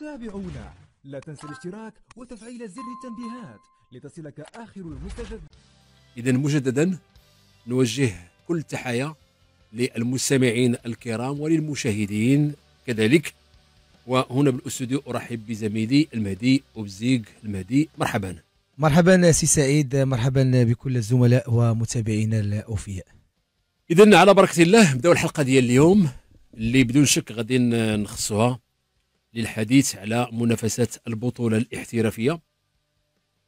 تابعونا لا تنسى الاشتراك وتفعيل زر التنبيهات لتصلك آخر المستجد إذا مجددا نوجه كل تحايا للمستمعين الكرام وللمشاهدين كذلك وهنا بالاستوديو ارحب بزميلي المهدي وبزيق المهدي مرحبا مرحبا سي سعيد مرحبا بكل الزملاء ومتابعينا الاوفياء اذا على بركه الله نبداو الحلقه ديال اليوم اللي بدون شك غادي نخصوها للحديث على منافسات البطولة الاحترافية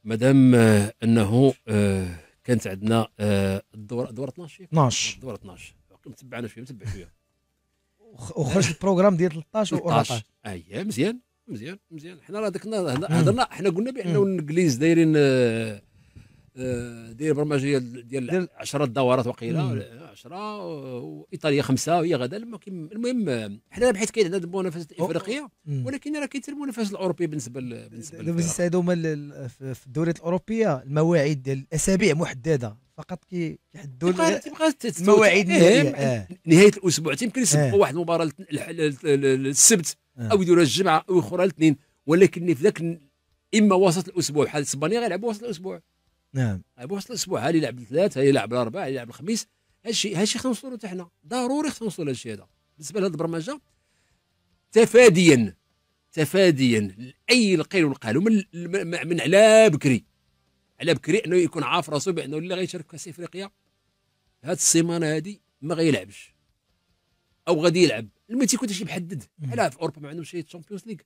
مدام آه، أنه آه، كانت عندنا الدورة دورة 12 12 دورة 12 متبعنا شوية متبع شوية وخرج البروغرام ديال 13 و 14 اي مزيان مزيان مزيان حنا راه هضرنا هضرنا حنا قلنا بانه الانجليز دايرين آه، داير برمجيه ديال 10 دورات وقيله 10 وايطاليا خمسه وهي غدا المهم حنا بحيث كاين عندنا المنافسه الافريقيه ولكن راه كاين المنافسه الاوروبيه بالنسبه ل... بالنسبه دابا سعيد هما في الدوريات الاوروبيه المواعيد ديال الاسابيع محدده فقط كيحددوا المواعيد إيه، آه. نهايه الاسبوع تيمكن يسبقوا آه. واحد المباراه السبت آه. او يديروها الجمعه او اخرى الاثنين ولكن في ذاك اما وسط الاسبوع بحال اسبانيا غيلعبوا وسط الاسبوع نعم غيلعبوا وسط الاسبوع اللي يلعب الثلاث هل يلعب الاربعاء هل يلعب الخميس هادشي هادشي خصنا نوصلو حتى حنا ضروري خصنا نوصلو لهادشي هذا بالنسبه لهاد البرمجه تفاديا تفاديا لاي القيل والقال من من على بكري على بكري انه يكون عارف راسو بانه اللي غيشارك في كاس افريقيا هاد السيمانه هادي ما غيلعبش او غادي يلعب لما تيكون شي محدد علاه في اوروبا ما عندهمش شي تشامبيونز ليغ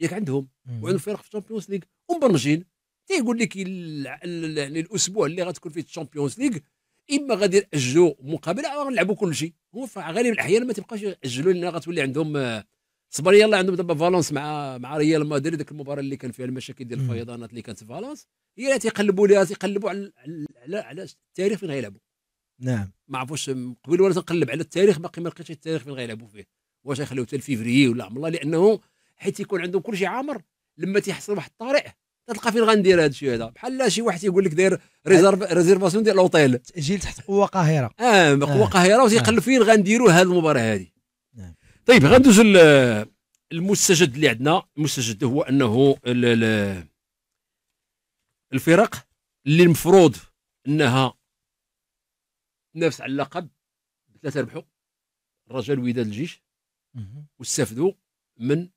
ياك عندهم وعندهم فرق في الشامبيونز ليغ ومبرمجين تيقول لك يعني الاسبوع اللي غتكون فيه الشامبيونز ليغ اما غادي ياجلوا مقابله او غنلعبوا كل شيء هو في غالب الاحيان ما تبقاش ياجلوا لان غتولي عندهم آه، صبر يلا عندهم دابا فالونس مع مع ريال مدريد ديك المباراه اللي كان فيها المشاكل ديال الفيضانات اللي كانت في فالونس هي اللي تيقلبوا ليها تيقلبوا على على على التاريخ فين غيلعبوا نعم ما عرفوش قبل وانا تنقلب على التاريخ باقي ما لقيتش التاريخ فين غيلعبوا فيه واش غيخليو حتى لفيفري ولا عمر الله لانه حيت يكون عندهم كل شيء عامر لما تيحصل واحد الطارئ تلقى فين غندير هذا الشيء هذا بحال شي واحد يقول لك داير ريزرف ريزرفاسيون ديال لوطيل تاجيل تحت قوه قاهره اه قوه آه. قاهره آه. وتيقلب فين غنديروا هذه المباراه هذه نعم. طيب غندوز المستجد اللي عندنا المستجد هو انه الفرق اللي المفروض انها تنافس على اللقب ثلاثه ربحوا الرجاء وداد الجيش واستافدوا من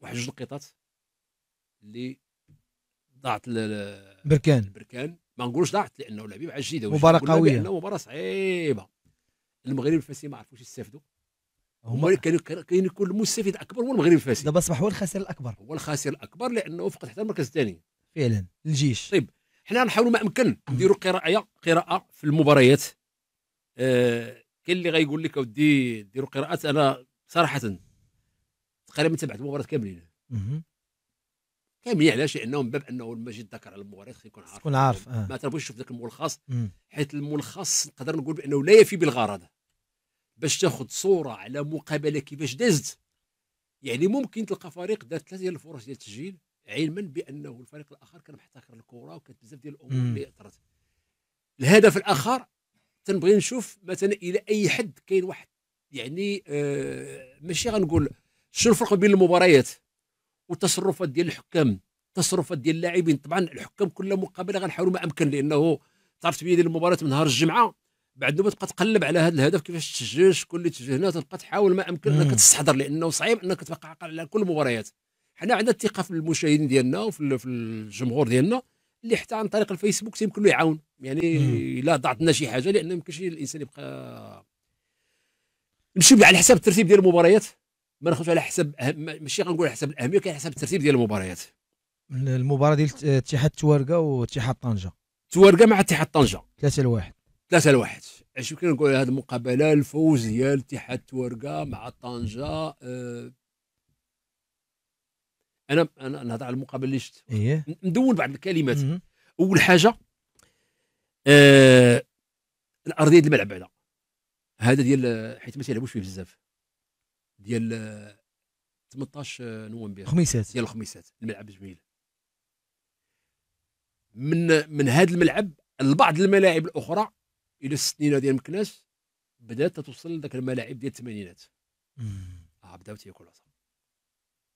واحد جوج القطط اللي ضاعت البركان البركان ما نقولوش ضاعت لانه لعبي مع الجيده مباراه قويه لانه مباراه صعيبه المغرب الفاسي ما عرفوش يستافدوا هما كانوا كاين يكون المستفيد الاكبر هو المغرب الفاسي دابا اصبح هو الخاسر الاكبر هو الخاسر الاكبر لانه فقد حتى المركز الثاني فعلا الجيش طيب حنا نحاولوا ما امكن نديروا قراءه قراءه في المباريات آه كاين اللي غيقول لك اودي ديروا قراءات انا صراحه تقريبا تبعت المباراه كاملين كاملين علاش لانه من باب انه المجيد يجي على على المواريخ يكون عارف يكون عارف آه. ما تربوش يشوف ذاك الملخص حيت الملخص نقدر نقول بانه لا يفي بالغرض باش تاخذ صوره على مقابله كيفاش دازت يعني ممكن تلقى فريق دار ثلاثه ديال الفرص ديال التسجيل علما بانه الفريق الاخر كان محتكر الكره وكانت بزاف ديال الامور اللي اثرت الهدف الاخر تنبغي نشوف مثلا الى اي حد كاين واحد يعني آه ماشي غنقول شنو الفرق بين المباريات وتصرفات ديال الحكام تصرفات ديال اللاعبين طبعا الحكام كل مقابله غنحاولوا ما امكن لانه تعرف ديال المباراه من نهار الجمعه بعد ما تبقى تقلب على هذا الهدف كيفاش تسجل شكون اللي تسجل هنا تبقى تحاول ما امكن انك تستحضر لانه صعيب انك تبقى عاقل على كل المباريات حنا عندنا الثقه في المشاهدين ديالنا وفي في الجمهور ديالنا اللي حتى عن طريق الفيسبوك تيمكن له يعاون يعني الا ضعتنا شي حاجه لان ما يمكنش الانسان يبقى نمشي على حساب الترتيب ديال المباريات ما ناخذوش على حسب ماشي غنقول على حسب الاهميه كاين على الترتيب ديال المباريات المباراه ديال اتحاد توارقه واتحاد طنجه توارقه مع اتحاد طنجه 3 لواحد 3 لواحد اش يمكن نقول هذه المقابله الفوز ديال اتحاد توارقه مع طنجه أه انا انا نهضر على المقابله اللي شفت إيه؟ ندون بعض الكلمات اول حاجه أه الارضيه الملعب بعدا هذا ديال حيت ما تيلعبوش فيه بزاف ديال 18 نوفمبر خميسات ديال الخميسات الملعب جميل من من هذا الملعب لبعض الملاعب الاخرى الى السنين ديال مكناس بدات توصل لذاك الملاعب ديال الثمانينات اه بداو تياكلوا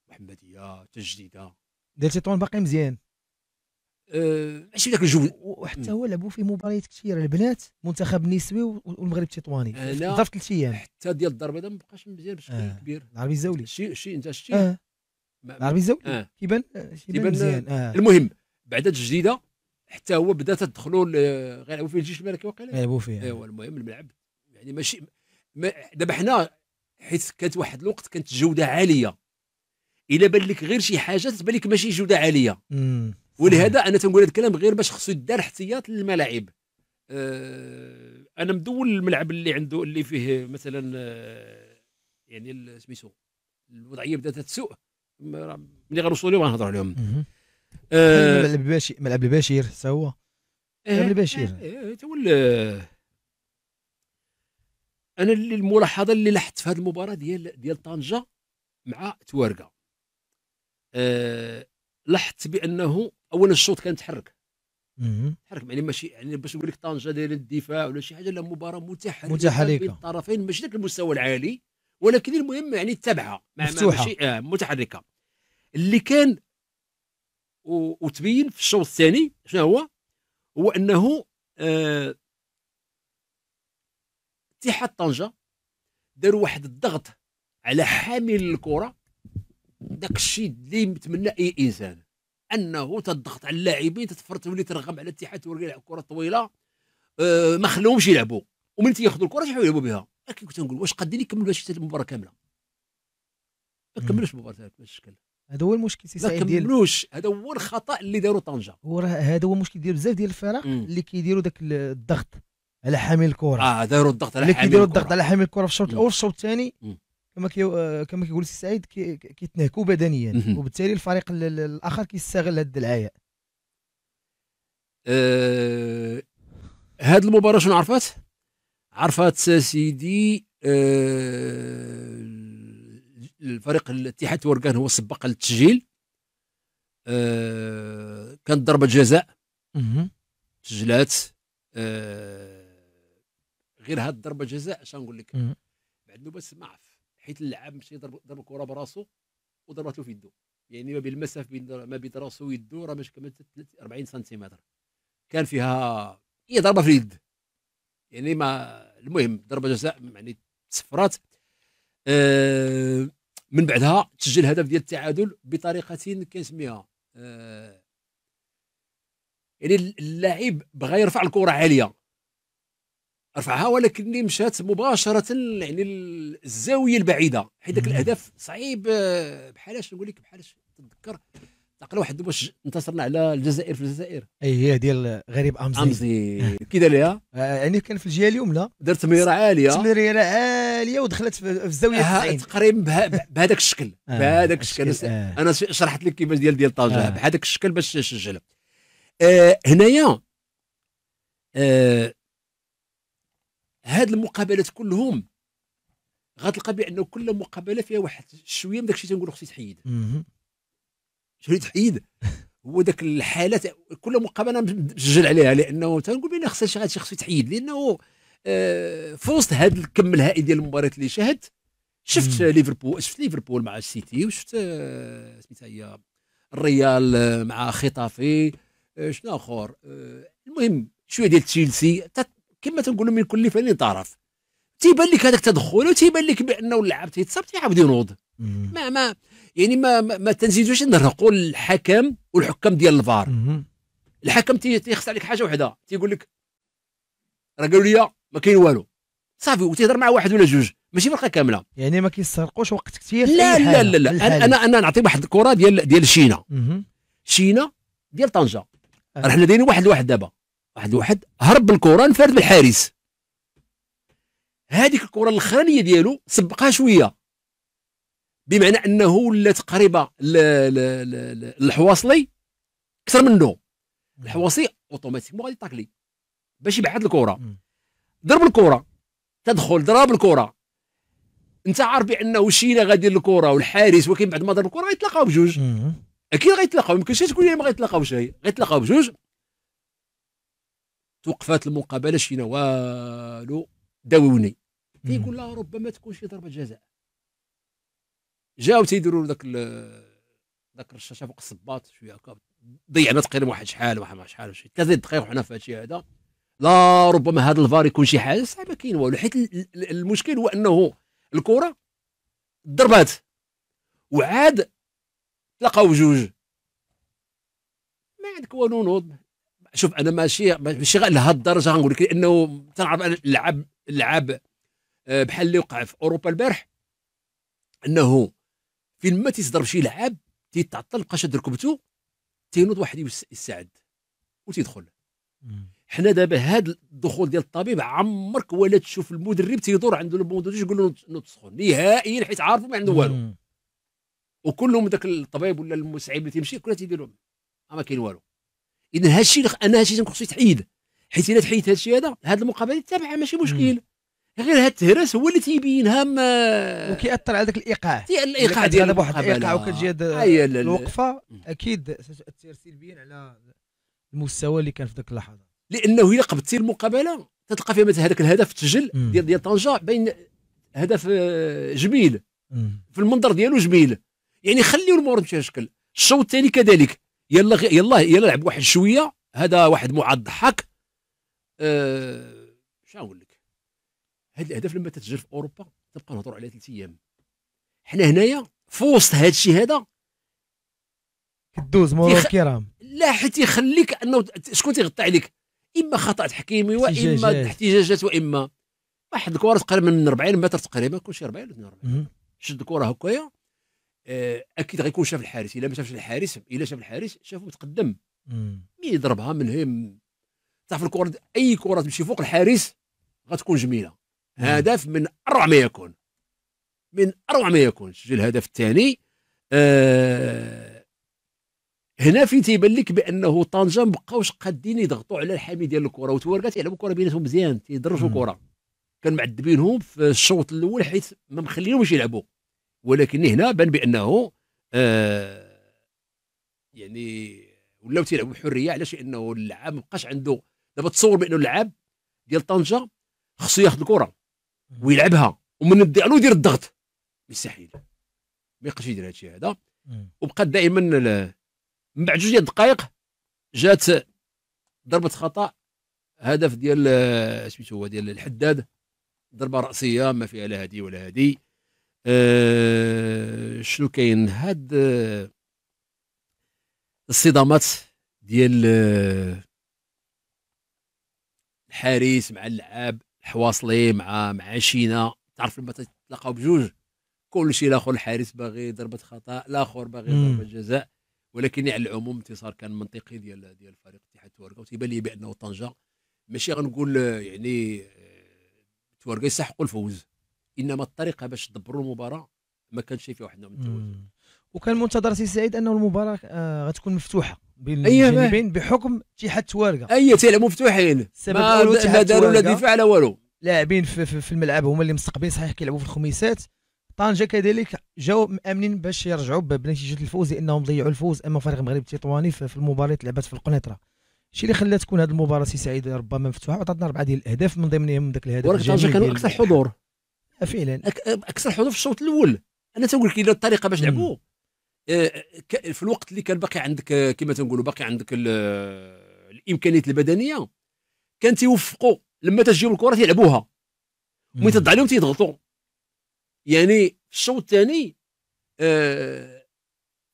محمديه تجديده ديال تيطون باقي مزيان ماشي آه، بداك الجو وحتى هو لعبوا فيه مباريات كثيره البنات منتخب النسوي والمغرب التطواني آه، ظرف ثلاث ايام حتى ديال الدار البيضاء ما بقاش مزيان بشكل آه. كبير العربي الزولي شي شي انت شتي آه. العربي الزولي آه. كيبان كيبان آه، مزيان آه. المهم بعد الجديده حتى هو بدا تدخلوا غيلعبوا فيه الجيش الملكي وقيلا لعبوا فيه ايوا المهم الملعب يعني ماشي ما دابا حنا حيت كانت واحد الوقت كانت الجوده عاليه الا بان لك غير شي حاجه تبان لك ماشي جوده عاليه مم. ولهذا انا تنقول هذا الكلام غير باش خصو يدار احتياط للملاعب أه انا مدول الملعب اللي عنده اللي فيه مثلا آه، يعني سميتو الوضعيه بدات تسوء ملي غنوصلوا اليوم غنهضروا عليهم آه، ملعب البشير ملعب البشير حتى هو ملعب البشير آه، تولى انا اللي الملاحظه اللي لاحظت في هذه المباراه ديال ديال طنجه مع توارقه أه لاحظت بانه اولا الشوط كان تحرك تحرك يعني ماشي يعني باش نقول لك طنجه دايره الدفاع ولا شي حاجه لا مباراه متحركه متاحه بين الطرفين ماشي ذاك المستوى العالي ولكن المهم يعني تبعها مفتوحه ماشي آه متحركه اللي كان و... وتبين في الشوط الثاني شنو هو هو انه آه، اتحاد آه طنجه دار واحد الضغط على حامل الكره داك الشيء اللي يتمنى اي انسان انه تضغط على اللاعبين تتفرط تولي ترغب على الاتحاد تولي يلعب كره طويله آه، ما خلوهمش يلعبوا ومن تياخذوا الكره يحاولوا يلعبوا بها لكن كنت نقول واش قادرين يكملوا باش المباراه كامله ما كملوش المباراه بهذا الشكل هذا هو المشكل سي سعيد ديال ما كملوش هذا هو الخطا اللي داروا طنجه هو هذا هو المشكل ديال بزاف ديال الفرق اللي كيديروا داك الضغط على حامل الكره اه داروا الضغط على حامل الكره اللي كيديروا الضغط على حامل الكره في الشوط الاول في الشوط الثاني كما كما كيقول السي سعيد كيتنهكوا بدنيا وبالتالي الفريق الاخر كيستغل هذا الدلعايه أه... هاد المباراه شنو عرفات عرفات سيدي أه... الفريق الاتحاد التوركان هو سبق للتسجيل أه... كانت ضربه جزاء سجلات أه... غير هاد ضربه جزاء شنو نقول لك بعد ما عرفت حيت اللاعب مشى ضرب ضرب الكره براسو وضربته في يدو يعني ما بين المسافه بين ما بين راسو ويدو راه مش كملت 40 سنتيمتر كان فيها هي ضربه في اليد يعني ما المهم ضربه جزاء يعني تصفرات أه من بعدها تسجل هدف ديال التعادل بطريقه كنسميها أه يعني اللاعب بغى يرفع الكره عاليه رفعها ولكن مشات مباشره يعني الزاويه البعيده حيت الاهداف صعيب آه، بحالاش نقول لك بحالاش تتذكر عقل واحد واش انتصرنا على الجزائر في الجزائر اي هي ديال غريب امزي امزي كي دار آه، يعني كان في الجهه اليمنى دار تمريره عاليه تمريره عاليه ودخلت في الزاويه 90 آه، تقريبا بهذاك الشكل بهذاك الشكل آه. انا شرحت لك كيفاش ديال ديال طنجه آه. بهذاك الشكل باش تسجل آه هنايا آه هاد المقابلات كلهم غتلقى بانه كل مقابله فيها واحد شويه من داكشي تنقول خصني تحيد شنو تحيد هو داك الحالات كل مقابله مسجل عليها لانه تنقول بان خصها شي غادي خصو تحيد لانه آه في وسط هذا الكم الهائل ديال المباريات اللي شاهدت شفت ليفربول شفت ليفربول مع السيتي وشفت آه، سميتها هي الريال آه، مع خطافي آه، شنو اخر المهم شويه ديال تشيلسي كما تنقولوا من كل فن طرف تيبان لك هذاك التدخل وتيبان لك بانه اللاعب تيتصاب تيعاود ينوض ما ما يعني ما ما تنزيدوش نرهقوا الحكم والحكام ديال الفار الحكم تيخص عليك حاجه وحده تيقول لك راه قالوا لي ما كاين والو صافي وتهضر مع واحد ولا جوج ماشي فرقه كامله يعني ما كيسترقوش وقت كثير لا لا لا لا انا انا, أنا نعطي واحد الكره ديال ديال شينا شينا ديال طنجه أه. راه حنا دايرين واحد لواحد دابا واحد واحد هرب بالكره انفرد بالحارس هذيك الكره الاخرانيه ديالو سبقها شويه بمعنى انه ولات قريبه للحواصلي اكثر منه اوتوماتيك اوتوماتيكمون غادي تاكلي باش يبعد الكره ضرب الكره تدخل ضرب الكره انت عارف بانه شينا غادي للكره والحارس ولكن بعد ما ضرب الكره غيتلاقاو بجوج اكيد غيتلاقاو ما يمكنش تقول لي ما غيتلاقاوش غيتلاقاو بجوج توقفات المقابله شينا والو داووني تيقول لا ربما تكون شي ضربه جزاء جاو تيديروا داك داك الرشاشه فوق الصباط شويه هكا ضيعنا تقريبا واحد شحال واحد شحال شي ثلاث دقائق وحنا في هادشي هذا لا ربما هذا الفار يكون شي حاجه صعيبه كاين والو حيت المشكل هو انه الكره ضربات وعاد تلقاو جوج ما عندك والو نوض شوف انا ماشي ماشي غير لهالدرجه غنقول لك لانه تنعرف انا اللعب اللعب آه، بحال اللي وقع في اوروبا البارح انه فين ما تيصدر شي لعاب تيتعطل بقى شاد ركبته تينوض واحد يستعد وتيدخل حنا دابا هذا الدخول ديال الطبيب عمرك ولا تشوف المدرب تيدور عنده المدرب يقول له نوض سخون نهائيا حيت عارفه ما عنده والو وكلهم ذاك الطبيب ولا المسعيب اللي تيمشي كلها لهم ما كاين والو اذا هذا الشيء انا هذا الشيء خصو يتحيد حيت الا تحيد هذا الشيء هذا هذه المقابله تتابعها ماشي مشكل غير هذا التهرس هو اللي تيبينها ما وكيأثر على ذاك الايقاع الايقاع ديال واحد الايقاع وكتجي آه، الوقفه اكيد ستاثر سلبيا على المستوى اللي كان في ذاك اللحظه لانه الا قبضتي المقابله تتلقى فيها مثلا هذاك الهدف تسجل ديال ديال طنجه بين هدف آه، جميل في المنظر ديالو جميل يعني خليو المور مشي شكل الشوط الثاني كذلك يلا غي... يلا يلا لعب واحد شويه هذا واحد معاد ضحك أه... شنو نقول لك هاد الاهداف لما تتسجل في اوروبا تبقى نهضر عليها ثلاث ايام حنا هنايا في وسط هذا الشيء هذا كدوز مورو الكرام لا حيت يخليك انه شكون تيغطي عليك اما خطا تحكيمي واما احتجاجات واما واحد الكره تقريبا من 40 متر تقريبا كلشي 40 ولا 42 شد الكره هكايا آه، اكيد غيكون شاف الحارس الا ما شافش الحارس الا شاف الحارس شافه متقدم مي يضربها من هي تعرف الكره اي كره تمشي فوق الحارس غتكون جميله هدف من اروع ما يكون من اروع ما يكون سجل الهدف الثاني آه هنا فين تيبان لك بانه طنجه مابقاوش قادين يضغطوا على الحامي ديال الكره وتوركات يلعبوا الكره بيناتهم مزيان تيدرجوا الكره كان معذبينهم في الشوط الاول حيث ما مخليهمش يلعبوا ولكن هنا بان بانه آه يعني ولاو تيلعبوا بحريه علاش لانه اللعاب ما بقاش عنده دابا تصور بانه اللعاب ديال طنجه خصو ياخذ الكره ويلعبها ومن ديالو يدير الضغط مستحيل ما يقدرش يدير هادشي هذا وبقى دائما من بعد جوج ديال الدقائق جات ضربه خطا هدف ديال سميتو آه، هو ديال الحداد ضربه راسيه ما فيها لا هذه ولا هذه آه، شنو كاين هاد آه، الصدامات ديال آه، الحارس مع اللعاب الحواصلي مع مع شينا تعرف لما تتلاقاو بجوج كل شيء الاخر الحارس باغي ضربه خطا الاخر باغي ضربه جزاء ولكن على العموم انتصار كان منطقي ديال ديال فريق اتحاد تورقه وتيبان لي بانه طنجه ماشي غنقول يعني تورقه يستحقوا الفوز انما الطريقه باش دبروا المباراه ما كانش فيها واحد من التوازن وكان منتظر سي سعيد انه المباراه آه غتكون مفتوحه بين أيوة، الجانبين بحكم اتحاد توارقه اي أيوة، تيلعبوا مفتوحين ما, داروا لا دفاع لا والو لاعبين في, في, في الملعب هما اللي مستقبلين صحيح كيلعبوا في الخميسات طنجه كذلك جاو مامنين باش يرجعوا بنتيجه الفوز لانهم ضيعوا الفوز اما فريق المغرب التطواني في المباراه اللي لعبات في القنيطره الشيء اللي خلات تكون هذه المباراه سي سعيد ربما مفتوحه وعطاتنا اربعه ديال الاهداف من ضمنهم ذاك الهدف ولكن طنجه كانوا اكثر حضور فعلا اكثر حظوظ في الشوط الاول انا تنقول لك الطريقه باش لعبوا آه، في الوقت اللي كان باقي عندك آه، كما تنقولوا باقي عندك آه، الامكانيات البدنيه كان تيوفقوا لما تجيهم الكره تيلعبوها ومن تضع عليهم تيضغطوا يعني الشوط الثاني آه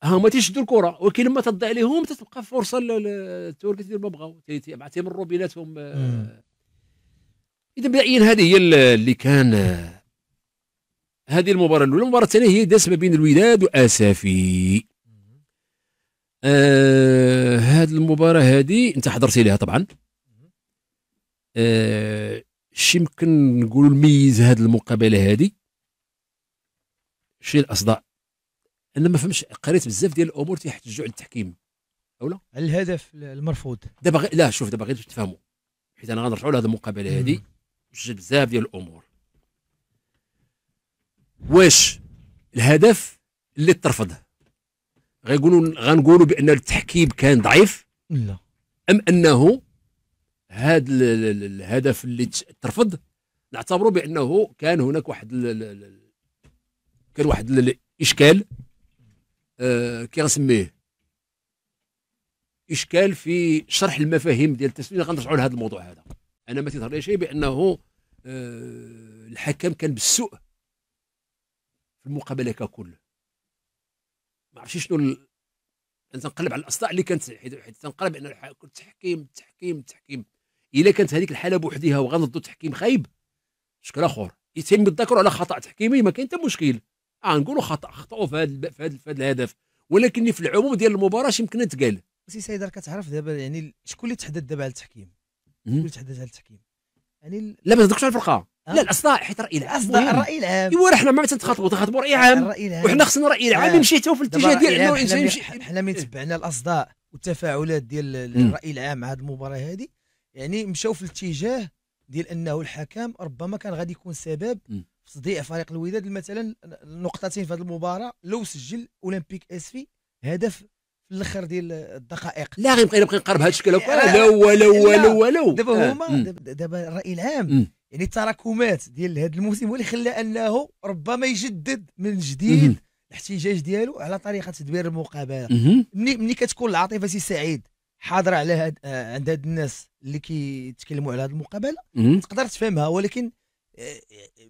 هما تيشدوا الكره ولكن لما تضع عليهم تتبقى فرصه للتورك دير ما بغاو تيمروا بيناتهم آه اذا بدائيا هذه هي اللي كان هذه المباراه الاولى المباراه الثانيه هي داس ما بين الوداد واسافي آه هذه المباراه هذه انت حضرتي لها طبعا آه شي يمكن نقولوا الميز هذه المقابله هذه شي الاصداء انا ما فهمش قريت بزاف ديال الامور تيحتجوا على التحكيم اولا على الهدف المرفوض دابا لا شوف دابا غير تفهموا حيت انا غنرجعوا لهذه المقابله هذه بزاف ديال الامور واش الهدف اللي ترفضه غيقولوا غنقولوا بان التحكيم كان ضعيف لا ام انه هذا الهدف اللي ترفض نعتبره بانه كان هناك واحد كان واحد الاشكال آه كي غنسميه اشكال في شرح المفاهيم ديال التسليم غنرجعوا لهذا الموضوع هذا انا ما تيظهر لي شيء بانه آه الحكم كان بالسوء في المقابله ككل ما عرفتش شنو تنقلب على الاصداء اللي كانت حيت تنقلب ان التحكيم التحكيم التحكيم الا كانت هذيك الحاله بوحديها وغنضوا تحكيم خايب شكل اخر يتم بالذكر على خطا تحكيمي ما كاين حتى مشكل اه نقولوا خطا خطاوا في هذا في هذا الهدف ولكن في العموم ديال المباراه يمكن تقال سي سيد راك كتعرف دابا يعني شكون اللي تحدد دابا على التحكيم شكون اللي تحدد على التحكيم يعني لا ما داكشي على الفرقه لا الاصداء حيت الراي العام اصداء الراي العام ايوا حنا ما تنتخاطبوا تنخاطبوا راي عام وحنا خصنا راي العام يمشي حتى في الاتجاه ديال انه الانسان يمشي حنا من تبعنا الاصداء والتفاعلات ديال الراي العام مع هذه المباراه هذه يعني مشاو في الاتجاه ديال انه الحكم ربما كان غادي يكون سبب في تضييع فريق الوداد مثلا نقطتين في هذه المباراه لو سجل اولمبيك اسفي هدف في الاخر ديال الدقائق لا غير نبقى نقرب هذا الشكل لا لو لو لو دابا هما دابا الراي العام يعني التراكمات ديال هذا الموسم هو اللي خلى انه ربما يجدد من جديد الاحتجاج ديالو على طريقه تدبير المقابله ملي ملي كتكون العاطفه سي سعيد حاضره على هاد آه عند هاد الناس اللي كيتكلموا على هاد المقابله تقدر تفهمها ولكن آه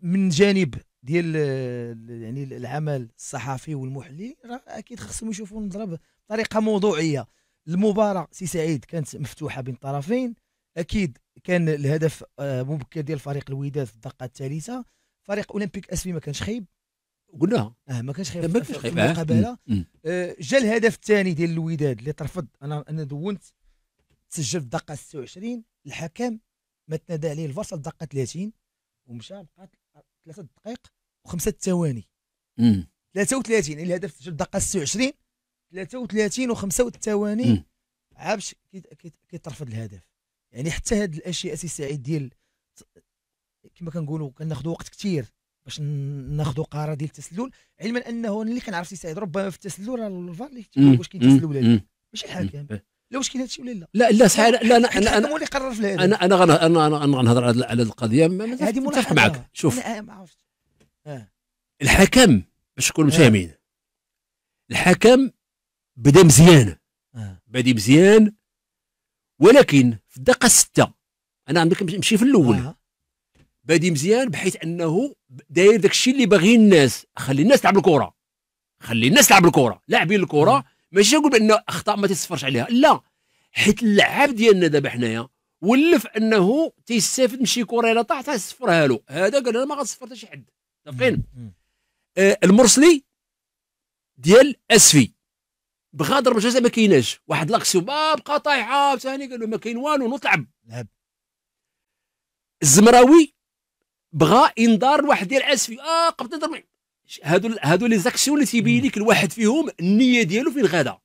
من جانب ديال آه، يعني العمل الصحفي والمحلي راه اكيد خصهم يشوفوا نضرب بطريقه موضوعيه المباراه سي سعيد كانت مفتوحه بين الطرفين اكيد كان الهدف آه، مبكر ديال فريق الوداد في الدقه الثالثه فريق اولمبيك اسبي ما كانش خايب قلناها اه ما كانش خايب ما كانش خايب المقابله آه، آه، جا الهدف الثاني ديال الوداد اللي ترفض انا انا دونت تسجل في الدقه 26 الحكم ما تنادى عليه الفرصه في الدقه 30 ومشى بقات ثلاثه دقائق وخمسه ثواني 33 يعني الهدف تسجل في الدقه 26 33 و5 ثواني عابش كيترفض الهدف يعني حتى هاد الاشياء سي سعيد ديال كما كنقولوا كناخذوا وقت كثير باش ناخذوا قرار ديال التسلل علما انه انا اللي كنعرف سي سعيد ربما في التسلل راه الفار اللي واش كاين تسلل ولا لا ماشي الحكم إيه. لا واش كاين هادشي ولا لا لا لا صحيح لا انا انا انا اللي قرر في الهدف انا انا غنهضر انا انا غنهضر على القضيه هذه متفق معك شوف آه. الحكم باش نكون آه. مفاهمين الحكم بدا مزيان آه. بادي مزيان ولكن في الدقه سته انا عندك مشي في الاول آه. بادي مزيان بحيث انه داير داك الشيء اللي باغيه الناس خلي الناس تلعب الكره خلي الناس تلعب الكره لاعبين الكره ماشي نقول بان اخطاء ما تصفرش عليها لا حيت اللعاب ديالنا دابا حنايا ولف انه تيستافد من شي كره الا طاحت تصفرها له هذا قال انا ما غنصفر حتى شي حد متفقين آه المرسلي ديال اسفي بغادر بالجزائر ما كايناش واحد لاكسيون بقى طايحه ثاني قال له ما كاين والو نطلع لعب الزمراوي نعم. بغى انذار الواحد ديال عاسفي اه قبل نضرب هادو هادو لي زاكسيون اللي تيبين لك الواحد فيهم النيه ديالو فين غادا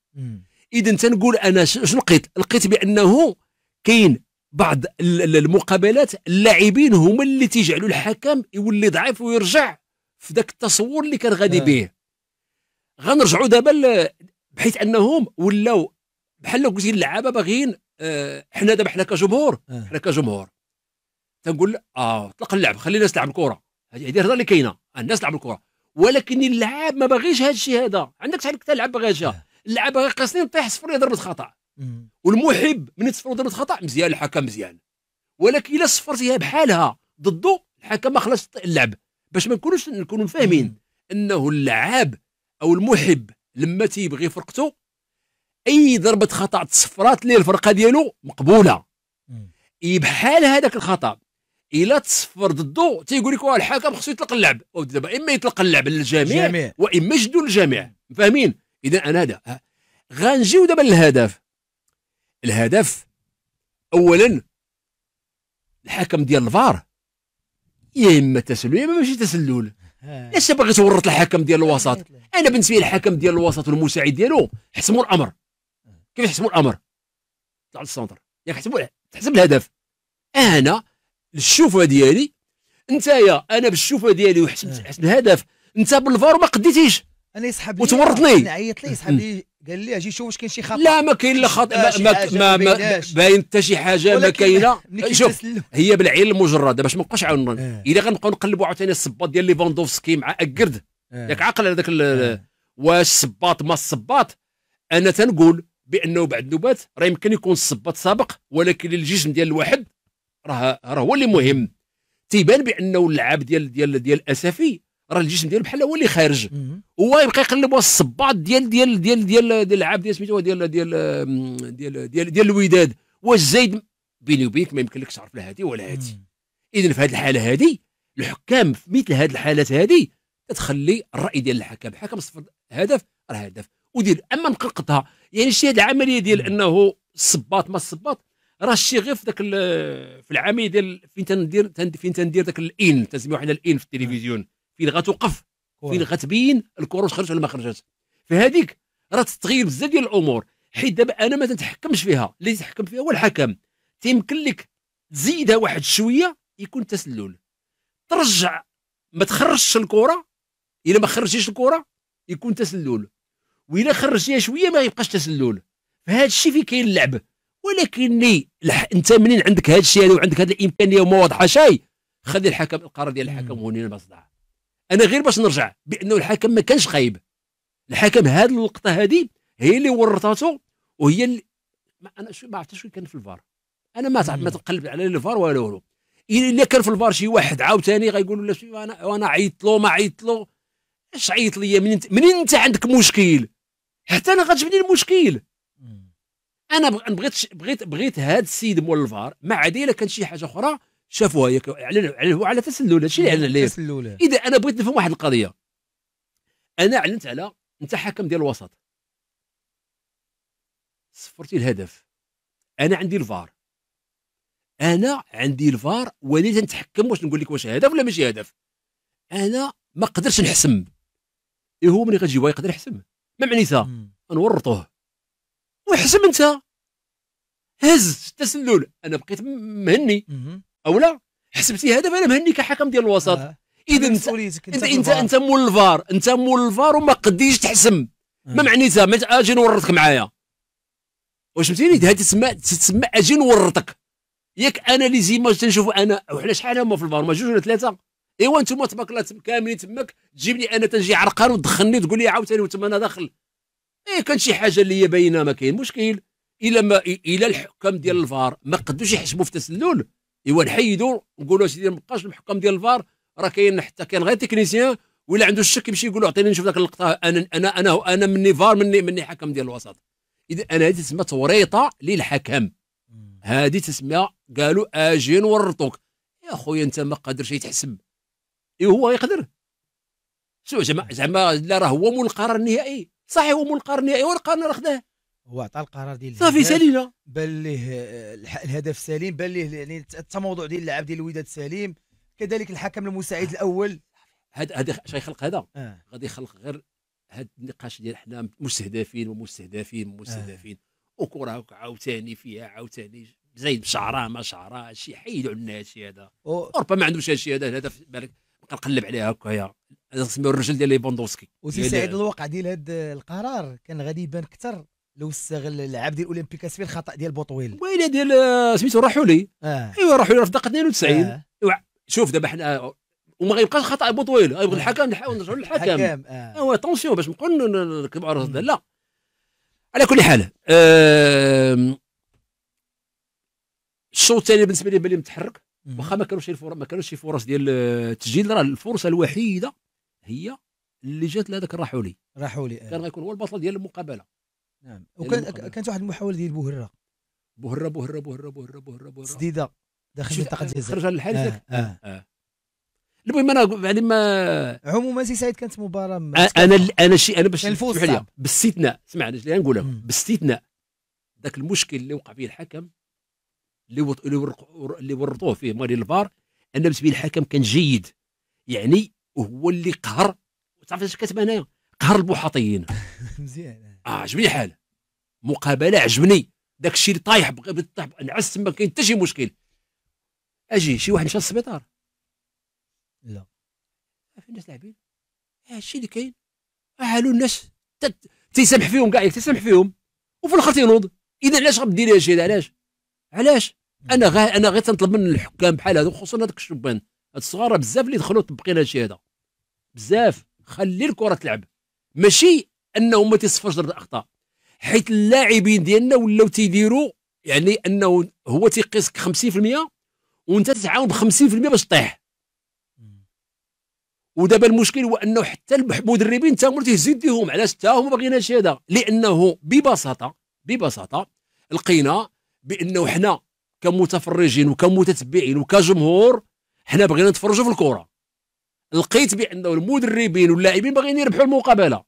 اذا تنقول انا شنو لقيت لقيت بانه كاين بعض المقابلات اللاعبين هما اللي تيجعلوا الحكم يولي ضعيف ويرجع في ذاك التصور اللي كان غادي آه. به غنرجعوا دابا بحيث انهم ولاو بحال لو قلتي اللعابه باغيين آه، حنا دابا حنا كجمهور آه. حنا كجمهور تنقول اه طلق اللعب خلي الناس تلعب الكره هذه الهضره اللي كاينه آه، الناس تلعب الكره ولكن اللعاب ما باغيش هذا الشيء هذا عندك تحرك تلعب لاعب باغي هذا اللعاب باغي قاصني يطيح صفر ضربه خطا والمحب من تصفر ضربه خطا مزيان الحكم مزيان ولكن الا صفرتيها بحالها ضده الحكم ما خلاش اللعب باش ما نكونوش نكونوا فاهمين انه اللعاب او المحب لما تيبغي فرقته اي ضربه خطا تصفرات ليه الفرقه ديالو مقبوله اي بحال هذاك الخطا الا تصفر ضده تيقول لك الحكم خصو يطلق اللعب دابا اما يطلق اللعب للجميع واما يجدوا الجميع فاهمين اذا انا هذا غنجيو دابا للهدف الهدف اولا الحكم ديال الفار يا اما تسلل يا اما ماشي تسلل علاش إيه. باغي تورط الحكم ديال الوسط إيه. انا بالنسبه لي الحكم ديال الوسط والمساعد ديالو حسموا الامر كيف حسموا الامر طلع للسونتر ياك حسبوا تحسب الهدف انا الشوفه ديالي نتايا انا بالشوفه ديالي وحسبت إيه. الهدف انت بالفار ما قديتيش انا يسحب لي وتورطني عيط لي يسحب لي قال لي اجي شوف واش كاين شي خطا لا ما كاين لا خطا ما, ما, باين حتى شي حاجه ما كاينه شوف هي بالعين المجرده باش ما نبقاش عاون آه. الا غنبقاو نقلبوا عاوتاني الصباط ديال ليفاندوفسكي مع اكرد آه. ياك عاقل على إيه. واش الصباط ما الصباط انا تنقول بانه بعد النوبات راه يمكن يكون الصباط سابق ولكن الجسم ديال الواحد راه راه هو اللي مهم تيبان بانه اللعاب ديال ديال ديال اسفي راه الجسم ديالو بحال هو اللي خارج هو يبقى يقلب الصباط ديال ديال ديال ديال ديال العاب ديال سميتو ديال ديال ديال ديال, ديال الوداد واش زايد بيني وبينك ما يمكنلكش تعرف لا هذه ولا هذه اذا في هذه الحاله هذه الحكام في مثل هذه الحالات هذه تتخلي الراي ديال الحكم الحكم صفر هدف راه هدف ودير اما نقلقتها يعني شتي هذه العمليه ديال انه الصباط ما الصباط راه شي غير في ذاك في العمليه ديال فين تندير فين تندير ذاك الان تنسميو حنا الان في التلفزيون فين غتوقف فين غتبين واش خرجت ولا ما خرجت فهذيك راه تتغير بزاف ديال الامور حيت دابا انا ما تنتحكمش فيها اللي يتحكم فيها هو الحكم تيمكن لك تزيدها واحد شويه يكون تسلل ترجع ما تخرجش الكره الا ما خرجتيش الكره يكون تسلل والا خرجتيها شويه ما يبقاش تسلل فهذا الشيء فيه كاين اللعب ولكني لح... انت منين عندك هذا الشيء وعندك هذه الامكانيه وما واضحه شيء خلي الحكم القرار ديال الحكم ما صدعش انا غير باش نرجع بانه الحكم ما كانش خايب الحكم هذه اللقطه هذه هي اللي ورطاته وهي اللي ما انا شو ما عرفتش كان في الفار انا ما ما تقلب على الفار ولا والو الا كان في الفار شي واحد عاوتاني غيقول له انا وانا عيط له ما عيط له اش عيط ليا منين انت انت عندك مشكل حتى انا غتجبني المشكل انا بغيت بغيت بغيت هذا السيد مول الفار ما عادي الا كان شي حاجه اخرى شافوها يك... هو على تسلل هادشي يعني اللي اعلن ليه اذا انا بغيت نفهم واحد القضيه انا اعلنت على انت حكم ديال الوسط صفرتي الهدف انا عندي الفار انا عندي الفار وليت نتحكم واش نقول لك واش هدف ولا ماشي هدف انا ما قدرش نحسم ايه هو ملي غتجي يقدر يحسم ما معنيتها نورطوه ويحسم انت هز التسلل انا بقيت مهني مم. او لا حسبتي هذا انا مهني كحكم ديال الوسط آه. اذا انت انت انت, انت مول الفار انت مول الفار وما قديش تحسم آه. ما معنيتها ما اجي نورطك معايا واش فهمتيني هذه تسمى تسمى اجي نورطك ياك انا لي زيماج تنشوف انا وحنا شحال هما في الفار ما جوج ولا ثلاثه ايوا انتم تبارك الله كاملين تماك تجيبني انا تنجي عرقان وتدخلني وتقول لي عاوتاني وتما انا داخل ايه كان شي حاجه اللي هي باينه ما كاين مشكل الا ما الا الحكام ديال الفار ما قدوش يحسبوا في تسلل ايوا نحيدو نقولوا سيدي ما بقاش المحكم ديال الفار راه كاين حتى كاين غير تكنيسيان ولا عنده الشك يمشي يقول له اعطيني نشوف ذاك اللقطه انا انا انا انا مني فار مني مني حكم ديال الوسط اذا انا هذه تسمى توريطه للحكم هذه تسمى قالوا اجي نورطوك يا خويا انت ما قادرش يتحسب ايوا هو يقدر شو زعما زعما لا راه هو مول القرار النهائي صحيح هو مول القرار النهائي هو القرار راه خداه هو عطى القرار ديال صافي سالينا بان ليه الهدف سليم بان ليه يعني التموضع ديال اللاعب ديال الوداد سليم كذلك الحكم المساعد الاول هذا هذا اش غيخلق هذا آه. غادي يخلق غير هذا النقاش ديال حنا مستهدفين ومستهدفين ومستهدفين آه. وكره عاوتاني فيها عاوتاني زايد بشعره ما شعره شي حيدوا عنا هادشي هذا ربما ما عندوش هادشي هذا الهدف بالك كنقلب عليها هكايا نسميو الرجل ديال ليفوندوفسكي وسي سعيد الواقع ديال هذا القرار كان غادي يبان اكثر لو استغل اللاعب ديال اولمبيك اسفي الخطا ديال بوطويل ويلي ديال آه، سميتو الرحولي آه. ايوا الرحولي راه في دقه 92 آه. أيوة، شوف دابا حنا آه، وما غيبقاش خطا بوطويل آه. آه. الحكم نحاول نرجعوا للحكم ايوا طونسيون باش نقولوا نركبوا على راسنا لا على كل حال أه... الشوط الثاني بالنسبه لي بالي متحرك واخا ما كانوش ما كانوش شي فرص ديال التسجيل راه الفرصه الوحيده هي اللي جات لهذاك الراحولي راحولي كان غيكون هو البطل ديال المقابله نعم وكان كانت واحد المحاوله ديال بوهره بوهره بوهره بوهره بوهره بوهره بوهره سديده داخل منطقه الجزائر خرج لحال آه،, آه. آه. المهم انا بعد ما عموما سي سعيد كانت مباراه انا انا شي انا باش نفوز لي باستثناء سمعني انا غنقول لك باستثناء ذاك المشكل اللي وقع فيه الحكم اللي وط... اللي, ورق... اللي ورطوه فيه مالي الفار انا بالنسبه الحكم كان جيد يعني هو اللي قهر تعرف اش كتب انايا قهر البوحاطيين مزيان اه عجبني حاله مقابله عجبني داك الشيء اللي طايح بغى طايح نعس ما كاين حتى شي مشكل اجي شي واحد مشى للسبيطار لا في الناس لاعبين هادشي اللي كاين حالو الناس تيسامح فيهم كاع تيسامح فيهم وفي الاخر تينوض اذا علاش غديري هادشي هذا علاش علاش انا غا انا غير تنطلب من الحكام بحال هادو خصوصا هذاك الشبان هاد الصغار بزاف اللي دخلوا طبقين هادشي هذا بزاف خلي الكره تلعب ماشي انه ما تيصفاش ضد الاخطاء حيت اللاعبين ديالنا ولاو تيديروا يعني انه هو تيقيسك 50% وانت تتعاون ب 50% باش تطيح ودابا المشكل هو انه حتى المدربين تا هما تيزيديهم علاش حتى هما هادشي هذا لانه ببساطه ببساطه لقينا بانه حنا كمتفرجين وكمتتبعين وكجمهور حنا بغينا نتفرجوا في الكره لقيت بانه المدربين واللاعبين باغيين يربحوا المقابله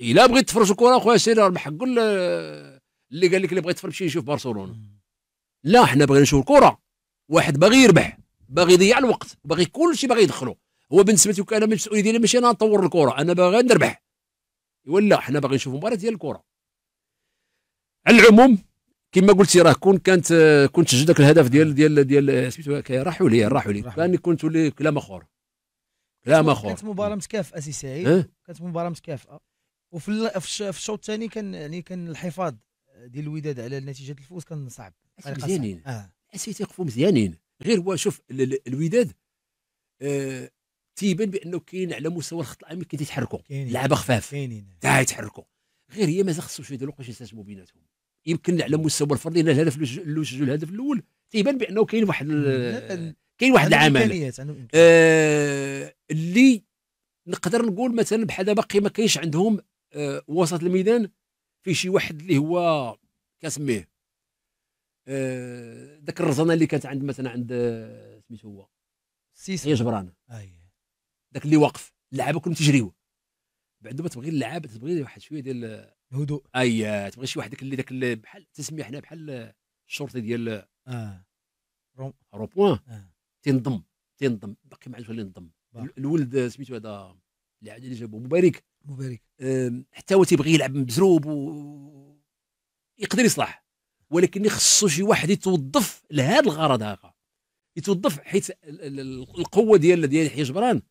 الا بغيت تفرج الكره خويا سير ربح قول آه، اللي قال لك اللي بغيت تفرج يشوف برشلونه لا حنا بغينا نشوف الكره واحد باغي يربح باغي يضيع الوقت باغي كلشي باغي يدخلو هو بالنسبه لك انا المسؤوليه ديالي ماشي انا نطور الكره انا باغي نربح ولا حنا باغي نشوف مباراه ديال الكره على العموم كما قلتي راه كون كانت آه، كنت سجل ذاك الهدف ديال ديال ديال آه، سميتو راحوا لي راحوا لي كان كنت ولي كلام اخر كلام اخر كانت مباراه متكافئه سي سعيد كانت مباراه متكافئه وفي في الشوط الثاني كان يعني كان الحفاظ ديال الوداد على نتيجه الفوز كان صعب مزيانين اه الناس تيقفوا مزيانين غير هو شوف الوداد آه تيبان بانه كاين على مستوى الخط الامامي كي تيتحركوا لعابه خفاف تاع يتحركوا غير هي مازال خصهم شويه ديال الوقت باش يستجموا بيناتهم يمكن على مستوى الفردي الا الهدف الجوج الهدف الاول تيبان بانه كاين واحد كاين واحد العمل آه اللي نقدر نقول مثلا بحال دابا ما كاينش عندهم آه، وسط الميدان فيه شي واحد اللي هو كنسميه آه، ذاك الرزانه اللي كانت عند مثلا عند آه، سميتو هو سيسي جبران ذاك اللي واقف اللعابه كلهم تجريو بعد ما تبغي اللعاب تبغي واحد شويه ديال الهدوء اي تبغي شي واحد اللي ذاك اللي بحال تسمي حنا بحال الشرطي ديال اه رو بوان آه. تنضم تنضم باقي ما عرفتش اللي ينضم الولد سميتو هذا اللي اللي جابو مبارك مبارك حتى هو تيبغي يلعب مزروب و يقدر يصلح ولكن خصو شي واحد يتوظف لهذا الغرض هذا يتوظف حيت القوه ديال ديال يحيى جبران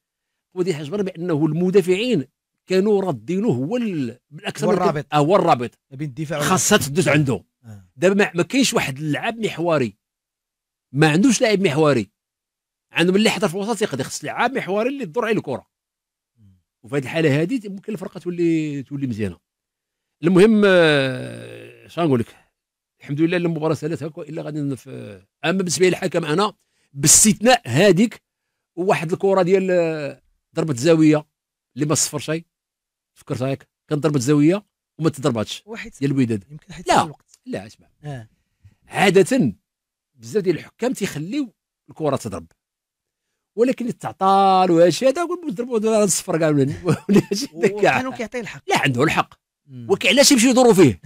القوه ديال يحيى جبران بانه المدافعين كانوا رادينو هو الاكثر هو الرابط آه، هو الرابط ما بين الدفاع خاصها تدوز آه. عنده آه. دابا ما كاينش واحد اللاعب محوري ما عندوش لاعب محوري عندهم اللي حضر في الوسط يقدر خص لعاب محوري اللي تدور عليه الكره وفي هذه الحاله هذه ممكن الفرقه تولي تولي مزيانه المهم اش آه، نقول لك الحمد لله المباراه سالت هكا الا غادي نف... آه، اما بالنسبه للحكم انا باستثناء هذيك وواحد الكره ديال آه، ضربه زاويه اللي ما صفر شيء فكرت هيك كان ضربه زاويه وما تضرباتش ديال الوداد يمكن حيت لا الوقت لا اسمع آه. عاده بزاف ديال الحكام تيخليو الكره تضرب ولكن اللي وهذا وهادشي هذا ضربوا هذا الصفر كاع كانوا كيعطيه الحق لا عنده الحق ولكن علاش يمشيو يدوروا فيه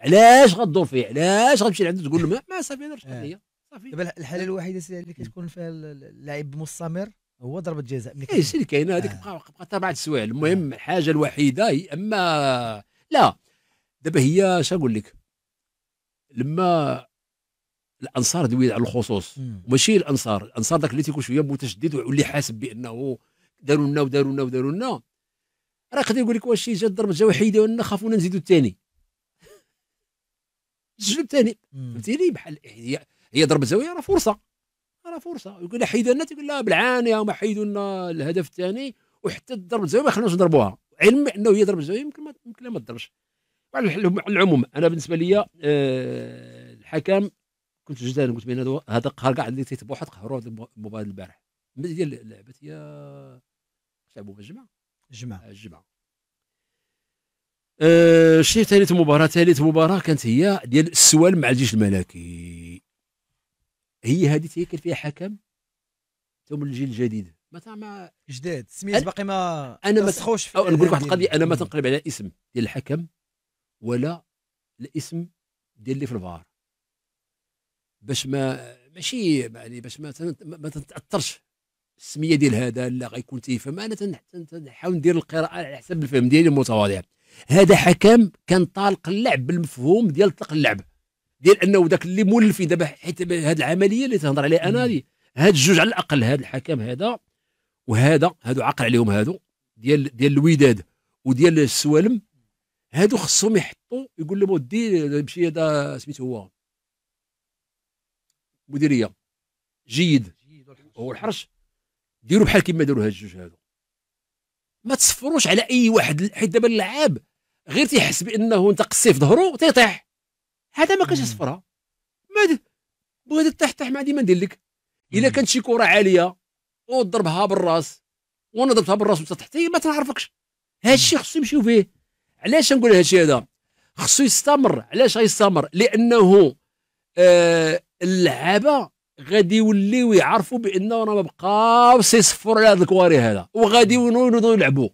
علاش غدور فيه علاش غتمشي لعنده تقول له ما, ما صافي هذا رشحنيه آه. صافي دابا الحاله آه. الوحيده سي اللي كتكون فيها اللاعب مستمر هو ضربه جزاء ملي اي شي اللي كاينه هذيك آه. بقى بقى اربع سوايع المهم الحاجه الوحيده هي اما لا دابا هي اش نقول لك لما الانصار دوي على الخصوص ماشي الانصار الانصار داك اللي تيكون شويه متشدد واللي حاسب بانه داروا لنا وداروا لنا وداروا لنا راه قد يقول لك واش جا الضرب جا وحيدوا ولا خافونا نزيدوا الثاني الجنب الثاني فهمتيني بحال هي هي ضرب زاويه راه فرصه راه فرصه يقول لها حيدوا لنا تقول لها بالعاني هما حيدوا لنا الهدف الثاني وحتى الضرب زاويه ما خلوناش نضربوها علم انه هي ضرب زاويه يمكن ما يمكن ما تضربش على العموم انا بالنسبه لي آه الحكم كنت جدان قلت بان هذا قهر كاع اللي تيتبعوا حد قهروا المباراه البارح المباراه ديال لعبت هي لعبوا الجمعه الجمعه الجمعه أه الشيء آه، ثالث مباراه ثالث مباراه كانت هي ديال السوال مع الجيش الملكي هي هذه كان فيها حكم ثم الجيل الجديد ما ما جداد سميت باقي ما انا ما تخوش في نقول لك واحد القضيه انا ما تنقلب على الاسم ديال الحكم ولا الاسم ديال اللي في الفار باش ما ماشي يعني باش ما ما تتاثرش السميه ديال هذا لا غيكون تيفهم انا تنحاول ندير القراءه على حسب الفهم ديالي المتواضع هذا حكم كان طالق اللعب بالمفهوم ديال طلق اللعب ديال انه ذاك اللي مولف دابا حيت هذه العمليه اللي تهضر عليها انا دي هاد الجوج على الاقل هذا الحكم هذا وهذا هادو عاقل عليهم هادو ديال ديال الوداد وديال السوالم هادو خصهم يحطوا يقول لهم ودي مشي هذا سميتو هو مديريه جيد هو الحرش ديروا بحال كما داروا هاد الجوج هادو ما تصفروش على اي واحد حيت دابا اللعاب غير تيحس بانه انت قصي في ظهرو تيطيح هذا ما كانش يصفرها ما بغيت تطيح طيح ما عندي ما ندير لك الا كانت شي كره عاليه وضربها بالراس وانا ضربتها بالراس وانت تحتي ما تنعرفكش هادشي الشيء خصو يمشيو فيه علاش نقول هادشي الشيء هذا خصو يستمر علاش غيستمر لانه آه اللعابه غادي يوليو يعرفوا بان راه ما بقاوش صفر على هذا الكواري هذا وغادي ينوضوا يلعبوا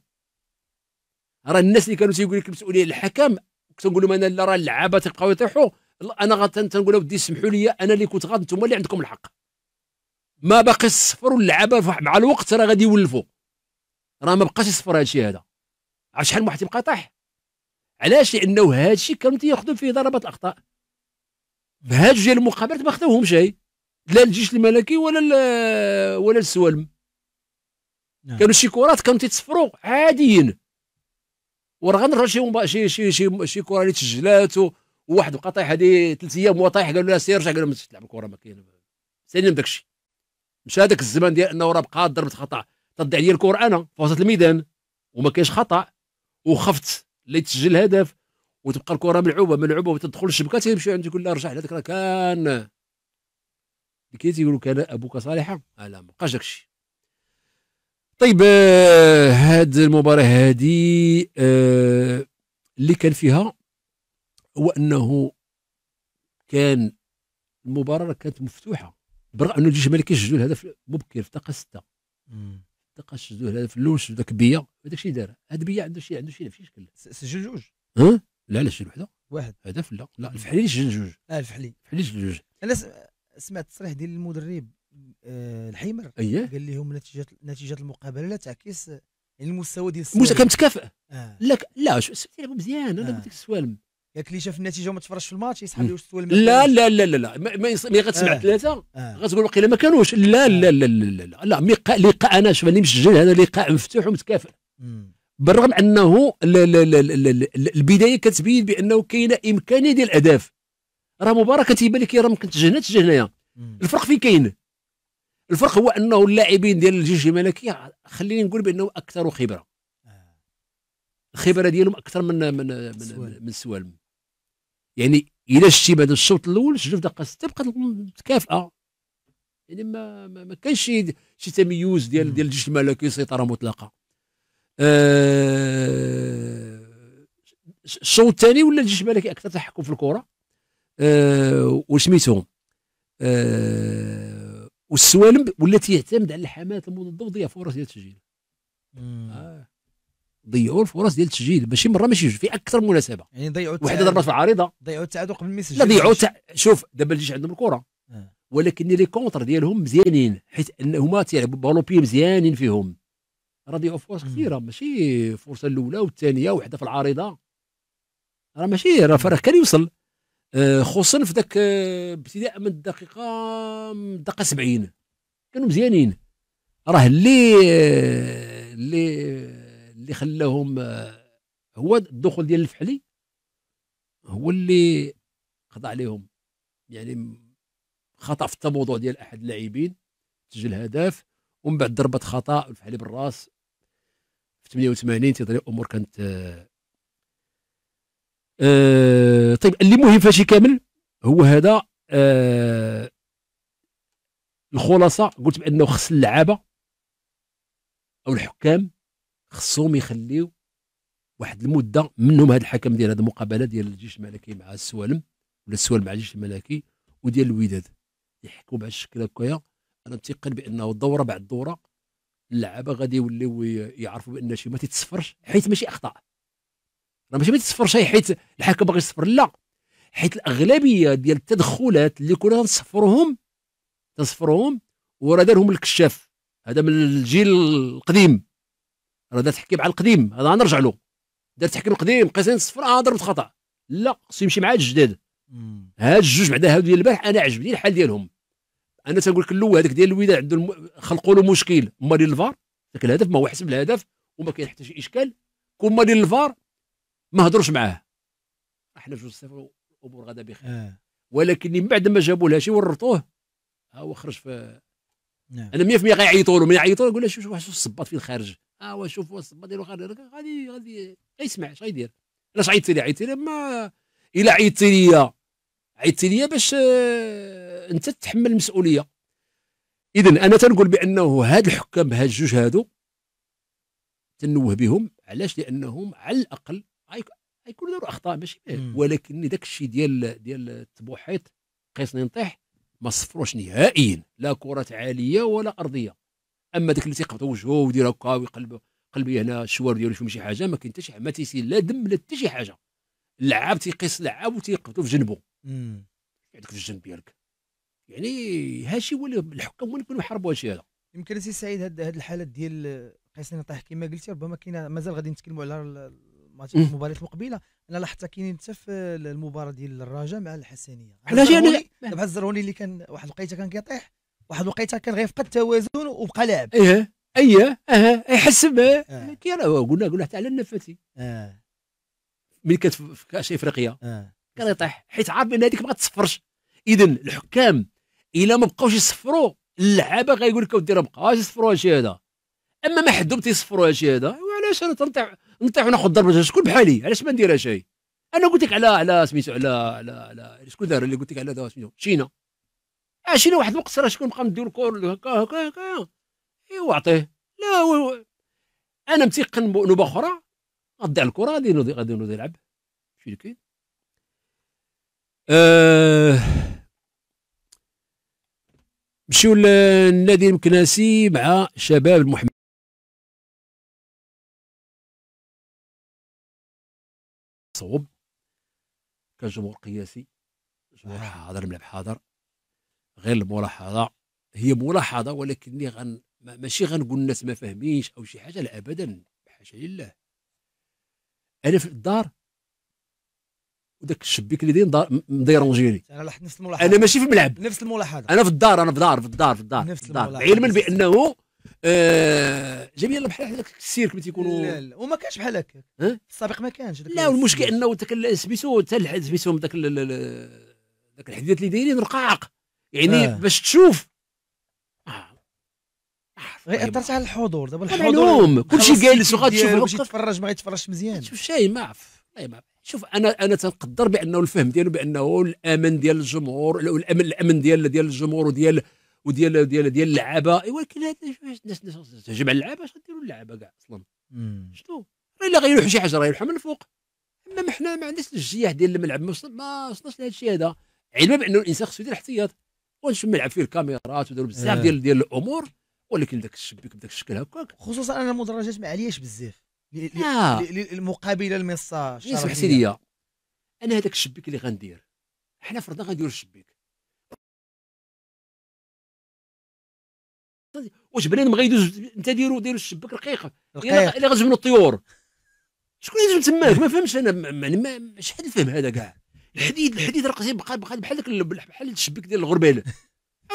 راه الناس اللي كانوا تيقول لك المسؤوليه الحكم كنت نقول لهم انا لا راه اللعابه تيبقاو يطيحوا انا غادي تنقول ودي سمحوا لي انا اللي كنت غاد انتم اللي عندكم الحق ما باقي الصفر واللعابه مع الوقت راه غادي يولفوا راه ما بقاش صفر هذا الشيء هذا عرفت شحال من واحد يبقى طاح علاش لانه هذا الشيء كانوا تياخذوا فيه ضربات الاخطاء بهاد جوج المقابلات ما خداوهم شيء لا الجيش الملكي ولا ولا السوالم نعم. كانوا شي كرات كانوا تيتصفروا عاديين وراه غنرى شي شي شي شي, شي كره اللي تسجلات وواحد بقى طايح هذه ثلاث ايام هو طايح قالوا له سير رجع قال ما تلعب الكره ما كاين سالم الشيء مشى هذاك الزمان ديال انه راه بقى ضربت خطا تضيع لي الكره انا في وسط الميدان وما كاينش خطا وخفت اللي تسجل هدف وتبقى الكره ملعوبه ملعوبه وتدخل الشبكه تيمشي عندك لا رجع لهذاك راه كان كي تيقولوا كان ابوك صالحه لا ما بقاش داكشي طيب آه، هاد المباراه هادي آه، اللي كان فيها هو انه كان المباراه كانت مفتوحه برغم انه الجيش الملكي سجلوا الهدف مبكر في الدقيقه 6 الدقيقه سجلوا الهدف الاول سجلوا داك بيا هذاك الشيء دار هاد بيا عنده شيء عنده شيء في شكل سجل جوج ها لا لا شي وحده واحد هدف لا لا الفحلي سجل جوج اه الفحلي الفحلي سجل جوج انا سمعت التصريح ديال المدرب آه الحمر أيه. قال لهم نتيجه نتيجه المقابله لا تعكس المستوى ديال السوالم كان متكافئ آه. لا لا تيلعبوا مزيان انا آه. قلت لك السوالم ياك اللي شاف النتيجه وما تفرجش في الماتش يسحب واش السوالم لا لا لا لا لا ما, ما, غتسمع آه. ثلاثه آه. غتقول واقيلا ما كانوش لا لا لا لا لا لا, لقاء لقاء انا شوف اللي مسجل هذا لقاء مفتوح ومتكافئ مم. بالرغم انه البدايه كتبين بانه كاينه امكانيه ديال الاهداف راه مباراه كتيبان لك راه ما كتجهناش هنايا الفرق فين كاين الفرق هو انه اللاعبين ديال الجيش الملكي خليني نقول بانه اكثر خبره آه. الخبره ديالهم اكثر من من من, سوال. من سوالم يعني الا شتي بعد الشوط الاول في دقه سته بقات متكافئه يعني ما ما, ما كانش شي تميز ديال ديال الجيش الملكي سيطره مطلقه الشوط آه، الثاني ولا الجيش الملكي اكثر تحكم في الكره آه وسميتهم آه والسوالم ولا يعتمد على الحماس المضاد وضيع فرص ديال التسجيل آه، ضيعوا الفرص ديال التسجيل ماشي مره ماشي في اكثر من مناسبه يعني ضيعوا وحده ضربات في العارضه ضيعوا التعادل قبل ما يسجل لا ضيعوا تع... شوف دابا الجيش عندهم الكره آه. ولكن لي كونتر ديالهم مزيانين حيت هما تيلعبوا بالوبي مزيانين فيهم راه فرص كثيره ماشي الفرصه الاولى والثانيه وحده في العارضه راه ماشي راه فراه كان يوصل آه، خصوصا في ذاك آه، ابتداء من الدقيقه من الدقيقه 70 كانوا مزيانين راه اللي آه، اللي اللي خلاهم هو الدخول ديال الفحلي هو اللي قضى عليهم يعني خطا في التموضع ديال احد اللاعبين سجل هدف ومن بعد ضربه خطا الفحلي بالراس في 88 تيضري الامور كانت آه طيب اللي مهم فشي كامل هو هذا آه الخلاصه قلت بانه خص اللعابه او الحكام خصهم يخليو واحد المده منهم هذا الحكم ديال هذه المقابله ديال الجيش الملكي مع السوالم ولا السوالم مع الجيش الملكي وديال الوداد يحكوا بهذا الشكل هكايا انا متيقن بانه دوره بعد دوره اللعابه غادي يوليو يعرفوا بان شي ما تيتصفرش حيت ماشي اخطاء راه ماشي ما تيتصفرش حيت الحكم باغي يصفر لا حيت الاغلبيه ديال التدخلات اللي كنا تنصفرهم تنصفرهم وراه دارهم الكشاف هذا من الجيل القديم راه دار تحكيم على القديم هذا نرجع له دار تحكيم القديم قيسين صفر اه ضربت خطا لا خصو يمشي مع الجداد هاد الجوج بعدا هادو ديال البارح انا عجبني الحال ديالهم انا تنقول لك الاول هذاك ديال الوداد عنده خلقوا له مشكل هما ديال الفار ذاك الهدف ما هو حسب الهدف وما كاين حتى شي اشكال كون هما ديال الفار ما هضروش معاه احنا جوج صفر الامور غدا بخير آه. ولكن من بعد ما جابوا لها شي ورطوه ها هو خرج في نعم. انا 100% غيعيطوا له من يعيطوا له يقول له شوف شوف الصباط فين خارج ها هو شوف الصباط ديالو خارج غادي غادي غيسمع اش غيدير علاش عيطتي لي عيطتي لي ما الا عيطتي لي عيطتي لي باش آه، انت تتحمل المسؤوليه اذا انا تنقول بانه هاد الحكام هاد الجوج هادو تنوه بهم علاش لانهم على الاقل غيكونوا داروا اخطاء ماشي ولكن داك الشيء ديال ديال التبوحيط قيسني نطيح ما صفروش نهائيا لا كره عاليه ولا ارضيه اما داك اللي تيقبط وجهه ويدير هكا ويقلب قلبي هنا الشوار ديالو يشوف شي حاجه ما كاين حتى شي ما تيسير لا دم لا حتى شي حاجه اللعاب تيقيس لعاب وتيقبطو في جنبه عندك في الجنب ديالك يعني هادشي هو الحكام هو اللي كانوا يحاربوا هادشي هذا يمكن سي سعيد هاد, هاد الحالات ديال قيس طيح كما قلتي ربما كاين مازال غادي نتكلموا على المباريات المقبله انا لاحظت كاينين حتى في المباراه ديال الرجاء مع الحسنيه حنا جينا دابا الزروني اللي كان واحد الوقيته كان كيطيح واحد الوقيته كان غيفقد التوازن وبقى لاعب ايه ايه اه يحسب اه كي قلنا قلنا حتى على النفاتي اه ملي كانت في كاس افريقيا اه كان يطيح حيت عارف ان هذيك ما تصفرش اذا الحكام الا ما بقاوش يصفروا اللعابه غايقول لك اودي راه ما بقاوش يصفروا هادشي هذا اما ما حدهم تيصفروا هادشي هذا وعلاش انا تنطيح نطيح وناخذ ضربه شكون بحالي علاش ما نديرها شي انا قلت لك على على سميتو على على على شكون دار اللي قلت لك على هذا سميتو شينا آه، شينا واحد الوقت راه شكون بقى مدير الكور هكا هكا هكا ايوا عطيه لا و... انا متيقن نوبه اخرى غادي على الكره غادي غادي يلعب شي كاين آه، مشيو للنادي المكناسي مع شباب المحمد صوب كان جمهور قياسي جمهور حاضر ملعب حاضر غير الملاحظه هي ملاحظه ولكني غن ماشي غنقول الناس ما فاهمينش او شي حاجه لا ابدا حاشا لله انا في الدار وداك الشبيك اللي داير مديرونجيني انا لاحظت نفس الملاحظه انا ماشي في الملعب نفس الملاحظه انا في الدار انا في الدار في الدار في الدار نفس الملاحظه علما بانه آه جميل بحال هذاك السيرك ملي تيكونوا لا لا وما كانش بحال هكاك السابق ما كانش لا والمشكل انه داك سبيسو حتى سميتهم ذاك داك الحديدات اللي دايرين رقاق يعني آه. باش تشوف آه. غير طيب. اثرت على الحضور دابا الحضور كلشي جالس وغادي تشوف ما يتفرج مزيان شوف شاي ما عرف ما عرف شوف انا انا تنقدر بانه الفهم ديالو بانه الامن ديال الجمهور الامن الامن ديال ديال الجمهور وديال وديال ديال ديال اللعابه إيه، ولكن الناس تهجم على اللعابه اش غديروا اللعابه كاع اصلا شنو الا غيروحوا شي حاجه راه يروحوا من الفوق اما حنا ما عندناش الجياح ديال الملعب ما وصلناش لهذا الشيء هذا علما بانه الانسان خصو يدير احتياط ونشوف ملعب فيه الكاميرات وداروا بزاف إيه. ديال ديال الامور ولكن داك الشبيك بداك الشكل هكاك خصوصا انا المدرجات ما علياش بزاف للمقابله المصاج الشرعيه سمحتي لي انا هذاك الشبيك اللي غندير حنا فرضنا غنديروا الشبيك واش بنادم غيدوز انت ديروا ديروا الشباك رقيق الا من الطيور شكون يجب تماك ما فهمش انا يعني شحال الفهم هذا كاع الحديد الحديد راه بقى بقى بحال بحال الشبيك ديال الغربال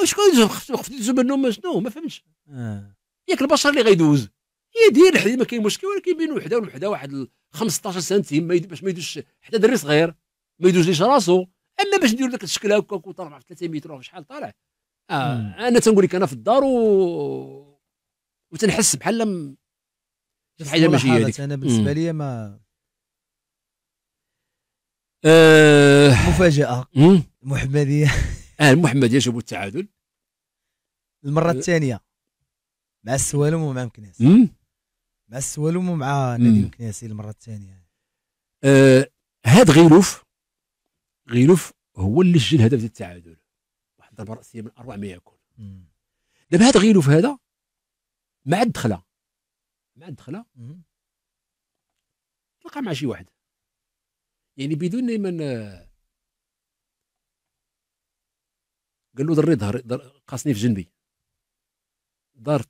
شكون يجب خفتي تزوب منهم شنو ما فهمتش آه. ياك البشر اللي غيدوز هي دايره حديد ما كاين مشكل ولكن بين وحده وحده واحد 15 سنتيم باش ما يدوش حتى دري صغير ما يدوزليش راسو اما باش ندير ذاك الشكل هكاك وطالع في 3 متر شحال طالع آه انا تنقول لك انا في الدار و وتنحس بحال حاجه ماشي هي انا بالنسبه لي ما أه مفاجاه المحمديه اه المحمديه جابوا التعادل المره الثانيه مع السوالم ومع مكناس مع السوالوم ومع نادي الكناسي المره الثانيه آه هاد غيلوف غيلوف هو اللي سجل هدف ديال التعادل واحد الضربه راسيه من اروع ما يكون دابا هاد غيلوف هذا مع الدخله مع الدخله تلقى مع شي واحد يعني بدون ما قال له دري ظهري قاصني في جنبي دار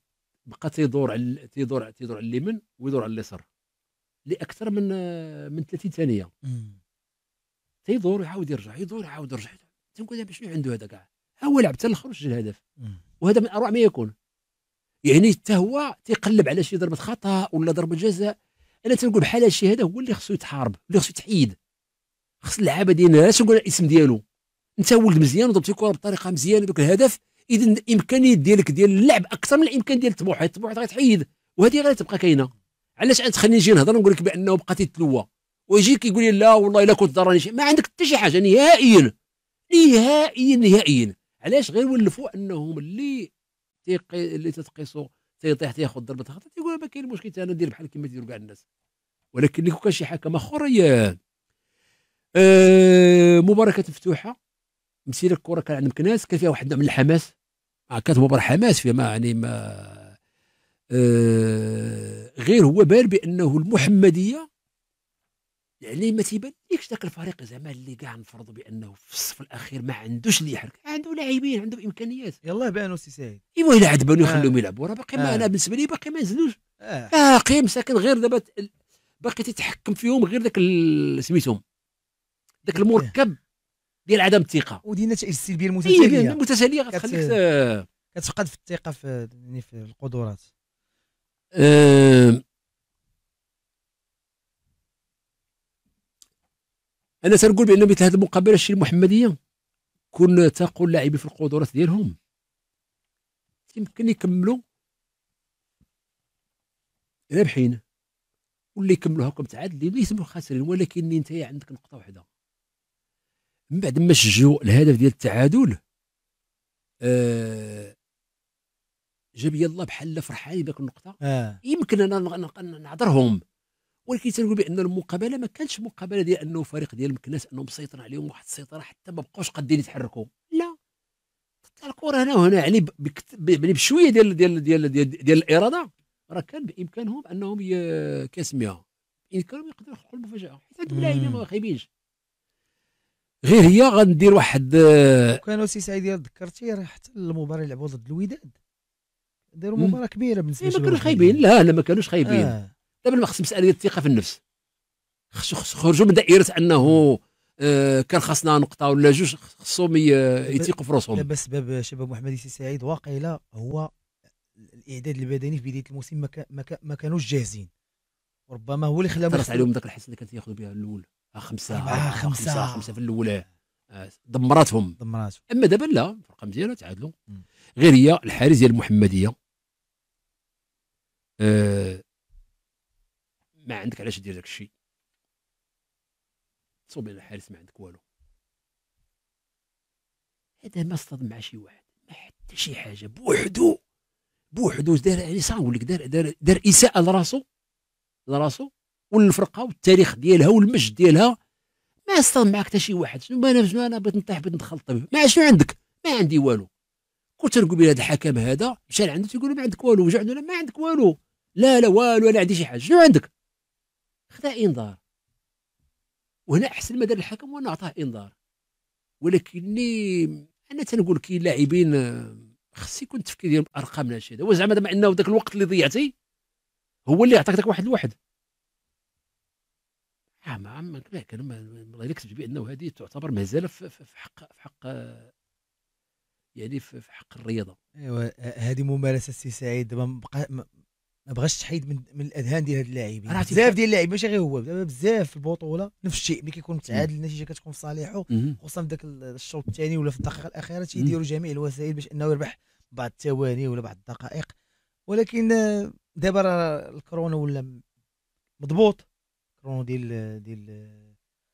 بقى تيدور على تيدور تيدور على اليمين ويدور على اليسار لاكثر من آه، من 30 ثانيه تيدور يعاود يرجع يدور يعاود يرجع تنقول شنو عنده هذا كاع هو لعب حتى الاخر وسجل وهذا من اروع ما يكون يعني حتى هو تيقلب على شي ضربه خطا ولا ضربه جزاء انا تنقول بحال هادشي هذا هو اللي خصو يتحارب اللي خصو يتحيد خص اللعابه ديالنا علاش نقول الاسم ديالو انت ولد مزيان وضربتي الكره بطريقه مزيانه دوك الهدف اذا الامكانيات ديالك ديال اللعب اكثر من الامكان ديال الطموح الطموح يعني غتحيد وهذه غتبقى كاينه علاش تخليني نجي نهضر ونقول لك بانه بقى تتلوى ويجي كيقول لي لا والله الا كنت ضراني شي ما عندك حتى شي حاجه نهائيا نهائيا نهائيا علاش غير ولفوا انهم اللي تيقي اللي تتقيسوا تيطيح تياخذ ضربه خطا تيقول ما كاين مشكل انا ندير بحال كما ديروا كاع الناس ولكن اللي كان شي حكم اخر آه مباركه مفتوحه مسيره الكره كان عندهم كناس كان فيها واحد من الحماس آه، كانت مباراه حماس فيها ما يعني ما آه غير هو بان بانه المحمديه يعني ما تيبانليكش ذاك الفريق زعما اللي كاع نفرضوا بانه في الصف الاخير ما عندوش اللي يحرك عنده لاعبين عنده امكانيات يلاه بانوا سي سعيد ايوا الا عاد بانوا آه. يخلوهم يلعبوا راه باقي ما آه. انا بالنسبه لي باقي ما نزلوش آه. باقي مساكن غير دابا باقي تتحكم فيهم غير ذاك سميتهم ذاك إيه. المركب ديال عدم الثقه ودي النتائج السلبيه إيه، المتتاليه المتتاليه غتخليك كتفقد في الثقه في يعني في القدرات أه... انا تنقول بان مثل هذه المقابله الشيء المحمديه كون تقول اللاعبين في القدرات ديالهم يمكن يكملوا رابحين واللي يكملوها كم تعادلين ليسموا خاسرين ولكن انت عندك نقطه واحده من بعد ما سجلوا الهدف ديال التعادل آه جاب يلا بحال فرحان بذاك النقطه آه. يمكن انا نعذرهم ولكن تنقول بان المقابله ما كانتش مقابله ديال انه فريق ديال مكناس انه مسيطر عليهم واحد السيطره حتى ما بقاوش قادين يتحركوا لا الكره هنا وهنا يعني, يعني بشويه ديال ديال ديال ديال, الاراده راه كان بامكانهم انهم كيسميها كانوا يقدروا يخلقوا المفاجاه حيت هاد اللاعبين ما خايبينش غير هي غندير واحد آه، كانوا سي سعيد ذكرتي راه حتى المباراه لعبوا ضد الوداد داروا مباراه كبيره بالنسبه لهم إيه، ما كانوش خايبين لا لا ما كانوش خايبين آه. دابا ما خص مساله ديال الثقه في النفس خصو خرجوا من دائره انه آه كان خاصنا نقطه ولا جوج خصهم يثيقوا في راسهم دابا سبب شباب محمد سي سعيد واقيلا هو الاعداد البدني في بدايه الموسم ما, كانوش جاهزين ربما هو اللي خلى ترس عليهم ذاك الحس اللي كانت ياخذوا بها الاول خمسه أيوة، خمسه خمسه, خمسة في الاولى آه، دمراتهم دمرتهم اما دابا لا فرقة مزيانه تعادلوا غير هي الحارس ديال المحمديه أه ما عندك علاش دير داك الشيء تصوب على الحارس ما عندك والو هذا ما اصطدم مع شي واحد ما حتى شي حاجه بوحدو بوحدو دار يعني صنقول لك دار دار دار اساءه لراسو لراسو والفرقه والتاريخ ديالها والمجد ديالها ما استغل معك حتى شي واحد شنو انا شنو انا بغيت نطيح بغيت الطبيب ما شنو عندك ما عندي والو كنت تنقول بلي هذا الحكم هذا مشى لعنده تيقول له ما عندك والو وجع عنده ما عندك والو لا لا والو انا عندي شي حاجه شنو عندك خذا انذار وهنا احسن ما دار الحكم وانا عطاه انذار ولكني انا تنقول كاين لاعبين آه، خص يكون التفكير ديالهم ارقام ولا شي هو زعما انه ذاك الوقت اللي ضيعتي هو اللي عطاك ذاك واحد لواحد عام عام كان الله يكتب بانه هذه تعتبر مازال في حق في حق يعني في حق الرياضه ايوا هذه ممارسه سي سعيد دابا ما بغاش تحيد من, من الاذهان ديال هاد اللاعبين بزاف ديال اللاعبين ماشي غير هو دابا بزاف في البطوله نفس الشيء ملي كيكون متعادل النتيجه كتكون في صالحه خصوصا في ذاك الشوط الثاني ولا في الدقيقه الاخيره تيديروا جميع الوسائل باش انه يربح بعض الثواني ولا بعض الدقائق ولكن دابا راه الكورونا ولا مضبوط الكرونو ديال ديال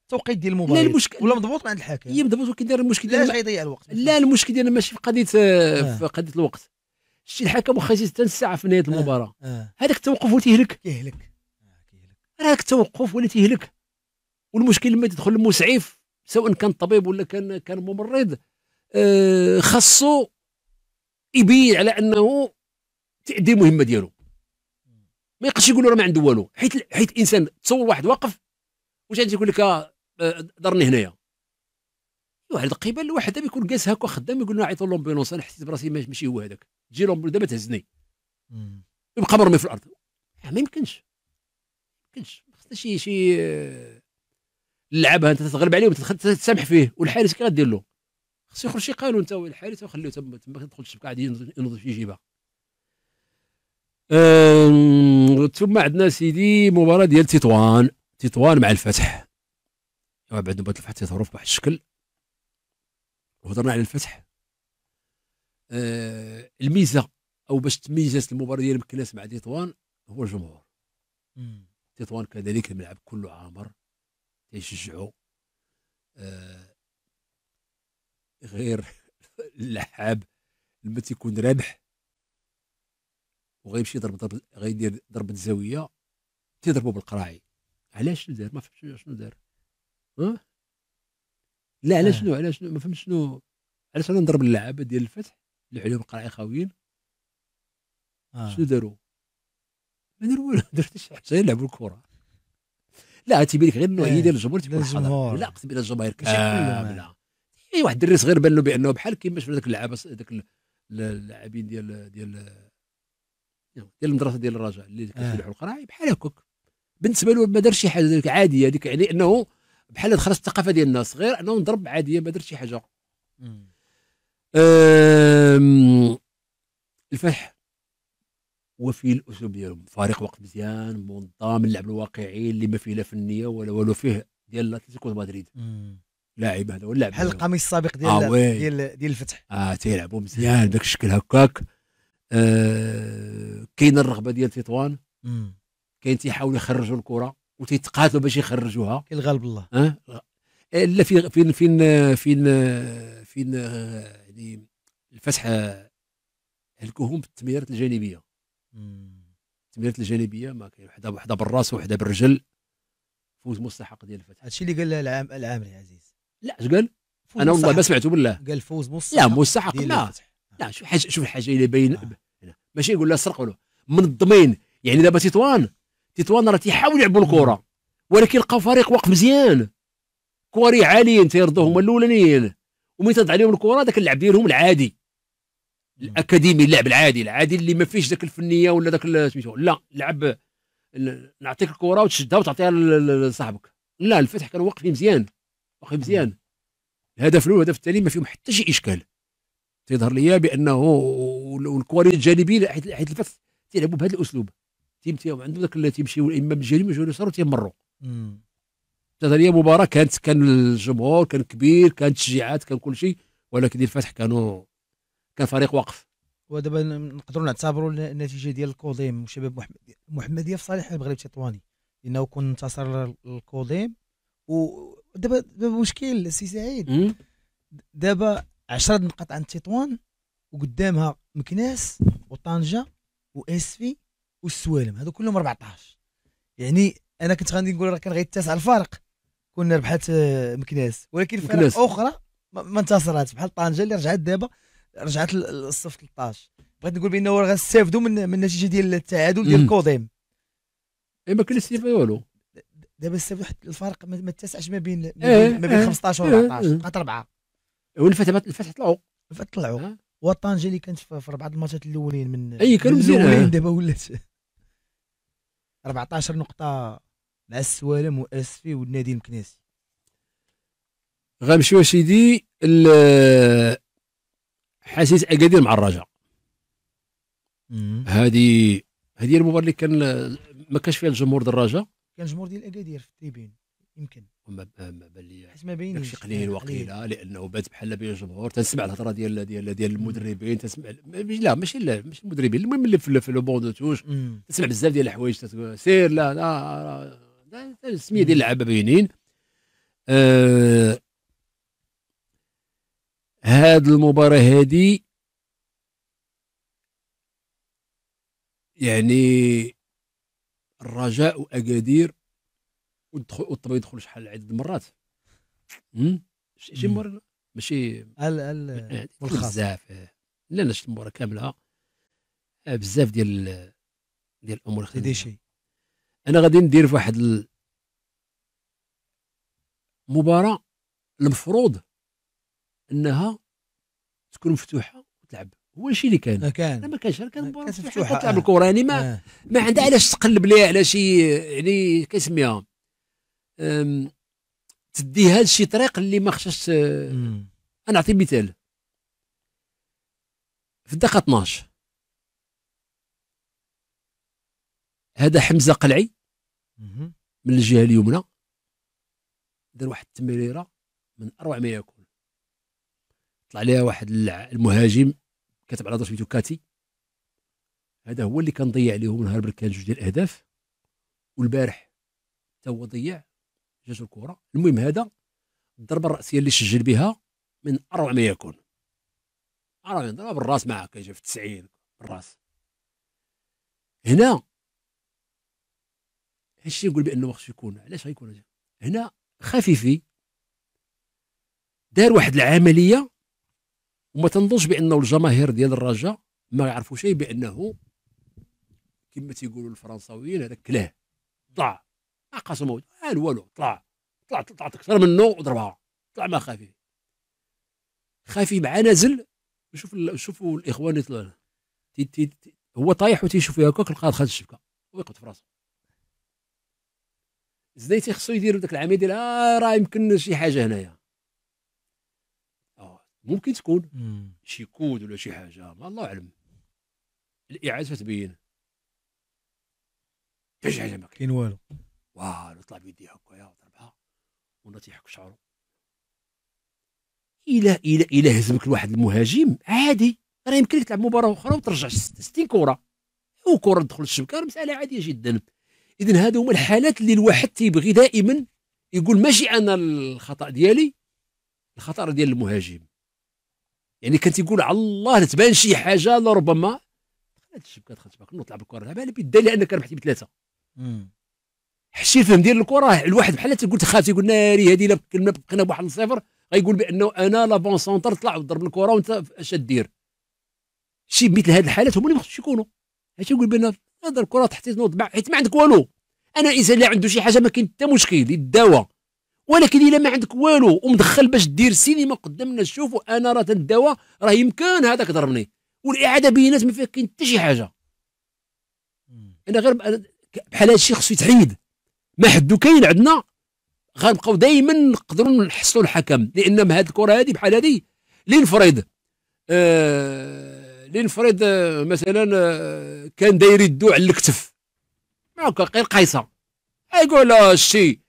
التوقيت ديال المباراه لا المشكل ولا مضبوط عند الحكم هي مضبوط ولكن داير المشكل ديال لا غيضيع الوقت لا المشكل ديالنا ماشي في قضيه آه. في قضيه الوقت شتي الحكم واخا يزيد حتى الساعه في نهايه آه. المباراه آه. هذاك التوقف هو تيهلك كيهلك راه التوقف ولا تيهلك والمشكل لما تدخل المسعف سواء كان طبيب ولا كان كان ممرض خاصو يبين على انه تأدي المهمه ديالو ما يقدرش يقول له راه ما عنده والو حيت حيت الانسان تصور واحد واقف وجا يقول لك آه، آه، درني هنايا واحد القبال الواحد يكون جالس هكا خدام يقول له عيطوا لومبيلونس انا حسيت براسي ماشي هو هذاك تجي لومبيلونس دابا تهزني يبقى مرمي في الارض آه، ما يمكنش ما يمكنش خصنا شي شي اللعبه انت تتغلب عليه وتسامح فيه والحارس كي غادير له خصو يخرج شي قانون انت الحارس وخليه تما تما تدخل الشبكه عادي ينوض في جيبه ثم عندنا سيدي مباراه ديال تطوان تطوان مع الفتح بعد مباراه الفتح تظروف بواحد الشكل وهضرنا على الفتح آه الميزه او باش تميزت المباراه ديال مكناس مع تطوان هو الجمهور تطوان كذلك الملعب كله عامر تيشجعو آه غير اللعاب لما تيكون رابح وغيمشي يضرب ضرب غيدير ضربه زاويه تيضربوا بالقراعي علاش شنو دار ما فهمتش شنو دار أه؟ لا علاش آه. شنو علاش شنو ما فهمتش شنو علاش انا نضرب اللعابه ديال الفتح اللي عليهم القراعي خاويين آه. شنو داروا ما داروا والو ما داروا حتى شي حاجه يلعبوا الكره لا تيبان لك غير النوعيه ديال الجمهور تيكون الجمهور لا قسم بالله الجماهير كامله آه، آه، اي واحد الدري صغير بان له بانه بحال كيما شفنا ذاك اللعابه ذاك اللاعبين ديال ديال ديال المدرسه ديال الرجاء اللي كتفلحوا آه. القراعي بحال هكاك بالنسبه له ما دارش شي حاجه عاديه هذيك يعني انه بحال دخلت الثقافه ديال الناس غير انه نضرب عاديه ما دار شي حاجه الفتح وفي الاسلوب ديالهم فريق وقت مزيان منظم اللعب الواقعي اللي ما فيه لا فنيه ولا والو فيه ديال اتلتيكو مدريد لاعب هذا اللاعب بحال القميص السابق ديال آه ديال ديال الفتح اه تيلعبوا مزيان بداك الشكل هكاك آه، كاين الرغبه ديال تطوان كاين تيحاولوا يخرجوا الكره وتيتقاتلوا باش يخرجوها كاين غالب الله اه الا فين فين فين فين فين يعني الفتح هلكوهم بالتمريرات الجانبيه التمريرات الجانبيه ما كاين وحده وحده بالراس وحده بالرجل فوز مستحق ديال الفتح هادشي اللي قال العام العامري عزيز لا اش قال انا والله ما سمعته بالله قال فوز مستحق لا مستحق لا لا شوف حاجه شوف الحاجه اللي باين آه. ماشي يقول لا ولا من منظمين يعني دابا تطوان تطوان راه تيحاول يلعبوا الكره ولكن لقاو فريق واقف مزيان كواري عاليين تيرضوا هما الاولانيين ومن تضع عليهم الكره ذاك اللعب ديالهم العادي الاكاديمي اللعب العادي العادي اللي ما فيش ذاك الفنيه ولا ذاك سميتو لا لعب نعطيك الكره وتشدها وتعطيها لصاحبك لا الفتح كان واقف مزيان واقف مزيان الهدف الاول والهدف الثاني ما فيهم حتى شي اشكال تيظهر ليا بانه والكوارث الجانبيه حيت الفتح تيلعبوا بهذا الاسلوب تيم عندهم ذاك اللي تيمشيو اما بالجانب ولا اليسار وتيمروا تيظهر لي مباراه كانت كان الجمهور كان كبير كانت تشجيعات كان كل شيء ولكن الفتح كانوا كان فريق واقف ودابا نقدروا نعتبروا النتيجه ديال الكوضيم وشباب المحمديه في صالح المغرب التطواني لانه كون انتصر الكوضيم ودابا دابا مشكل سي سعيد دابا 10 نقاط عند تطوان وقدامها مكناس وطنجه واسفي والسوالم هذو كلهم 14 يعني انا كنت غادي نقول راه كان غير التاسع الفارق كنا ربحات مكناس ولكن فرق اخرى ما انتصرات بحال طنجه اللي رجعت دابا رجعت للصف 13 بغيت نقول بانه راه غنستافدوا من من النتيجه ديال التعادل ديال كوضيم اي ما كان استفاد والو دابا استافدوا الفارق ما اتسعش ما بين ما إيه، بين 15 و 14 بقات اربعه والفتح الفتح طلعوا الفتح طلعوا وطنجه اللي كانت في اربعه الماتشات الاولين من اي كانوا مزيانين دابا ولات 14 نقطه مع السوالم واسفي والنادي المكناسي غنمشيو سيدي حاسيت اكادير مع الرجاء هذه هذه المباراه اللي كان ما كانش فيها الجمهور ديال الرجاء كان الجمهور ديال اكادير في التيبين يمكن ما بان لي حيت ما بينش قليل وقيله آه، لانه بات بحال بين الجمهور تنسمع الهضره ديال ديال ديال المدربين تسمع لا ماشي لا ماشي المدربين المهم اللي في لو بون دو توش تسمع بزاف ديال الحوايج سير لا لا السميه ديال اللعابه باينين آه هاد المباراه هادي يعني الرجاء واكادير والدخل والطبيب يدخل شحال عدد المرات شي مرة ماشي ال ال بزاف آه. لا لا شفت المباراه كامله آه، بزاف ديال ديال الامور ديشي انا غادي ندير في واحد المباراه المفروض انها تكون مفتوحه وتلعب هو الشيء اللي كان كان ما كانش كان مباراه مفتوحه تلعب الكره يعني ما آه. ما عندها علاش تقلب ليها على شي يعني كيسميها تديها لشي طريق اللي ما خشاش آه، انا نعطي مثال في الدقيقه 12 هذا حمزه قلعي من الجهه اليمنى دار واحد التمريره من اروع ما يكون طلع عليها واحد المهاجم كتب على ضربه كاتي هذا هو اللي كان ضيع لهم نهار بركان جوج ديال الاهداف والبارح تا هو ضيع جات الكره المهم هذا الضربه الراسيه اللي سجل بها من اروع ما يكون اروع ضربه بالراس معاه كيجا في 90 بالراس هنا هادشي نقول بانه وقت يكون علاش غيكون هنا خفيفي دار واحد العمليه وما تنظنش بانه الجماهير ديال الرجاء ما يعرفوا شيء بانه كما تيقولوا الفرنساويين هذاك كلاه ضاع عقص موت قال والو طلع طلع طلعت اكثر منه وضربها طلع ما خافي خافي مع نازل شوف شوفوا الاخوان يطلعون هو طايح وتيشوف فيها هكاك لقى دخلت الشبكه ويقعد في راسه زنيتي خصو يدير داك العمليه ديال آه راه يمكن شي حاجه هنايا آه، ممكن تكون مم. شي كود ولا شي حاجه ما الله اعلم الاعاده تبين حاجه ما كاين والو والو طلع بيديه هكايا وضربها تيحك شعره الى الى الى هزمك لواحد المهاجم عادي راه يمكن لك تلعب مباراه اخرى وترجع 60 كره وكره تدخل الشبكه مساله عاديه جدا اذا هذو هما الحالات اللي الواحد تيبغي دائما يقول ماشي انا الخطا ديالي الخطا ديال المهاجم يعني كان تيقول على الله تبان شي حاجه لربما دخلت الشبكه دخلت باك نطلع بالكره لعبها على بيد لانك ربحتي بثلاثه حشي الفهم ديال الكره الواحد بحال قلت خاف يقول ناري هذه الا كنا بقينا بواحد الصفر غيقول بانه انا لا بون سونتر طلع وضرب الكره وانت اش دير شي مثل هذه الحالات هما اللي ما خصوش يكونوا هادشي يقول بان هذا الكره تحت نوض حيت ما عندك والو انا انسان اللي عنده شي حاجه ما كاين حتى مشكل يداوى ولكن الا ما عندك والو ومدخل باش دير سينما قدامنا شوفوا انا راه تنداوى راه يمكن هذاك ضربني والاعاده بينات ما فيها كاين حتى شي حاجه انا غير بحال هادشي خصو يتحيد ما حدو كاين عندنا غنبقاو دائما نقدروا نحصلوا الحكم لان هاد الكره هذه بحال هذه لنفرض آه لنفرض آه، مثلا آه، كان داير يدو على الكتف هكا غير قايصه يقول الشي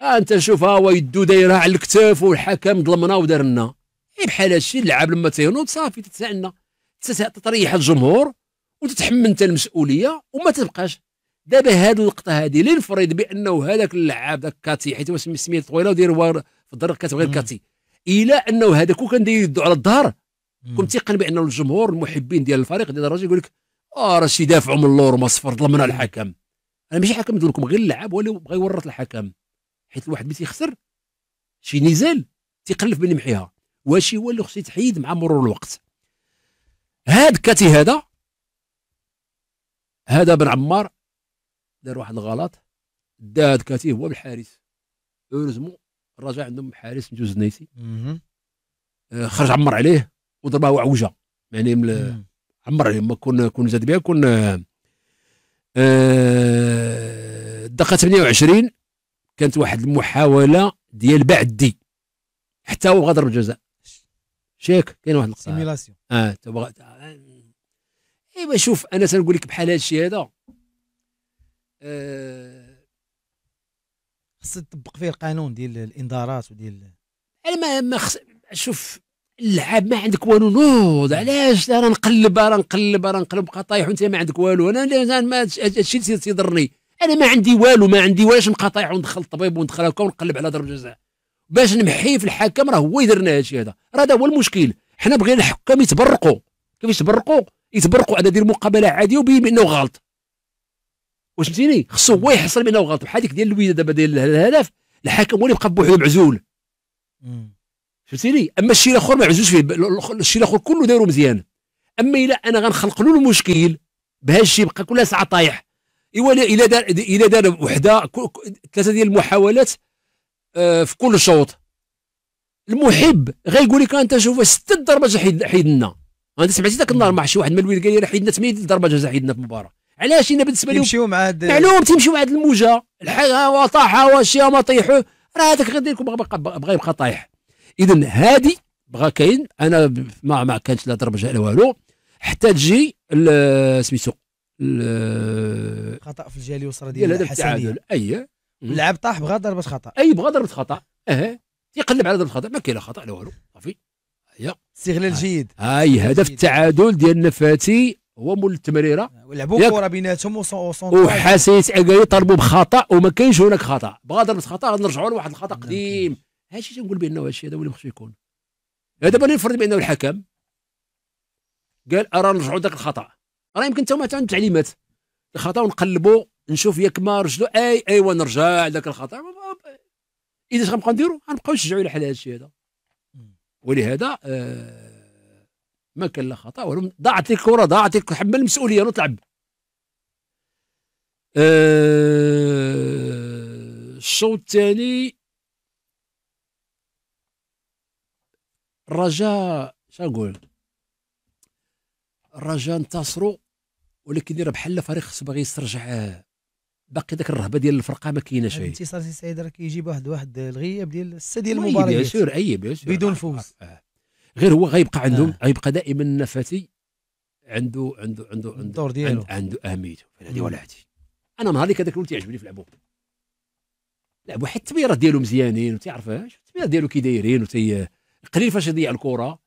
آه انت شوف ها هو يدو دايرها على الكتف والحكم ظلمنا ودار لنا بحال هادشي اللعاب لما تينوض صافي تتسالنا تتريح الجمهور وتتحمل انت المسؤوليه وما تبقاش دابا هذه هادي هذه لنفرض بانه هذاك اللعاب ذاك كاتي حيت واش سميته طويله ودير وار في الدرك كتبغي كاتي الى انه هذاك كان داير يدو على الظهر كنت تيقن بان الجمهور المحبين ديال الفريق ديال الراجل يقول لك اه راه شي دافعوا من اللور ما صفر ظلمنا الحكم انا ماشي حكم نقول لكم غير اللعاب ولا بغى يورط الحكم حيت الواحد ملي تيخسر شي نزال تيقلف من محيها واش هو اللي خصو يتحيد مع مرور الوقت هاد كاتي هذا هذا بن عمار دار واحد الغلط دا هذاك هو بالحارس اوروزمون الرجاء عندهم حارس نجوز النيسي آه، خرج عمر عليه وضربه وعوجه يعني مل... عمر عليه ما كون كون زاد بها كون آه... الدقه 28 كانت واحد المحاوله ديال بعدي حتى هو ضرب الجزاء شيك كاين واحد القصه سيميلاسيون اه تبغى آه، ايوا شوف انا تنقول لك بحال هادشي هذا آه، خص تطبق فيه القانون ديال الانذارات وديال انا يعني ما ما خص شوف اللعاب ما عندك والو نوض علاش راه نقلب راه نقلب راه نقلب بقى طايح وانت ما عندك والو انا ما هادشي اللي تيضرني انا ما عندي والو ما عندي واش نبقى طايح وندخل الطبيب وندخل هكا ونقلب على ضرب جزاء باش نمحي في الحكم راه هو يدير لنا هادشي هذا راه هذا هو المشكل حنا بغينا الحكام يتبرقوا كيفاش يتبرقوا يتبرقوا على دير مقابله عاديه وبين بانه غلط واش فهمتيني خصو هو يحصل بانه غلط بحال ديك ديال الويده دابا ديال الهدف الحكم هو اللي بقى بوحدو معزول فهمتيني اما الشيء الاخر ما عزوش فيه الشيء الاخر كله دايرو مزيان اما الا انا غنخلق له المشكل بهذا الشيء بقى كل ساعه طايح ايوا الا دار الا دار وحده ثلاثه ديال المحاولات آه، في كل شوط المحب غيقول لك انت شوف ست ضربات حيدنا انا سمعتي ذاك النهار مع شي واحد من الوليد قال لي حيدنا ثمانيه ضربات حيدنا في المباراه علاش انا بالنسبه لهم تمشيو مع هاد معلوم تيمشيو مع هاد الموجه الحاجه وطاحه واشياء ما طيحوا راه هذاك غادي لكم بغى يبقى طايح اذا هادي بغا كاين انا ما ما كانش لا ضرب لا والو حتى تجي سميتو خطا في الجالي اليسرى ديال الحسنيه اي اللاعب طاح بغا ضربه خطا اي بغا ضربه خطا اه تيقلب على ضربه خطا ما كاين لا خطا لا والو صافي هي استغلال جيد هاي هدف التعادل ديال نفاتي هو مول التمريره لعبوا كره بيناتهم وحاسيت اكاي طلبوا بخطا وما كاينش هناك خطا ضربت خطا نرجعوا لواحد الخطا قديم هادشي تنقول بانه هادشي هذا هو اللي خصو يكون دابا نفرض بانه الحكم قال ارى نرجعوا ذاك الخطا راه يمكن حتى هما عندهم تعليمات الخطا ونقلبوا نشوف ياك ما رجلو اي ايوا نرجع لذاك الخطا اذا اش غنبقاو نديرو غنبقاو نشجعوا على حال هادشي هذا ولهذا آه ما كان لا خطا ولا ضاعت الكره ضاعت حمل المسؤوليه نطلع أه الشوط الثاني الرجاء شنقول الرجاء انتصروا ولكن راه بحال فريق خص باغي يسترجع آه، باقي ذاك الرهبه ديال الفرقه ما كاينه شي الانتصار سي سعيد راه كيجيب واحد واحد الغياب ديال السته ديال المباريات بيان سور اي بيان سور بدون آه، فوز آه آه. غير هو غيبقى عندهم آه. غيبقى دائما النفسي عنده عنده عنده عنده الدور ديالو عنده اهميته هذه ولا هذه انا نهار اللي كذاك الولد تيعجبني في لعبه لعبو حيت التبيرات ديالو مزيانين ما تعرفهاش التبيرات ديالو كي دايرين وتي قليل فاش يضيع الكره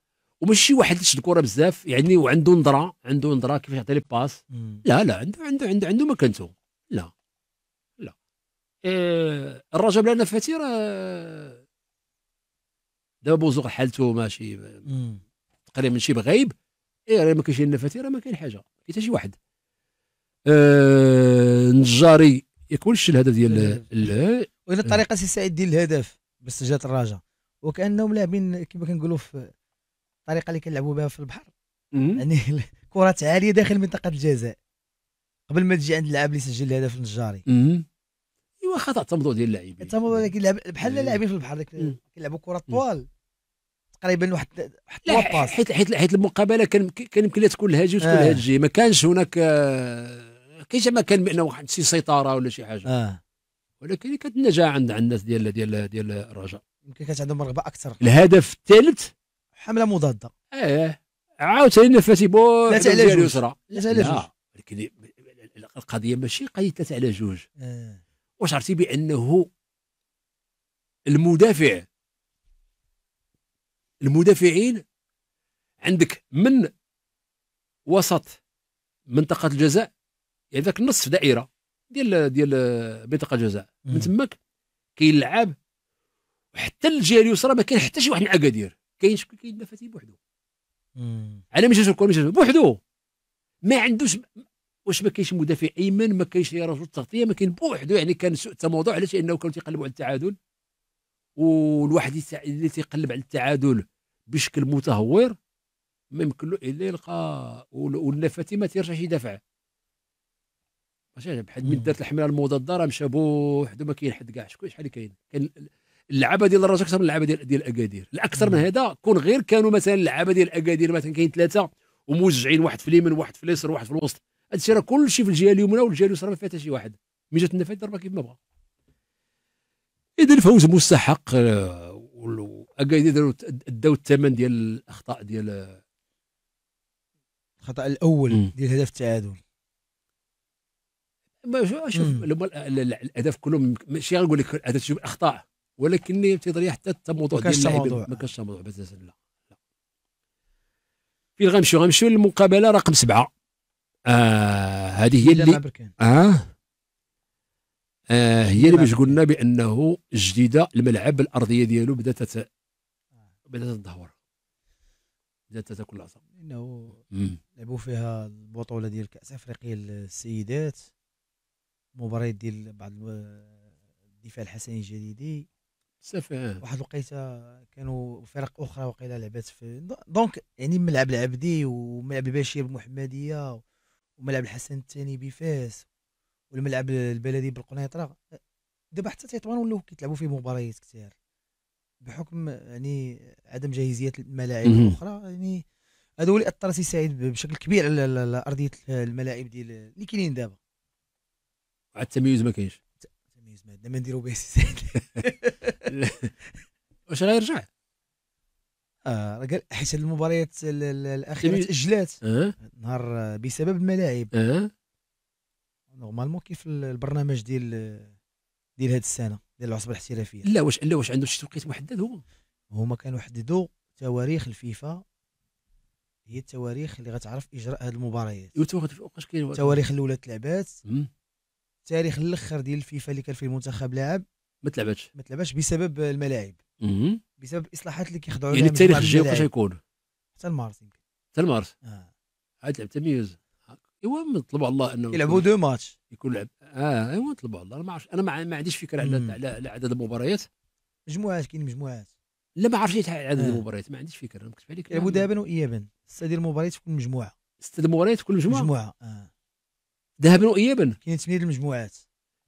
وماشي واحد شد الكره بزاف يعني وعنده نظره عنده نظره كيفاش يعطي لي باس لا لا عنده عنده عنده عنده مكانته لا لا إيه الرجل بلا نفاتي راه دابا بوزوق حالته ماشي تقريبا ماشي بغايب اي راه ما كاينش النفاتي راه ما كاين حاجه حتى شي واحد آه نجاري يكونش الهدف ديال وإلى الطريقه آه. سي سعيد ديال الهدف بس جات الرجاء وكانهم لاعبين كما كنقولوا في الطريقه اللي كنلعبوا بها في البحر يعني كرات عاليه داخل منطقه الجزاء قبل ما تجي عند اللاعب اللي سجل الهدف النجاري أيوة، خطا تعتمدوا ديال اللاعبين تعتمدوا ولكن بحال إيه. اللاعبين في البحر كيلعبوا كره طوال تقريبا واحد واحد الباس حيت حيت حيت المقابله كان كان يمكن تكون الهاجي وتكون آه. الهاجي ما كانش هناك ما آه، ما كان بان واحد شي سيطره ولا شي حاجه آه. ولكن كانت النجاعه عند الناس ديال ديال ديال الرجاء يمكن كانت عندهم رغبه اكثر الهدف الثالث حمله مضاده اه عاوتاني نفاتي بو ثلاثه على جوج ثلاثه على جوج ولكن القضيه ماشي قضيه ثلاثه على جوج آه. واش عرفتي بانه المدافع المدافعين عندك من وسط منطقه الجزاء يعني ذاك النصف دائره ديال ديال منطقه الجزاء من تماك كيلعب حتى الجهه اليسرى ما كاين حتى شي واحد من اكادير كاين شكون كاين فتي بوحدو على مشاش الكره بوحدو ما عندوش واش ما كاينش مدافع ايمن ما كاينش رجل تغطيه ما كاين بوحدو يعني كان سوء التموضوع علاش انه كانوا تيقلبوا على التعادل والواحد اللي تيقلب على التعادل بشكل متهور ما يمكن له الا يلقى واللافتي ما تيرجعش يدافع ماشي يعني بحال من دارت الحمله المضاده راه مشى بوحدو ما كاين حد كاع شكون شحال كاين كان اللعبه ديال الرجاء اكثر من اللعبه ديال ديال اكادير الاكثر من هذا كون غير كانوا مثلا اللعبه ديال اكادير مثلا كاين ثلاثه وموزعين واحد في اليمين واحد في اليسر واحد في الوسط هذا الشيء راه كلشي في الجهه اليمنى والجهه اليسرى ما فيها حتى شي واحد مي جات النفايات ضربها كيف ما بغا اذا الفوز مستحق اكايدي آه، داروا داو الثمن ديال الاخطاء ديال آه، الخطا الاول ديال هدف التعادل ما شوف الاهداف كلهم ماشي غنقول لك الاهداف شوف اخطاء ولكن تيضري حتى موضوع ديال اللاعب ما كانش موضوع بزاف لا فين غنمشيو غنمشيو للمقابله رقم سبعه آه هذه هي اللي آه, آه هي اللي باش قلنا بانه الجديده الملعب الارضيه ديالو بدات تت... آه. بدات تدهور بدات تاكل العصا انه لعبوا فيها البطوله ديال كاس افريقيا للسيدات مباريات ديال بعض الدفاع الحسني الجديدي بزاف آه. واحد الوقيته كانوا فرق اخرى وقيله لعبات في دونك يعني ملعب العبدي وملعب البشير المحمديه وملعب الحسن الثاني بفاس والملعب البلدي بالقنيطره دابا حتى تيطوان ولاو كيتلعبوا فيه مباريات كثير بحكم يعني عدم جاهزيه الملاعب الاخرى يعني هذا هو اللي اثر سي سعيد بشكل كبير على ارضيه الملاعب ديال اللي كاينين دابا عاد التمييز ما كاينش التمييز ما عندنا نديرو به سي سعيد واش راه يرجع اه حيت المباريات الاخيره تاجلات إيه؟ نهار بسبب الملاعب أه؟ نورمالمون كيف البرنامج ديال ديال هذه السنه ديال العصبه الاحترافيه لا واش لا واش عنده شي توقيت محدد هو هما كانوا حددوا تواريخ الفيفا هي التواريخ اللي غتعرف اجراء هذه المباريات التواريخ الاولى تلعبات التاريخ الاخر ديال الفيفا اللي كان فيه المنتخب لاعب ما تلعباتش ما تلعباتش بسبب الملاعب مم. بسبب الاصلاحات اللي كيخضعوا يعني التاريخ الجاي واش غيكون؟ حتى المارس يمكن حتى المارس اه عاد تلعب تميز ايوا نطلبوا على الله انه يلعبوا دو ماتش يكون لعب اه ايوا نطلبوا على الله انا ما عرفتش انا ما عنديش فكره على على عدد المباريات مجموعات كاين مجموعات لا ما عرفتش عدد آه. المباريات ما عنديش فكره نكتب عليك يلعبوا ذهبا وايابا سته ديال المباريات في كل مجموعه سته المباريات في كل مجموعه مجموعه اه ذهبا وايابا كاين ثمانيه المجموعات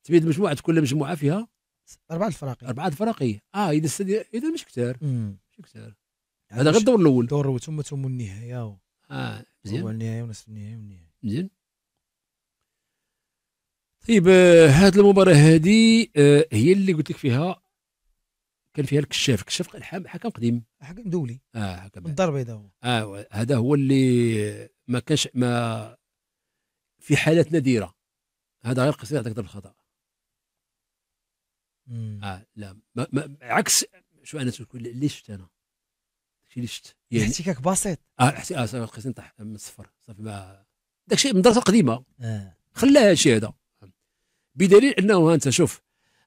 ثمانيه المجموعات كل مجموعه فيها اربعه الفراقي يعني. اربعه الفراقي إيه. اه اذا استدي... اذا مش كثار مش كثار هذا غير الدور الاول الدور الاول ثم ثم النهايه و... اه مزيان النهايه ونصف النهايه والنهايه مزيان طيب آه، هذه المباراه هذه آه، هي اللي قلت لك فيها كان فيها الكشاف الكشاف حكم قديم حكم دولي اه حكم الدار البيضاء هو اه هذا هو اللي ما كانش ما في حالات نادره هذا غير قصير هذاك الخطا اه لا ما ما عكس شو انا تقول ليش انا داكشي اللي شفت يعني احتكاك بسيط اه احتكاك آه صافي نطيح من الصفر صافي ما داكشي من الدراسه قديمه آه. خلاها هادشي هذا بدليل انه انت شوف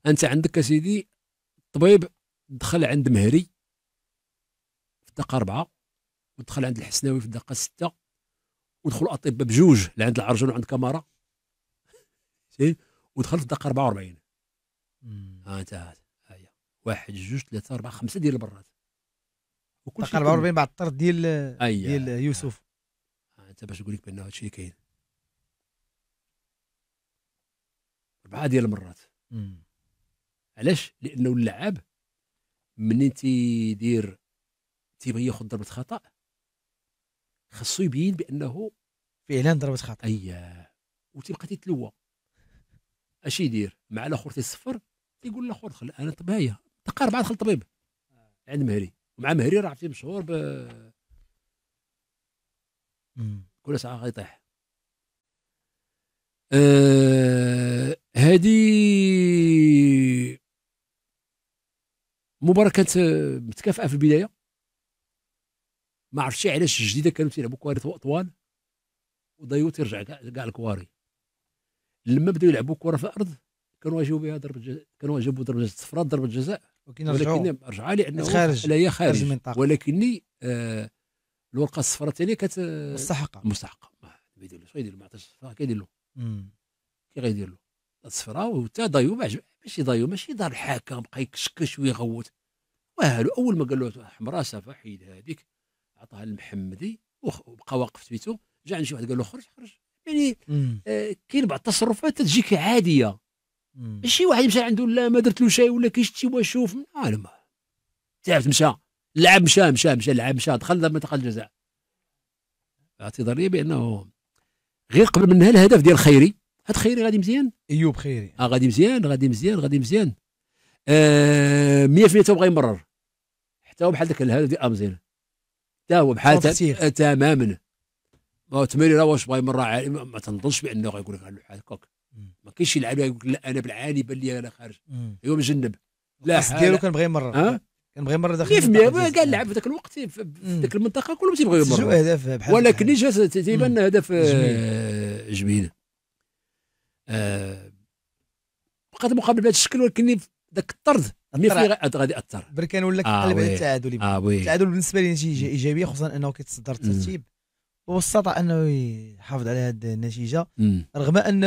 انت عندك سيدي الطبيب دخل عند مهري في الدقه اربعه ودخل عند الحسناوي في الدقه سته ودخلوا الاطباء بجوج لعند العرجون وعند كماره ودخل في الدقه 44 ها انتهت هيا واحد جوج ثلاثه اربعه خمسه ديال البرات وكل شيء 44 بعد الطرد ديال ديال يوسف آه، انت باش نقول لك بان هذا الشيء كاين اربعه ديال المرات علاش لانه اللعاب منين تيدير تيبغي ياخذ ضربه خطا خاصو يبين بانه فعلا ضربه خطا اييه وتيبقى تتلوى اش يدير مع الاخر تيصفر يقول له خذ انا طبايه تقارب بعد دخل طبيب آه. عند مهري ومع مهري راه عرفتي مشهور ب كل ساعه غيطيح آه هذه المباراه كانت متكافئه في البدايه ما عرفتش علاش الجديده كانوا تيلعبوا كواري طوال وضيوت يرجع كاع الكواري لما بداو يلعبوا كره في الارض كنواجهوا بها ضربه كنواجهوا ضربه الصفراء ضربه جزاء ولكن لي انه خارج لا هي خارج المنطقه ولكني آه الورقه الصفراء الثانيه كانت آه، مستحقه مستحقه ما يدير له شنو يدير له ما عطاش الصفراء كيدير له كي غيدير له الصفراء وتا ضايو ماشي ضايو ماشي دار الحكم بقى يكشكش ويغوت والو اول ما قال له حمراء صافا حيد هذيك عطاها للمحمدي وبقى واقف في بيتو جا عند شي واحد قال له خرج خرج يعني آه كاين بعض التصرفات تجيك عاديه ماشي واحد مشى عنده لا ما درت له شيء ولا كيشتي ما ما تعرف مشى لعب مشى مشى مشى لعب مشى دخل منطقه الجزاء لي بانه غير قبل منها الهدف ديال خيري هاد خيري غادي مزيان ايوب خيري اه غادي مزيان غادي مزيان غادي مزيان 100% آه تبغى يمرر حتى هو بحال ذاك الهدف ديال امزيل حتى هو بحال تماما تمريره واش بغى يمرر ما تنظنش بانه غيقول لك هكاك ما كاينش يلعب يقول لا انا بالعالي بان لي انا خارج هو أيوة، مجنب لا ديالو كان بغى يمرر أه؟ كان بغى يمرر داخل 100% كاع لعب في ذاك الوقت في ذاك المنطقه كلهم تيبغيو يمرر ولكن جا تيبان هدف آه، جميل آه، بقات مقابله بهذا الشكل ولكن ذاك الطرد مي في غادي ياثر بركان ولا آه، قلب على التعادل آه التعادل بالنسبه لي نتيجه ايجابيه خصوصا انه كيتصدر الترتيب واستطاع انه يحافظ على هذه النتيجه رغم ان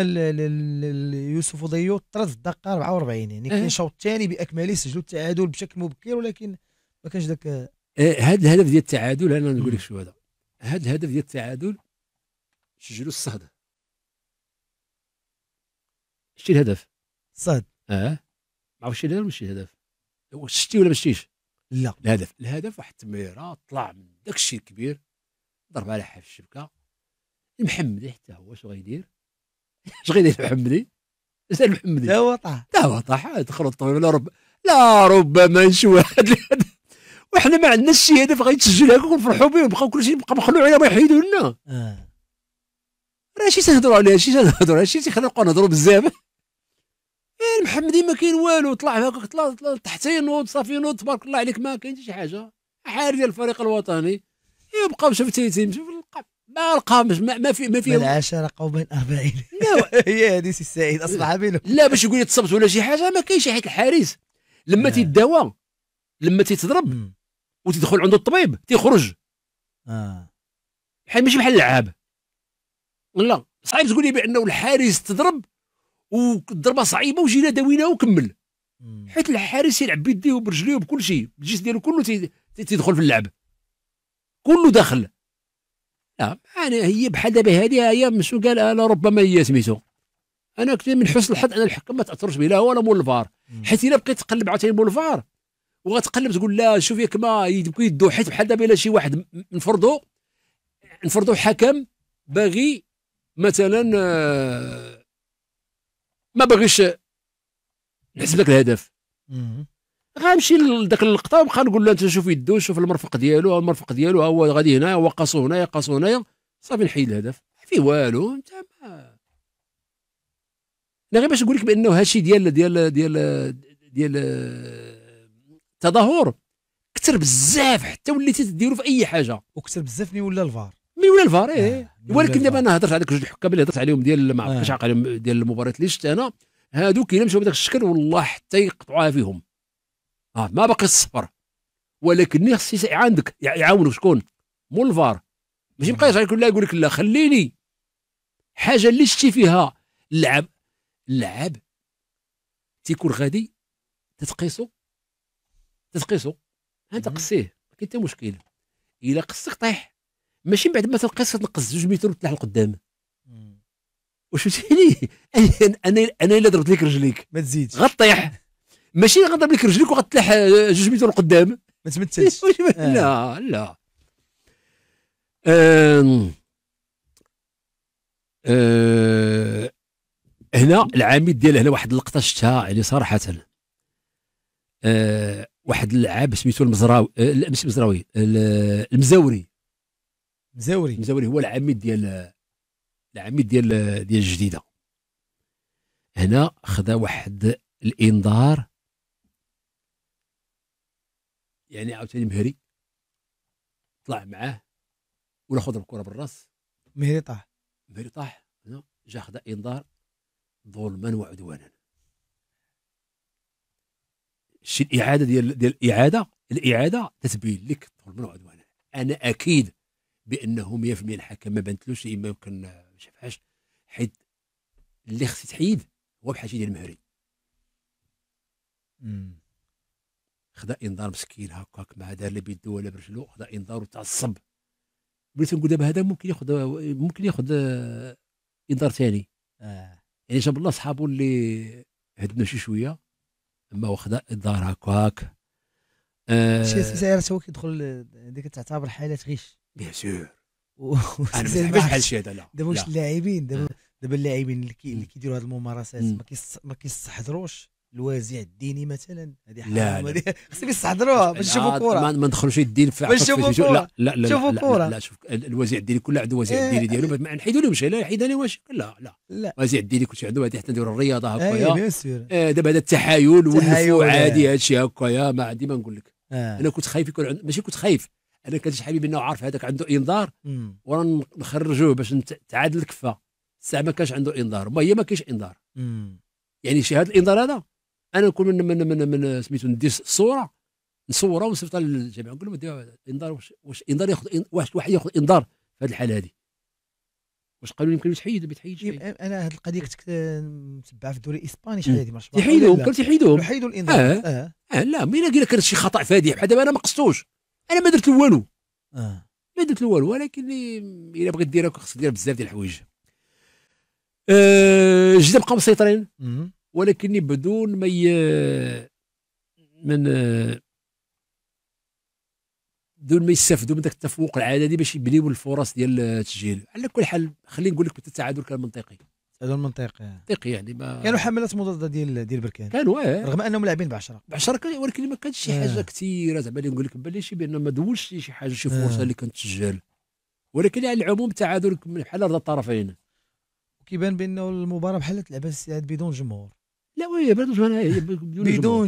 يوسف ضيو طرد في الدقه 44 يعني كان الشوط إيه. الثاني باكمله سجلوا التعادل بشكل مبكر ولكن ما كانش ذاك هذا إيه، الهدف ديال التعادل انا نقول لك شو هذا هذا الهدف ديال التعادل سجلوا الصهد شتي الهدف الصهد اه ما عرفتش الهدف ولا شتي الهدف شتي ولا ما شتيش لا الهدف الهدف واحد التمريره طلع من داك الشيء الكبير ضرب على حاف الشبكه المحمدي حتى هو شو غيدير اش غيدير المحمدي زين المحمدي لا وطاح لا وطاح دخل الطبيب لا رب لا ربما نشوى وحنا ما عندناش شي هدف غيتسجل هكا ونفرحوا به وبقاو كلشي يبقى مخلوع على ما يحيدوا لنا آه. راه شي تنهضروا عليها شي تنهضروا على شي تيخلقوا نهضروا بزاف إيه المحمدي ما كاين والو طلع هكاك طلع, طلع تحت ينوض صافي ينوض تبارك الله عليك ما كاين شي حاجه حارس الفريق الوطني يبقاو شفتي تيمشي في القب ما لقاهمش ما, ما في ما في العشرة بين أربعين لا هي هذه سي سعيد اصبح بينهم لا باش يقول لي تصبت ولا شي حاجة ما كاينش حيت الحارس لما تيداوى لما تيتضرب وتدخل عنده الطبيب تيخرج اه بحال ماشي بحال اللعاب لا صعيب تقول لي بانه الحارس تضرب والضربه صعيبه وجينا داويناها وكمل حيت الحارس يلعب بيديه وبرجليه وبكل شيء الجسم ديالو كله تيدخل في اللعب كله دخل لا يعني هي بحال دابا هذه هي مسو قال انا ربما هي سميتو انا كنت من حسن الحظ ان الحكم ما تاثرش به لا هو ولا مول الفار حيت الا بقيت تقلب عاوتاني مول الفار وغتقلب تقول لا شوف ياك ما يبقى يدو حيت بحال دابا الا شي واحد نفرضوا نفرضوا حكم باغي مثلا آه، ما باغيش نحسب لك الهدف مم. غنمشي لذاك اللقطه وبقى نقول له انت شوف يدو شوف المرفق ديالو المرفق ديالو ها هو غادي هنا هو قاصو هنايا قاصو هنايا صافي نحيد الهدف في والو انت ما انا غير باش نقول لك بانه هادشي ديال ديال ديال ديال التظاهر كثر بزاف حتى وليتي تديرو في اي حاجه وكثر بزاف ملي ولا الفار ملي ولا الفار ايه آه، ولكن دابا انا هضرت على جوج الحكام اللي هضرت عليهم ديال ما عرفتش آه. عقل ديال المباريات اللي شفت انا هادو كيلمشوا مشاو بداك الشكل والله حتى يقطعوها فيهم آه ما باقي الصفر ولكن خصي عندك يعاونك شكون مول الفار ماشي مقيس عليك لا يقول لك لا خليني حاجه اللي شتي فيها اللعب اللعب تيكون غادي تتقيسو تتقيسو انت قصيه ما كاين حتى مشكل الا قصك طيح ماشي من بعد ما تنقص تنقص جوج متر وتلاح القدام واش فهمتيني انا انا الا ضربت لك رجليك ما تزيدش غطيح ماشي غضرب لك رجلك وغتلاح آه، جوج متر قدام ما تمثلش لا آه. لا أم... آه، هنا العميد ديال هنا واحد اللقطه شفتها يعني صراحه أه واحد اللعاب سميتو المزراوي لا ماشي المزراوي المزاوري مزاوري المزاوري هو العميد ديال العميد ديال ديال الجديده هنا خذا واحد الانذار يعني عاوتاني مهري طلع معاه ولا خذ الكره بالراس مهري طاح مهري طاح نعم، جا خدا انذار ظلما وعدوانا شي الاعاده ديال ديال الاعاده الاعاده تتبين لك ظلما وعدوانا انا اكيد بانه 100% الحكم ما بنتلوش اما يمكن ما شافهاش حيت اللي خصك تحيد هو بحال شي ديال مهري خدا انذار مسكين هكاك مع دار لا بيدو ولا برجلو خدا انذار وتعصب بغيت نقول دابا هذا ممكن ياخذ ممكن ياخذ آه، انذار ثاني آه. يعني جاب الله صحابو اللي هدنا شي شويه اما واخدا انذار هكاك آه شي سيارة هو كيدخل هذيك تعتبر حالة غش بيان سور انا ما بحال شي هذا لا دابا واش اللاعبين دابا آه. دابا اللاعبين اللي كيديروا هذه الممارسات ما كيستحضروش الوازع الديني مثلا هذه لا خصك تستحضروها باش نشوفوا كوره ما ندخلوش الدين في باش نشوفوا لا لا لا شوفوا كوره لا شوف الوازع الديني كله عنده وازع الديني إيه. ديالو ما نحيدوا لهمش لا يحيد لي واش لا لا الوازع الديني كلشي عنده هذه حتى نديروا الرياضه هكايا أيوة، بيان سور آه، دابا هذا التحايل والنفو عادي هذا آه. الشيء هكايا ما عندي ما نقول لك آه. انا كنت خايف يكون ماشي كنت خايف انا كنت حبيبي انه عارف هذاك عنده انذار ورا نخرجوه باش نتعادل الكفه الساعه ما كانش عنده انذار ما هي ما كاينش انذار يعني شي هذا الانذار هذا انا نكون من من من, من سميتو ندير صوره نصورها ونصيفطها للجميع نقول لهم انذار واش, واش انذار ياخذ واحد واحد ياخذ انذار في هذه الحاله هذه واش قالوا يمكن تحيد ما تحيدش انا هذه القضيه كنت متبعه في الدوري الاسباني شحال هذه ما تحيدوا كان تحيدوا حيدوا الانذار آه. آه. اه لا مين قال لك شي خطا فادح بحال دابا انا ما قصتوش انا ما درت له والو آه. ما درت له والو ولكن الا بغيت ديرها خصك دير بزاف ديال الحوايج أه جدا بقاو مسيطرين ولكني بدون ما من بدون ما يستافدوا من ذاك التفوق العددي باش يبنيو الفرص ديال التسجيل على كل حال خلينا نقول لك التعادل كان منطقي هذا المنطقي منطقي يعني ما كانوا حملات مضاده ديال ديال بركان كانوا اه رغم انهم لاعبين ب 10 ب 10 ولكن ما كانتش شي آه. حاجه كثيره زعما اللي نقول لك بان شي بان ما دوزش شي حاجه شي آه. فرصه اللي كانت تسجل ولكن على العموم تعادل بحال رضا الطرفين كيبان بانه المباراه بحال تلعبها بدون جمهور لا وي بلاد جمهوريه بدون جمهور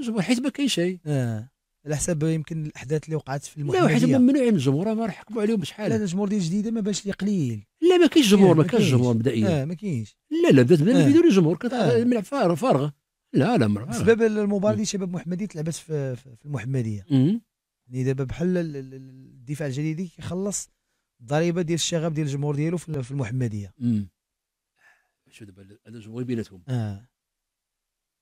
جمهور إيه. آه. حيت ما كاين شيء اه على حسب يمكن الاحداث اللي وقعت في المحمديه لا حيت ممنوعين يعني من الجمهور ما راح يحكموا عليهم بشحال لا الجمهور ديال الجديده ما باش لي قليل لا ما كاينش جمهور آه، ما كاينش جمهور مبدئيا اه ما كاينش لا لا بدات بدون آه. جمهور كانت الملعب فارغ فارغه لا لا مرة بسبب المباراه اللي شباب محمدي تلعبات في, في المحمديه يعني دابا بحال الدفاع الجديد كيخلص الضريبه ديال الشغب ديال الجمهور ديالو في المحمديه مم. شو دابا هذا هو بيناتهم اه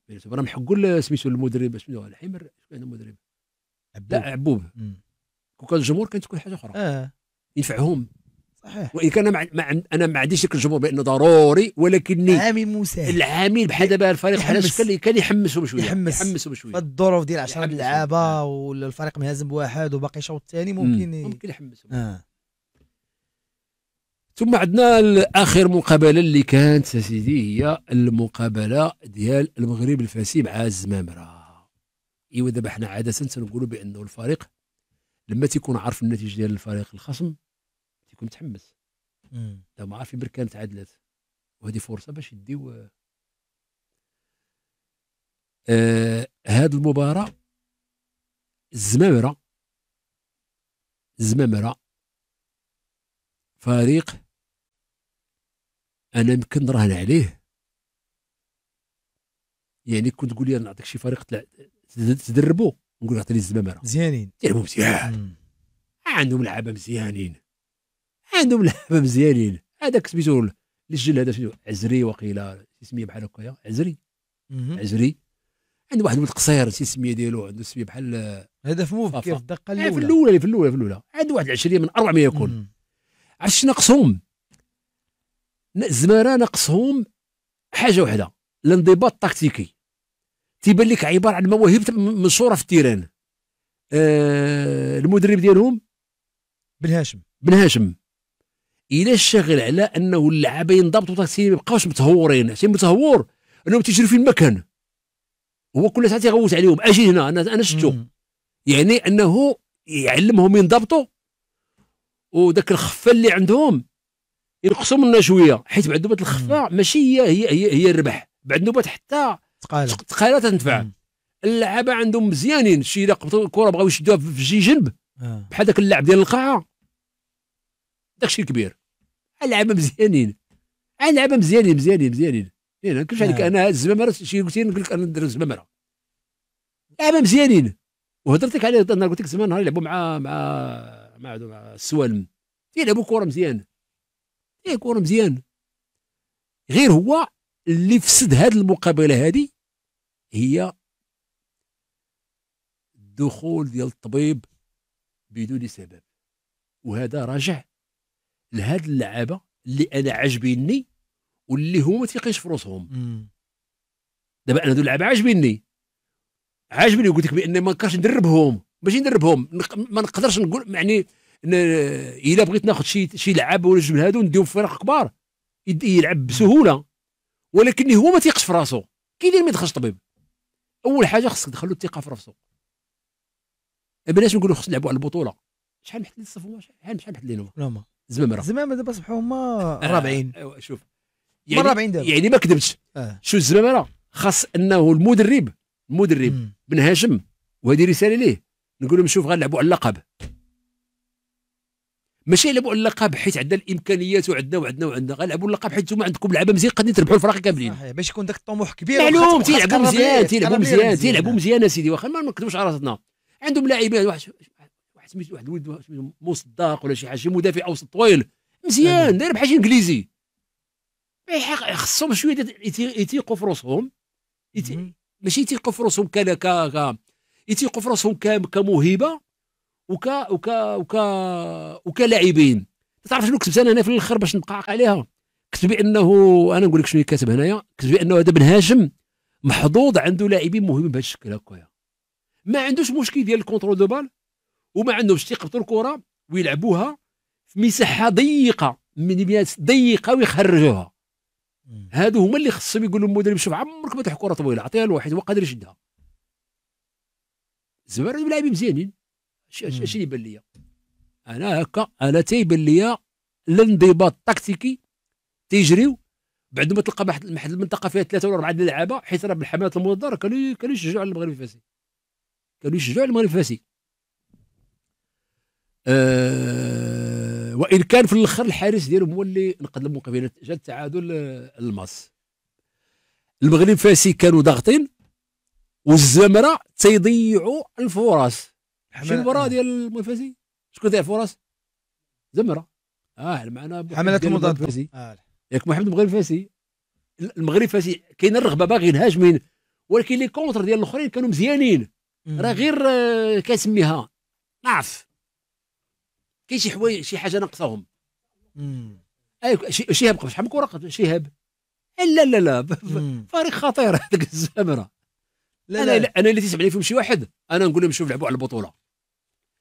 بيناتهم راه محقول سميتو المدرب شنو الحين مر كان المدرب عبوب عبوب كون كان الجمهور كانت تكون حاجه اخرى اه ينفعهم صحيح وان كان مع... مع... انا ما عنديش ذاك الجمهور بانه ضروري ولكني العامل مساهم العامل بحال دابا الفريق بحال الشكل كان يحمسهم شويه يحمس يحمسهم شويه الظروف ديال 10 لعابه آه. والفريق مهزم بواحد وباقي شوط ثاني ممكن ممكن يحمسهم آه. ثم عندنا اخر مقابله اللي كانت سيدي هي المقابله ديال المغرب الفاسي مع الزمامره ايوا دابا حنا عاده تنقولوا بانه الفريق لما تيكون عارف النتيجه ديال الفريق الخصم تيكون متحمس ما عارفين برك كانت عدلات وهذه فرصه باش يديو آه هاد المباراه الزمامره الزمامره فريق انا يمكن نراهن عليه يعني كنت تقول لي نعطيك شي فريق تدربوا نقول عطيني الزمامره مزيانين يلعبوا مزيان عندهم لعابه مزيانين عندهم لعابه مزيانين هذاك سميتو اللي سجل هذا عزري وقيلا سميه بحال هكايا عزري عزري عنده واحد ولد قصير نسيت السميه ديالو عنده سميه بحال هدف مبكر في الدقه آه، الاولى في الاولى في الاولى في الاولى عنده واحد العشريه من 400 يكون عرفت شنو ناقصهم زمانه ناقصهم حاجه وحده الانضباط التكتيكي تيبان لك عباره عن مواهب منشوره في التيران آه المدرب ديالهم بن هاشم بن هاشم الى الشغل على انه اللعابه ينضبطوا تكتيكيا ما يبقاوش متهورين عشان متهور انهم تيجروا فين ما كان هو كل ساعه تيغوت عليهم اجي هنا انا انا شفتو يعني انه يعلمهم ينضبطوا وداك الخفه اللي عندهم ينقصوا منا شويه حيت بعد نوبه الخفه ماشي هي هي هي, هي الربح بعد نوبه حتى تقالة تقالة اللعابه عندهم مزيانين شي الا قبطوا الكره بغاو يشدوها في جي جنب آه. بحال ذاك اللاعب ديال القاعه داكشي الكبير اللعابه مزيانين اللعابه مزيانين مزيانين مزيانين إيه، انا كيفاش عليك آه. انا الزمامره شي قلت لك انا ندير الزمامره لعابه مزيانين وهضرتك عليه قلت لك زمان نهار يلعبوا مع مع مع, السوالم يلعبوا كره مزيان ايه كوره مزيان غير هو اللي فسد هذه المقابله هذه هي الدخول ديال الطبيب بدون سبب وهذا راجع لهاد اللعابه اللي انا عاجبيني واللي هما تيقيش في راسهم دابا انا هادو اللعابه عاجبيني عاجبني قلت لك بان ما نقدرش ندربهم باش ندربهم ما نقدرش نقول يعني الا بغيت ناخذ شي شي لعاب ولا جوج هادو نديهم في فرق كبار يلعب بسهوله ولكن هو ما تيقش في راسو كي يدير ما يدخلش طبيب اول حاجه خصك تدخل له الثقه في راسو بلاش نقولوا خص نلعبوا على البطوله شحال محد الصف شحال شحال محد لينوما زمام راه زمام دابا صبحوا هما آه، رابعين شوف يعني رابعين دابا يعني ما كذبتش آه. شو راه خاص انه المدرب المدرب بن هاشم وهذه رساله ليه نقول لهم شوف غنلعبوا على اللقب ماشي يلعبوا على اللقب حيت عندنا الامكانيات وعندنا وعندنا وعندنا غنلعبوا اللقب حيت انتم عندكم لعابه مزيان قادرين تربحوا الفرق كاملين صحيح باش يكون داك الطموح كبير معلوم تيلعبوا مزيان تيلعبوا مزيان تيلعبوا مزيان اسيدي واخا ما نكذبوش على راسنا عندهم لاعبين واحد واحد سميت واحد الولد مصداق ولا شي حاجه شي مدافع اوسط طويل مزيان داير بحال شي انجليزي خصهم شويه يتيقوا في راسهم ماشي يتيقوا في راسهم كان ك يتيقوا في راسهم كموهبه وكا وكا وكا وكلاعبين تعرف شنو كتبت انا هنا في الاخر باش نبقى عليها كتب بانه انا نقول لك شنو كاتب هنايا كتب بانه هذا بن هاشم محظوظ عنده لاعبين مهمين بهذا الشكل هكايا ما عندوش مشكل ديال الكونترول دو بال وما عندهمش تيقبطوا الكره ويلعبوها في مساحه ضيقه من ضيقه ويخرجوها هادو هما اللي خصهم يقولوا المدرب شوف عمرك ما تحكوا كره طويله عطيها لواحد هو قادر يشدها زوار لاعبين مزيانين اش اللي يبان ليا انا هكا انا تيبان ليا الانضباط التكتيكي تيجريو بعد ما تلقى واحد المنطقه فيها ثلاثه ولا اربعه ديال اللعابه حيت راه بالحملات المضاده كانوا كانوا يشجعوا على المغرب الفاسي كانوا يشجعوا على المغرب الفاسي أه وان كان في الاخر الحارس ديالهم هو اللي نقد المقابله جا التعادل الماس آه، المغرب الفاسي كانوا ضاغطين والزمره تيضيعوا الفرص شنو المباراه ديال المنفسي شكون ذا الفرص زمره اه معنا حملات المضاد آه. ياك محمد المغرب فاسي المغرب فاسي كاين الرغبه باغيين هاجمين ولكن لي كونتر ديال الاخرين كانوا مزيانين راه غير آه، كنسميها ضعف كاين شي حوايج شي حاجه ناقصاهم أيوة شهاب شحال من كره شهاب لا لا لا فريق خطير هذاك الزمره لا انا, لا. أنا اللي تسمعني فيهم شي واحد انا نقول لهم شوف لعبوا على البطوله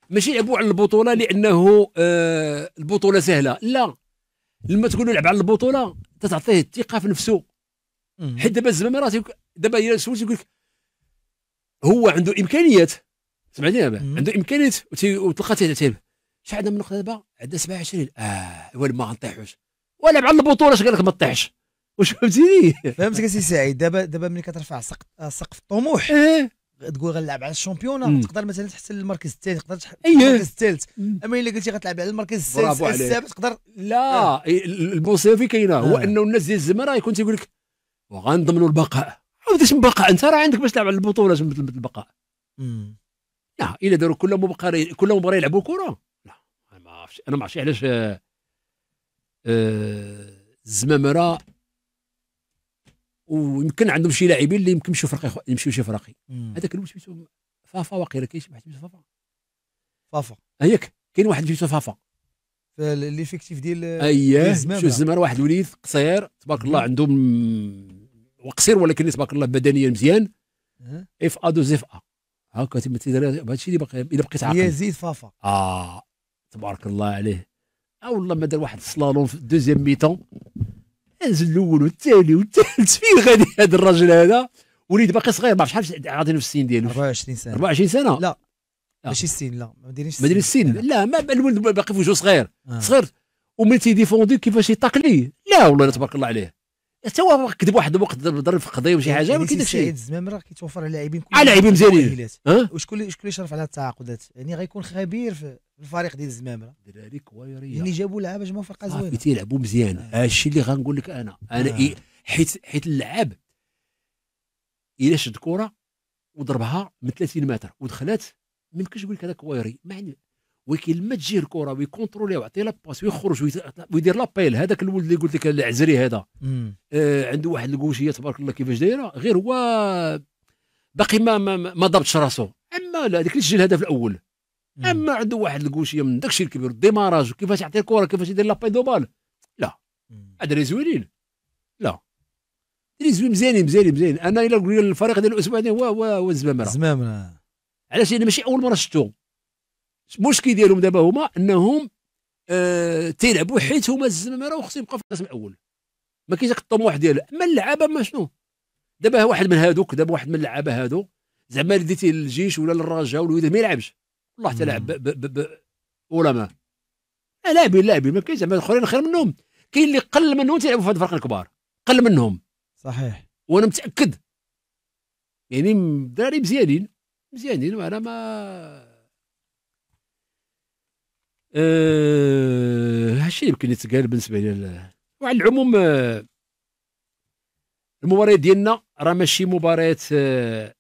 ماشي يلعبوا على البطوله لانه آه البطوله سهله لا لما تقول له لعب على البطوله تتعطيه الثقه في نفسه حيت دابا الزمان راه دابا الى سولت يقول لك هو عنده امكانيات سمعني دابا عنده امكانيات وتلقى تيب شحال عندنا من نقطه دابا عندنا 27 اه ولا ما غنطيحوش ولعب على البطوله اش قال لك ما طيحش واش فهمتيني فهمتك سي سعيد دابا دابا ملي كترفع سقف الطموح إيه. تقول غنلعب على الشامبيون تقدر مثلا تحسن للمركز الثالث تقدر تحسن إيه. المركز الثالث اما الا قلتي غتلعب على المركز السادس السابع تقدر لا آه. إيه، البونسيو في كاينه هو آه. انه الناس ديال الزمان راه يكون تيقول لك وغنضمنوا البقاء عاودتش بقاء انت راه عندك باش تلعب على البطوله مثل البقاء لا الا داروا كل مباراه كل مباراه يلعبوا كره لا انا ما عرفتش انا ما عرفتش علاش آه، الزمامره ويمكن عندهم شي لاعبين اللي يمكن يمشيو فرقي يمشيو شي فرقي هذاك اللي سميتو فافا واقيلا كاين شي واحد سميتو فافا فافا هياك كاين واحد سميتو فافا ليفيكتيف ديال اييه شو الزمان واحد الوليد قصير تبارك الله عنده وقصير ولكن تبارك الله بدنيا مزيان أه. اف ا دوز اف ا هاكا هادشي اللي باقي الا بقيت عاقل يزيد فافا اه تبارك الله عليه اه والله ما دار واحد الصلالون في الدوزيام ميتون الجزء الاول والثاني والثالث فين غادي هذا الراجل هذا وليد باقي صغير ما عرفتش شحال غادي في السن ديالو 24 سنه 24 سنه لا ماشي السن لا ما دايرينش ما دايرينش السن لا ما الولد باقي في وجهه صغير آه. صغير ومن تيديفوندي كيفاش يطاق ليه لا والله تبارك الله عليه حتى هو كذب واحد الوقت ضرب في قضيه وشي حاجه ولكن داكشي يعني سعيد الزمام راه كيتوفر على لاعبين كل على لاعبين مزيانين وشكون اللي شكون اللي شرف على التعاقدات يعني غيكون خبير في الفريق ديال الزمامره دراري ويريه يعني جابوا لعابه جمعوا فرقه آه، زوينه تيلعبوا مزيان آه. هادشي اللي غنقول لك انا انا آه. إيه حيت حيت اللعاب الا شد كره وضربها من 30 متر ودخلت ما يمكنش نقول لك هذا ويري ما عندي ولكن لما تجي الكرة ويكونترولي ويعطي لا باس ويخرج ويدير لابيل هذاك الولد اللي قلت لك العزري هذا آه عنده واحد الكوشيه تبارك الله كيفاش دايره غير هو باقي ما ما, ما ضبطش راسو اما لا هذاك اللي سجل الهدف الاول مم. اما عنده واحد الكوشيه من داكشي الكبير الديماراج وكيفاش يعطي الكره كيفاش يدير لابيل دو بال لا ادري زوينين لا زوين مزيانين مزيانين مزيانين انا الا قلت الفريق ديال الاسبوع هو هو الزمامره الزمامره علاش انا ماشي اول مره شفتو المشكل ديالهم دابا هما انهم آه تيلعبوا حيت هما الزمره وخصو يبقى في القسم الاول ما كاينش الطموح ديالو اما اللعابه ما شنو دابا واحد من هادوك دابا واحد من اللعابه هادو زعما اللي ديتي للجيش ولا للرجاء ولا ما يلعبش والله حتى لعب ما لاعبين لاعبين ما كاينش زعما الاخرين خير منهم كاين اللي قل منهم تيلعبوا في هاد الفرق الكبار قل منهم صحيح وانا متاكد يعني الدراري مزيانين مزيانين وانا ما أه هادشي يمكن يتقال بالنسبه لي وعلى العموم أه، المباريات ديالنا راه ماشي مباريات أه،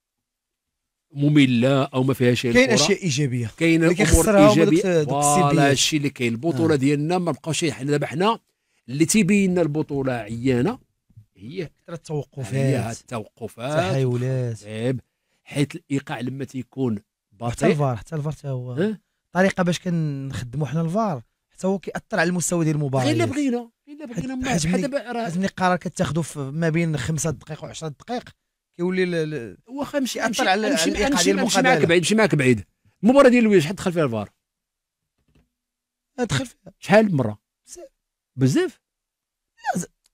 ممله او ما فيهاش كاين اشياء ايجابيه كاين امور ايجابيه فوالا هادشي اللي كاين البطوله آه. ديالنا ما بقاوش حنا دابا حنا اللي تيبين لنا البطوله عيانه هي كثره التوقفات هي التوقفات التحايلات طيب، حيت الايقاع لما تيكون بطيء حتى الفار حتى الفار حتى هو الطريقه باش كنخدموا حنا الفار حتى هو كياثر على المستوى ديال المباراه غير اللي بغينا غير اللي بغينا حتى دابا راه القرار كتاخذو ما بين خمسة دقائق و10 دقائق كيولي واخا نمشي ياثر على الايقاع ديال المقابله نمشي معاك بعيد نمشي معاك بعيد المباراه ديال لويس حد دخل فيها الفار دخل فيها شحال من مره بزاف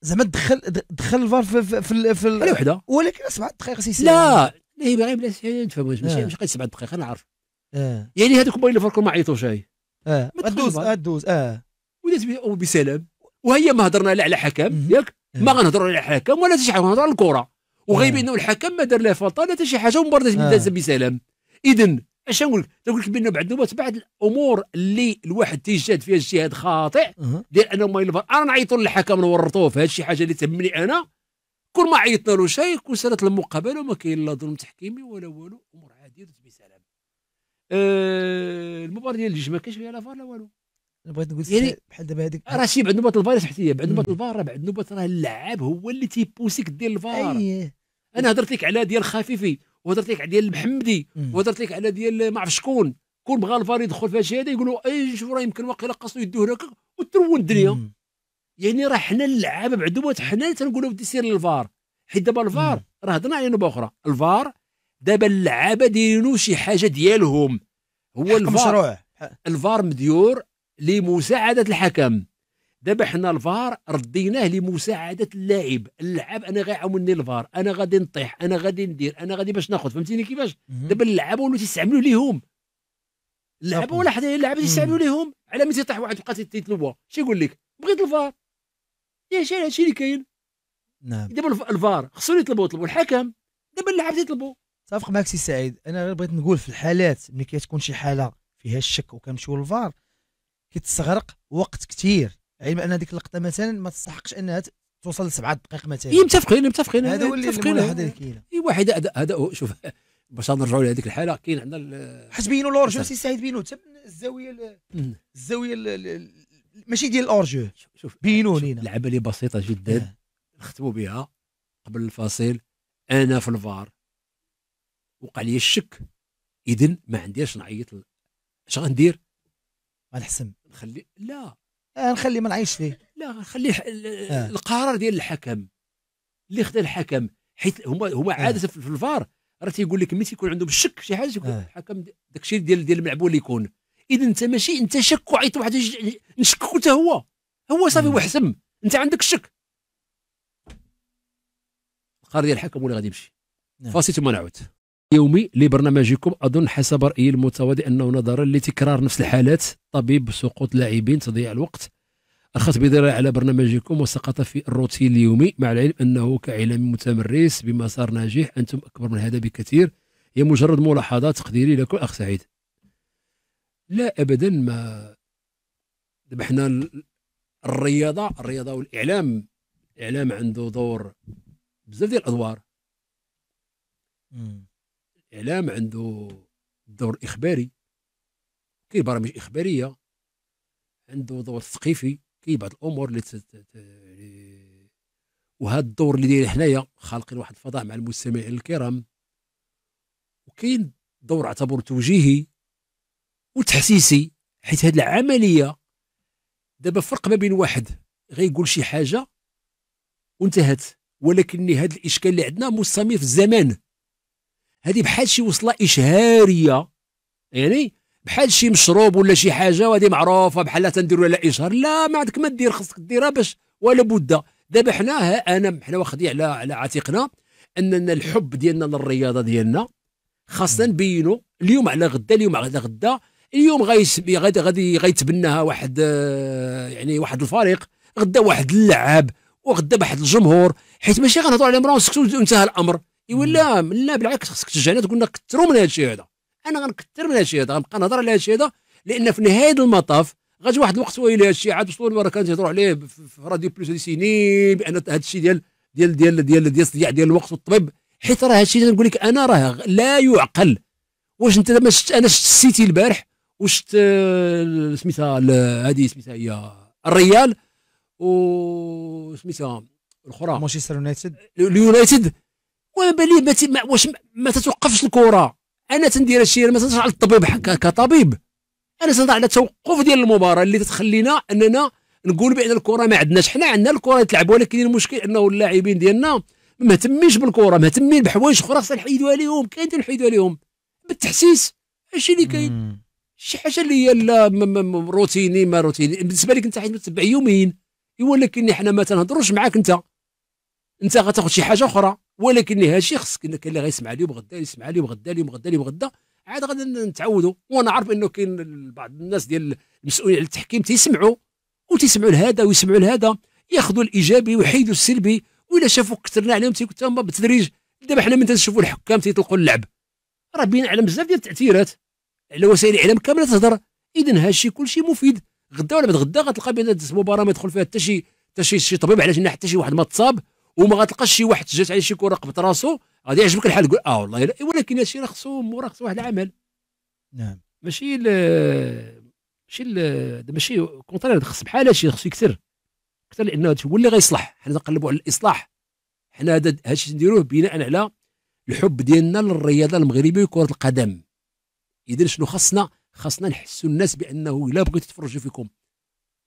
زعما دخل دخل الفار في في في, في وحده ولكن سبع دقائق سي لا لا هي باغي بلا تفهم ماشي آه. ماشي غير سبع دقائق انا عارف اه يعني هذوك باين ليفربول ما عيطوش هاي اه ادوز ادوز اه وليت بسلام وهي ما هضرنا لا على حكم ياك آه. ما غنهضروا على حكم ولا حتى شي حاجه غنهضروا على الكره وغيب آه. انه الحكم ما دار لا فالطا لا حتى شي حاجه ومباراه آه. دازت بسلام اذا اش نقول لك نقول لك بانه بعد نوبات بعض الامور اللي الواحد تيجاد فيها اجتهاد خاطئ ديال انه ما يلفر انا نعيطوا للحكم نورطوه في هذا الشيء حاجه اللي تهمني انا كل ما عيطنا له شيء كون سالت المقابله وما كاين لا ظلم تحكيمي ولا والو آه، المباراه ديال الجيش ما كانش فيها لا فار لا والو بغيت نقول يعني بحال دابا هذيك راه شي بعد نوبه الفار تحتيه بعد نوبه الفار راه بعد نوبه راه اللاعب هو اللي تيبوسيك دير الفار أيه. انا هضرت لك على ديال خفيفي وهضرت لك على ديال المحمدي وهضرت لك على ديال ما عرف شكون كون بغى الفار يدخل فيها شي هذا يقولوا اي شوف راه يمكن واقيلا خاصو يدوه هناك وترون الدنيا يعني راه حنا اللعابه بعد نوبه حنا تنقولوا سير للفار حيت دابا الفار راه هضرنا على نوبه اخرى الفار دابا اللعابه دايرينو شي حاجه ديالهم هو الفار الفار مديور لمساعده الحكم دابا حنا الفار رديناه لمساعده اللاعب اللعاب انا غيعاونني الفار انا غادي نطيح انا غادي ندير انا غادي باش ناخذ فهمتيني كيفاش دابا اللعابه ولاو تيستعملوا ليهم اللعابه ولا حدا اللعابه تيستعملوا ليهم على ملي تيطيح واحد تلقى تيتلوى شي يقول لك بغيت الفار يا شي هادشي اللي كاين نعم دابا الفار خصو يطلبوا يطلبوا الحكم دابا اللعاب تيطلبوا اتفق معك سي سعيد انا غير بغيت نقول في الحالات ملي كتكون شي حاله فيها الشك وكنمشيو للفار كتستغرق وقت كثير علم ان هذيك اللقطه مثلا ما تستحقش انها توصل لسبعة دقائق مثلا إيه متفقين متفقين هذا هو اللي الملاحظه اللي كاينه اي واحد هذا شوف باش نرجعوا لهذيك الحاله كاين عندنا حيت بينوا الاورجو سي سعيد بينوا حتى الزاويه الزاويه ماشي ديال جو شوف بينوا لينا العمليه اللي بسيطه جدا آه. نختموا بها قبل الفاصل انا في الفار وقع لي الشك اذا ما عنديش نعيط اش غندير غنحسم نخلي لا آه، نخلي ما نعيش فيه لا غنخلي ح... آه. القرار ديال الحكم اللي خدا الحكم حيت هما هما آه. عاده آه. في الفار راه تيقول لك ملي تيكون عندهم الشك شي حاجه يقول آه. الحكم داك الشيء ديال ديال اللي يكون اذا انت ماشي انت شك وعيط واحد نشكك حتى هو هو صافي وحسم انت عندك الشك القرار ديال الحكم هو اللي غادي يمشي نعم. فاسيت ثم نعود يومي لبرنامجكم اظن حسب رايي المتواضع انه نظرا لتكرار نفس الحالات طبيب سقوط لاعبين تضييع الوقت أخذ بذراع على برنامجكم وسقط في الروتين اليومي مع العلم أنه كإعلام متمرس بمسار ناجح أنتم أكبر من هذا بكثير هي مجرد ملاحظات تقديري لكم أخ سعيد لا أبدا ما دابا حنا الرياضة الرياضة والإعلام الإعلام عنده دور بزاف ديال الأدوار الاعلام عنده دور اخباري كاين برامج اخباريه عنده دور ثقيفي كاين بعض الامور اللي تت... وهذا الدور اللي داير حنايا خالقين واحد الفضاء مع المستمعين الكرام وكاين دور اعتبر توجيهي وتحسيسي حيت هذه العمليه دابا فرق ما بين واحد غيقول شي حاجه وانتهت ولكن هذا الاشكال اللي عندنا مستمر في الزمان هذه بحال شي وصله اشهاريه يعني بحال شي مشروب ولا شي حاجه وهذه معروفه بحال تنديروا على اشهار لا ما عندك ما دير خصك ديرها باش ولا بد دابا حنا انا حنا واخدين على على عاتقنا اننا الحب ديالنا للرياضه ديالنا خاصنا نبينو اليوم على غدا اليوم على غدا اليوم غادي غادي غيتبناها واحد آه، يعني واحد الفريق غدا واحد اللعاب وغدا واحد الجمهور حيت ماشي غنهضروا عليهم راه ونسكتوا وانتهى الامر يقول لا لا بالعكس خصك تشجعنا تقول لنا كثروا من هذا الشيء هذا انا غنكثر من هذا الشيء هذا غنبقى نهضر على هذا الشيء هذا لان في نهايه المطاف غادي واحد الوقت الى هذا الشيء عاد وصلوا المره كانت يهضروا عليه في راديو بلوس هذه سنين بان هذا الشيء ديال ديال ديال ديال ديال الضياع ديال الوقت والطبيب حيت راه هذا الشيء نقول لك انا راه لا يعقل واش انت ما شفت انا شفت السيتي البارح وشفت آه، سميتها هذه سميتها هي الريال و سميتها الاخرى مانشستر يونايتد اليونايتد وما بالي واش ما تتوقفش الكره انا تندير هادشي ما تنش على الطبيب كطبيب انا تنضع على التوقف ديال المباراه اللي تتخلينا اننا نقول بان الكره ما عندناش حنا عندنا الكره تلعب ولكن المشكل انه اللاعبين ديالنا مهتمينش بالكره مهتمين بحوايج اخرى خصنا نحيدوها لهم كاين تنحيدوها لهم بالتحسيس هادشي اللي كاين شي حاجه اللي هي لا روتيني ما روتيني بالنسبه لك انت حيت متبع يومين ولكن حنا ما تنهضروش معاك انت انت غتاخذ شي حاجه اخرى ولكن هادشي خصك انك اللي غيسمع اليوم غدا يسمع اليوم غدا اليوم غدا اليوم غدا عاد غادي نتعودوا وانا عارف انه كاين بعض الناس ديال المسؤولين على التحكيم تيسمعوا وتيسمعوا لهذا ويسمعوا لهذا ياخذوا الايجابي ويحيدوا السلبي والا شافوا كثرنا عليهم تيقول تما بالتدريج دابا حنا من تنشوفوا الحكام تيطلقوا اللعب راه بين على بزاف ديال التاثيرات على وسائل الاعلام كامله تهضر اذا هادشي كلشي مفيد غدا ولا بعد غدا غتلقى بان مباراه ما يدخل فيها حتى شي حتى شي طبيب علاش حتى شي واحد ما تصاب وما غتلقاش شي واحد جات عليه شي كره قبط راسو غادي يعجبك الحال تقول اه والله لا ولكن هادشي راه خصو مورا خصو واحد العمل نعم ماشي ال ماشي ال ماشي كونترير خص بحال هادشي خصو يكثر اكثر لان هادشي هو اللي غيصلح حنا نقلبوا على الاصلاح حنا هادشي نديروه بناء على الحب ديالنا للرياضه المغربيه وكره القدم اذا شنو خصنا خصنا نحسوا الناس بانه الا بغيتوا تفرجوا فيكم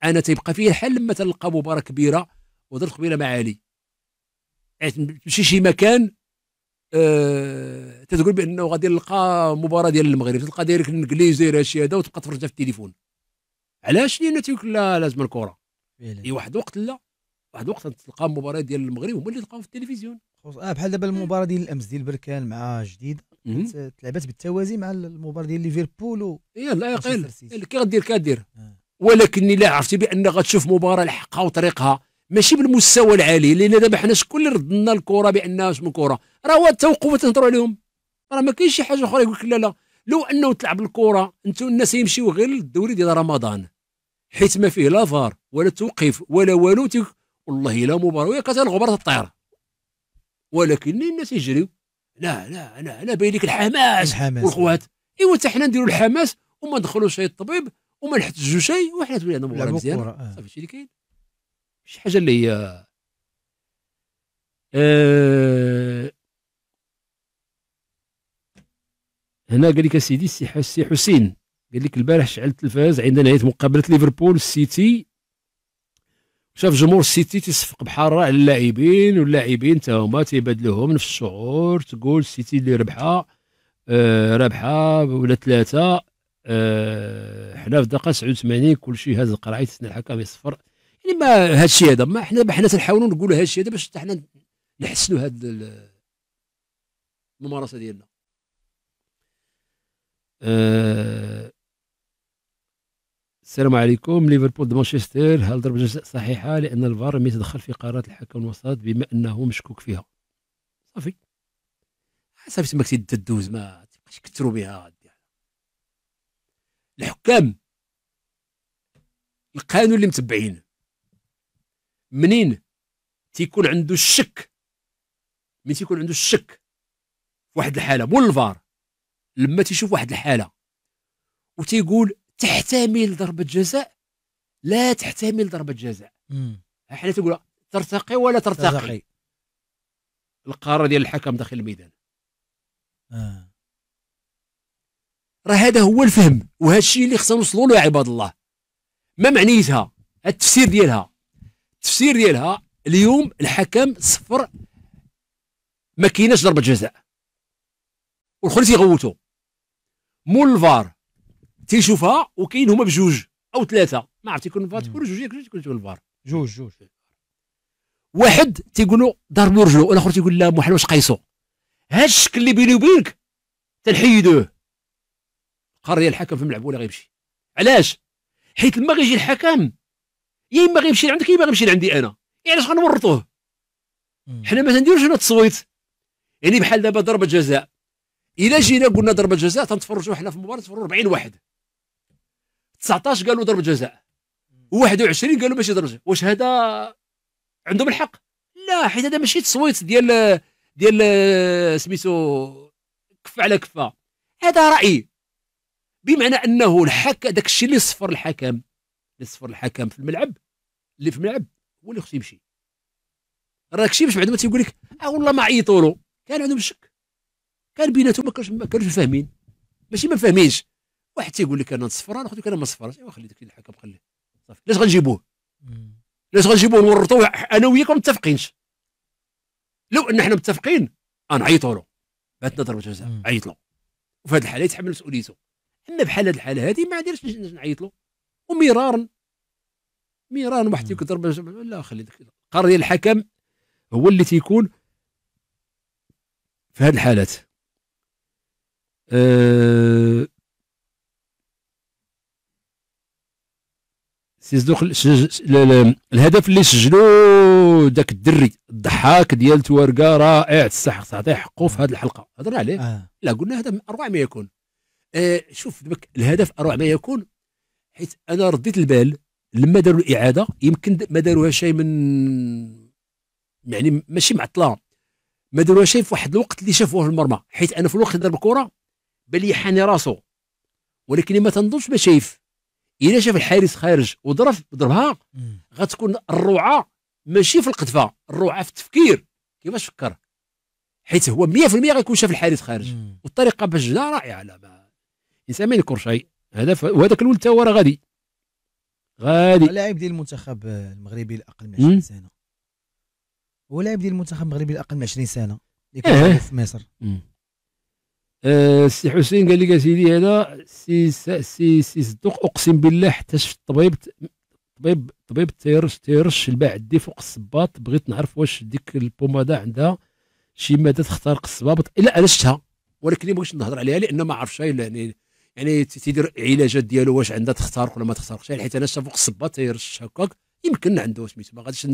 انا تيبقى فيه الحل لما تلقى مباراه كبيره ودرت قبيله معالي تمشي يعني شي مكان أه تتقول بانه غادي نلقى مباراه ديال المغرب تلقى دايرك الانجليز داير هادشي هذا وتبقى تفرجها في التليفون علاش لان تيقول لا لازم الكره اي واحد الوقت لا واحد الوقت تلقى مباراه ديال المغرب هما اللي تلقاهم في التلفزيون اه بحال دابا المباراه ديال الامس ديال بركان مع جديد تلعبات بالتوازي مع المباراه ديال ليفربول يلا إيه، يا قيل كي غدير كادير آه. ولكن الا عرفتي بان غتشوف مباراه لحقها وطريقها ماشي بالمستوى العالي لان دابا حنا شكون اللي ردنا الكره بانها اسم كره راه التوقف تنهضروا عليهم راه ما كاينش شي حاجه اخرى يقول لك لا لا لو انه تلعب الكره انتم الناس يمشيو غير للدوري ديال رمضان حيت ما فيه لا فار ولا توقيف ولا والو والله لا مباراه ويا الغبار الغبره ولكن الناس يجريو لا لا لا لا باين لك الحماس, الحماس والخوات ايوا حتى حنا نديرو الحماس وما ندخلوش شي الطبيب وما نحتجوش شيء وحنا تولي عندنا مباراه مزيانه آه. صافي هادشي اللي كاين شي حاجه اللي هي أه هنا قال لك سيدي السي حسين قال لك البارح شعل التلفاز عند نهايه مقابله ليفربول السيتي شاف جمهور السيتي تيصفق بحاره على اللاعبين واللاعبين تا هما تيبادلوهم نفس الشعور تقول السيتي اللي ربحه آه رابحه ولا ثلاثه آه حنا في الدقه 89 كلشي هاز القرعه تسنى الحكم يصفر يعني ما هذا الشيء هذا ما حنا حنا تنحاولوا نقولوا هذا الشيء هذا باش حنا نحسنوا هذه الممارسه ديالنا أه السلام عليكم ليفربول ضد مانشستر هل ضربة جزاء صحيحة لأن الفار لم يتدخل في قرارات الحكم الوسط بما أنه مشكوك فيها صافي صافي تماك تدوز ما تبقاش كثروا بها يعني. الحكام القانون اللي متبعين منين تيكون عنده الشك من تيكون عنده الشك في واحد الحاله مول الفار لما تيشوف واحد الحاله وتيقول تحتمل ضربه جزاء لا تحتمل ضربه جزاء حنا تقول ترتقي ولا ترتقي, ترتقي. القرار ديال الحكم داخل الميدان آه. راه هذا هو الفهم وهذا الشيء اللي خصنا نوصلوا له يا عباد الله ما معنيتها التفسير ديالها التفسير ديالها اليوم الحكم صفر ما كايناش ضربه جزاء والخرين تيغوتوا مول الفار تيشوفها وكاين هما بجوج او ثلاثه ما عرفت يكون الفار تيكون جوج ياك جوج الفار جوج جوج واحد تيقول له رجلو والاخر تيقول لا محل واش قيسوا هاد الشكل اللي بيني وبينك تنحيدوه قرر الحكم في الملعب ولا غيمشي علاش حيت لما غيجي الحكم يا اما غيمشي لعندك يا اما غيمشي لعندي انا يعني علاش غنورطوه حنا ما تنديروش هنا التصويت يعني بحال دابا ضربه جزاء الا جينا قلنا ضربه جزاء تنتفرجوا حنا في المباراه تفرجوا 40 واحد 19 قالوا ضربه جزاء 21 قالوا ماشي ضربه جزاء واش هذا عندهم الحق لا حيت هذا ماشي تصويت ديال ديال سميتو كفه على كفه هذا راي بمعنى انه الحك داك الشيء اللي صفر الحكم اللي صفر الحكم في الملعب اللي في الملعب هو اللي خصو يمشي راك شي باش بعد ما تيقول لك اه والله ما عيطوا له كان عندهم الشك كان بيناتهم ما كانوش فاهمين ماشي ما فاهمينش واحد تيقول لك انا نصفر انا انا ما صفرش ايوا خلي داك الحكم خليه صافي علاش غنجيبوه علاش غنجيبوه نورطو انا وياك ما متفقينش لو ان احنا متفقين عيطوا له باتنا ضربه جزاء عيط له وفي هذه الحاله يتحمل مسؤوليته اما بحال هذه الحاله هذه ما عندناش نعيط له ومرارا ميران واحد يضرب لا خلي القرار ديال الحكم هو اللي تيكون في هذه الحالات أه سيزدوخ الهدف اللي سجلو داك الدري الضحاك ديال توارقا رائع تستحق تعطيه حقه في هذه الحلقه هضرنا عليه آه. لا قلنا هدف اروع ما يكون آه شوف الهدف اروع ما يكون حيت انا رديت البال لما داروا الاعاده يمكن ما داروها شي من يعني ماشي معطله ما داروها شي في واحد الوقت اللي شافوه المرمى حيت انا في الوقت اللي ضرب الكره بان لي حاني راسو ولكن ما تنظنش ما شايف الا شاف الحارس خارج وضرب ضربها غتكون الروعه ماشي في القذفه الروعه في التفكير كيفاش فكر حيت هو 100% غيكون شاف الحارس خارج والطريقه باش جا رائعه لا ما الانسان ما ينكر شيء هذا وهذاك الولد هو راه غادي غادي لاعب ديال المنتخب المغربي الاقل من 20 سنه هو لاعب ديال المنتخب المغربي الاقل من 20 سنه اللي كان إيه. في مصر آه، السي أه حسين قال لك اسيدي هذا سي سي سي صدق اقسم بالله حتى شفت الطبيب طبيب طبيب تيرش تيرش الباع عندي فوق الصباط بغيت نعرف واش ديك البومادا عندها شي ماده تخترق الصبابط الا انا شفتها ولكن ما بغيتش نهضر عليها لان ما عرفتش يعني يعني تيدير علاجات ديالو واش عندها تخترق ولا ما تخترقش يعني حيت انا شاف فوق الصبا تيرش هكاك يمكن عنده سميتو ما غاديش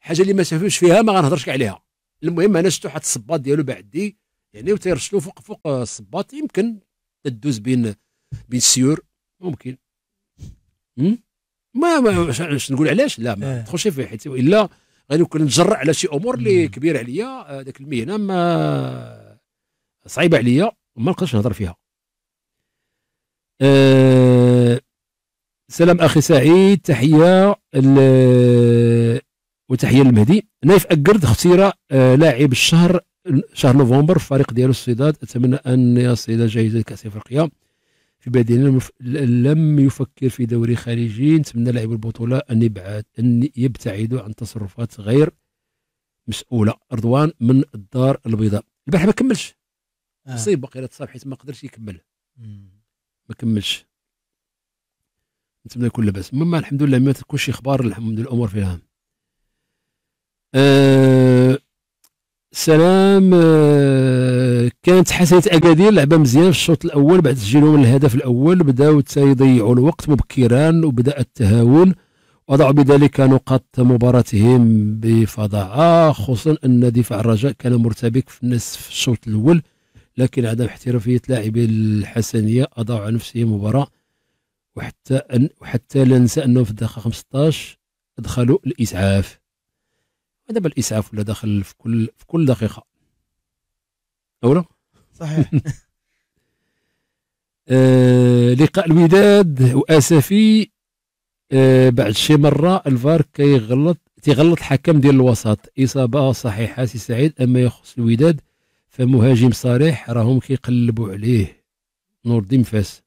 حاجه اللي ما شافوش فيها ما غنهضرش عليها المهم انا شفت واحد الصباط ديالو بعدي يعني وتيرش له فوق فوق الصباط يمكن تدوز بين بين السيور ممكن ما ما نقول علاش لا ما إيه. تدخلش فيه حيت الا نكون نجرع على شي امور اللي كبيره عليا ذاك آه، المهنه ما صعيبه عليا وما نقدرش نهضر فيها آه، سلام اخي سعيد تحيه وتحيه للمهدي نايف اكرد خسيره آه، لاعب الشهر شهر نوفمبر فريق ديالو الصيداد اتمنى ان يصل جائزه الكاس افريقيا في بديل المف... لم يفكر في دوري خارجي نتمنى لاعب البطوله ان يبعد ان يبتعد عن تصرفات غير مسؤوله رضوان من الدار البيضاء البارح ما كملش آه. صيب باقي اتصاب حيت ما قدرش يكمل مم. ما كملش نتمنى يكون لاباس المهم الحمد لله ما تكونش اخبار الحمد لله الامور فيها أه سلام أه كانت حسنة اكادير لعبه مزيان في الشوط الاول بعد تسجيلهم الهدف الاول بداو يضيعوا الوقت مبكرا وبدا التهاون وضعوا بذلك نقاط مباراتهم بفظاعه خصوصا ان دفاع الرجاء كان مرتبك في نصف الشوط الاول لكن عدم احترافية لاعبي الحسنية أضعوا على نفسهم مباراة وحتى أن وحتى لا ننسى أنه في الدقيقة 15 دخلوا الإسعاف دابا الإسعاف ولا داخل في كل في كل دقيقة أولا صحيح آه لقاء الوداد واسفي آه بعد شي مره الفار كيغلط تيغلط الحكم ديال الوسط اصابه صحيحه سي سعيد اما يخص الوداد فمهاجم صريح راهم كيقلبوا عليه نور الدين فاس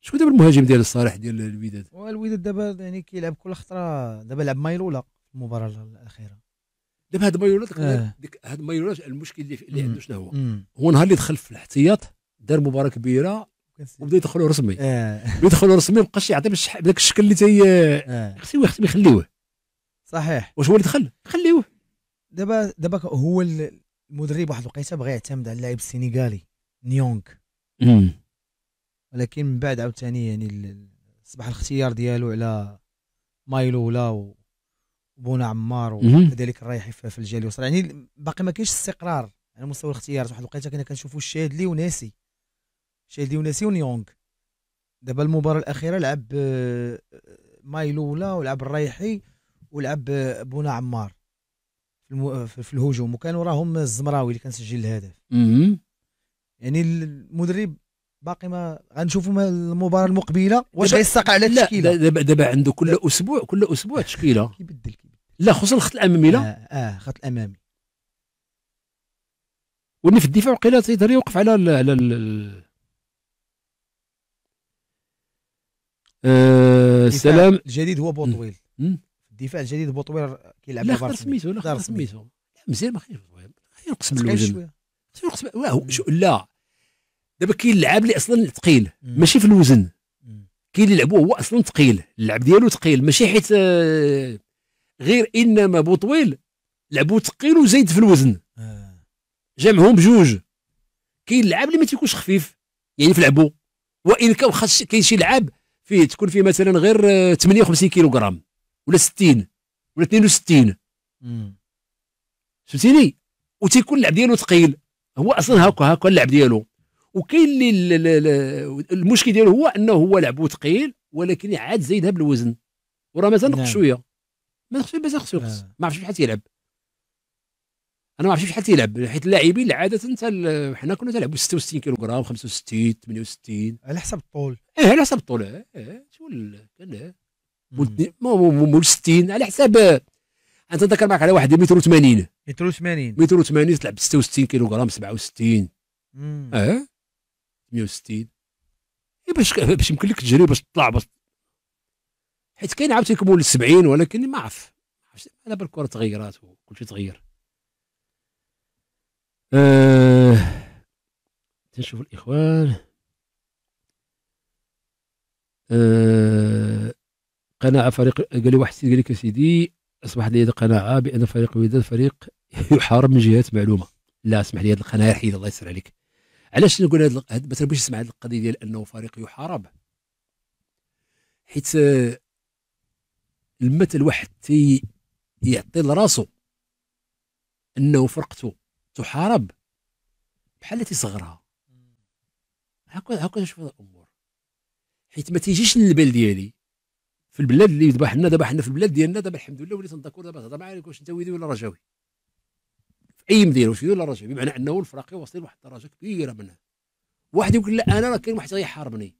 شكون دابا المهاجم ديال الصالح ديال الوداد الوداد دابا يعني كيلعب كل خطره دابا لعب مايلولا في المباراه الاخيره دابا هاد مايلولا آه. ديك هاد مايلولا المشكل اللي, اللي عنده شنو هو مم. هو نهار اللي دخل في الاحتياط دار مباراه كبيره وبدا يدخلوا رسمي آه. يدخلوا رسمي مابقاش يعطي بداك الشكل اللي تي آه. خصو خصو يخليوه صحيح واش هو اللي دخل خليوه دابا دابا هو اللي المدرب واحد الوقيته بغى يعتمد على اللاعب السينيغالي نيونغ ولكن من بعد عاوتاني يعني اصبح الاختيار ديالو على مايلو ولا وبونا عمار وكذلك الرايح في الجهه اليسرى يعني باقي ما كاينش استقرار على مستوى الاختيارات واحد الوقيته كنا كنشوفوا الشادلي وناسي الشادلي وناسي ونيونغ دابا المباراه الاخيره لعب آه، مايلو ولا ولعب الرايحي ولعب آه، بونا عمار في الهجوم وكانوا راهم الزمراوي اللي كان سجل الهدف يعني المدرب باقي ما غنشوفوا المباراه المقبله واش غيستقع على التشكيله دابا دابا عنده كل اسبوع كل اسبوع تشكيله كيبدل كيبدل لا خصوصا الخط الامامي لا اه, آه خط الامامي واللي في الدفاع وقيلا تيقدر يوقف على ال على ال آه السلام الجديد هو بوطويل مم. الدفاع الجديد بوطوير كيلعب لا خسر سميتو لا سميتو مزيان ما خير ينقسم الوزن ينقسم واه شو لا دابا كاين اللعاب اللي اصلا ثقيل ماشي في الوزن كاين اللي لعبوه هو اصلا ثقيل اللعب ديالو ثقيل ماشي حيت آه، غير انما بوطويل لعبوا ثقيل وزايد في الوزن آه. جمعهم بجوج كاين اللعاب اللي ما تيكونش خفيف يعني في لعبو وان كان خاص كاين شي لعاب فيه تكون فيه مثلا غير 58 آه، كيلوغرام ولا 60 ولا 62 فهمتيني وتيكون اللعب ديالو ثقيل هو اصلا هاكا هاكا اللعب ديالو وكاين اللي المشكل ديالو هو انه هو لعبو ثقيل ولكن عاد زايدها بالوزن وراه نعم. مازال نقص شويه ما نقص بزاف خصو يقص ما عرفتش شحال تيلعب انا ما عرفتش شحال تيلعب حيت اللاعبين عاده انت حنا كنا تلعبوا 66 كيلو غرام 65 68 على حسب الطول ايه على حسب الطول ايه, إيه، شو كان مول 60 على حساب انت نتذكر معك على واحد متر 80 متر 80 متر 80 تلعب 66 كيلو غرام 67 اه 160 إيه، باش باش يمكن لك تجري باش تطلع باش حيت كاين عاوتاني كمول 70 ولكن ما عرف على بال الكره تغيرات وكلشي تغير آه تنشوف الاخوان آه قناعه فريق قال لي واحد السيد قال لك سيدي اصبحت لي قناعه بان فريق الوداد فريق يحارب من جهات معلومه لا اسمح لي هذه القناعه حيد الله يسر عليك علاش نقول هذا ما تنبغيش تسمع هذه القضيه ديال انه فريق يحارب حيت لما آه، الواحد تي يعطي لراسو انه فرقته تحارب بحال اللي تيصغرها هكا هكا نشوف الامور حيت ما تيجيش للبال ديالي في البلاد اللي ذبح لنا دابا حنا في البلاد ديالنا دابا الحمد لله وليت نذكر دابا تهضر معايا واش انت ويدي ولا رجاوي في اي مدينه واش ويدي ولا رجاوي بمعنى انه الفراقي واصلين لواحد الدرجه كبيره منها واحد يقول لا انا راه كاين واحد غيحاربني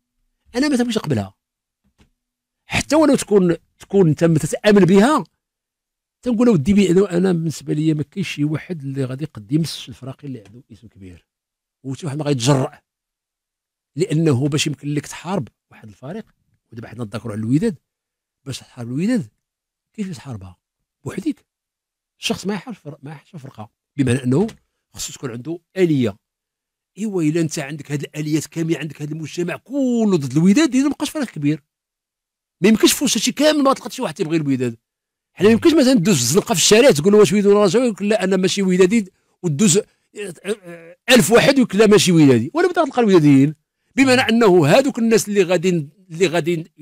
انا ما تبغيش نقبلها حتى ولو تكون تكون انت متامن بها تنقول ودي انا بالنسبه لي ما كاينش شي واحد اللي غادي يمس الفراقي اللي عنده اسم كبير وشي واحد ما غيتجرأ لانه باش يمكن لك تحارب واحد الفريق ودابا حنا نذكروا على الوداد باش تحارب الوداد كيف تحاربها بوحديك الشخص ما يحاربش ما يحاربش فرقه بمعنى انه خصو تكون عنده اليه ايوا الا انت عندك هذه الاليات كامله عندك هذا المجتمع كله ضد الوداد اذا ما بقاش فريق كبير ما يمكنش فوش هادشي كامل ما تلقاش شي واحد تيبغي الوداد حنا ما يمكنش مثلا تدوز الزنقه في الشارع تقول واش ويدو راسك لا انا ماشي ودادي وتدوز ألف واحد يقول لا ماشي ودادي ولا بدا تلقى الوداديين بمعنى انه هذوك الناس اللي غادي اللي غادي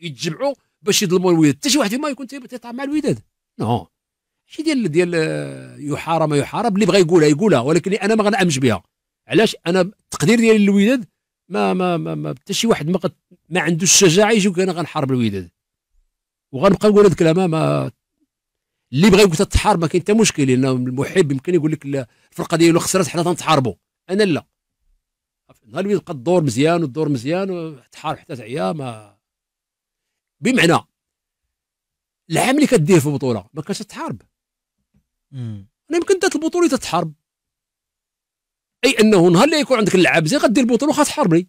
يتجمعوا باش يظلموا الوداد حتى شي واحد فيما يكون تيطعم مع الوداد نو شي ديال ديال يحارى ما يحارب اللي بغى يقولها يقولها ولكن انا ما غنامنش بها علاش انا التقدير ديالي للوداد ما ما ما حتى شي واحد ما قد ما عندوش الشجاعه يجي انا غنحارب الوداد وغنبقى نقول هذا الكلام ما اللي بغى يقول تتحارب ما كاين حتى مشكل لان المحب يمكن يقول لك الفرقه ديالو خسرت حنا تنتحاربوا انا لا نهار اللي بقى الدور مزيان والدور مزيان تحارب حتى تعيا ما بمعنى العام اللي كدير في البطوله ما كانش تحارب امم يمكن دات البطوله تتحارب اي انه نهار اللي يكون عندك اللعاب زين غدير البطوله وغتحاربني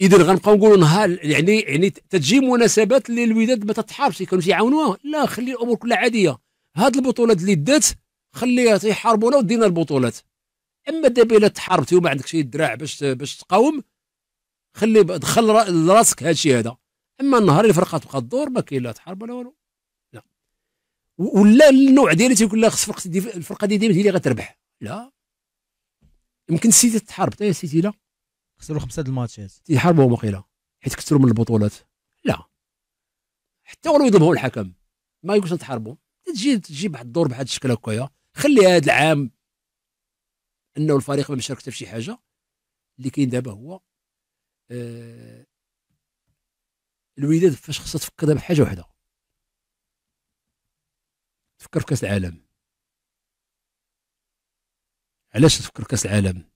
اذا غنبقاو نقولوا نهار يعني يعني تتجي مناسبات اللي الوداد ما تتحاربش يكونوا يعاونوها لا خلي الامور كلها عاديه هاد البطولات اللي دات خليها تيحاربونا ودينا البطولات اما دابا الا تحاربتي وما شي دراع باش باش تقاوم خلي دخل لراسك هادشي هذا اما النهار اللي الفرقه تبقى تدور ما كاين لا تحارب ولا والو لا ولا النوع ديالي تيقول لا خص الفرقه الفرقه دي هي اللي غتربح لا يمكن السيتي تحارب حتى السيتي لا خسروا خمسه الماتشات تيحاربوا وقيله حيت كثروا من البطولات لا حتى ولو يضربوا الحكم ما يقولش نتحاربوا تجي تجيب واحد الدور بهذا الشكل هكايا خلي هذا العام انه الفريق ما مشاركش حتى في شي حاجه اللي كاين دابا هو آه، الوداد فاش خصها تفكر بحاجه وحده تفكر في كاس العالم علاش تفكر كاس العالم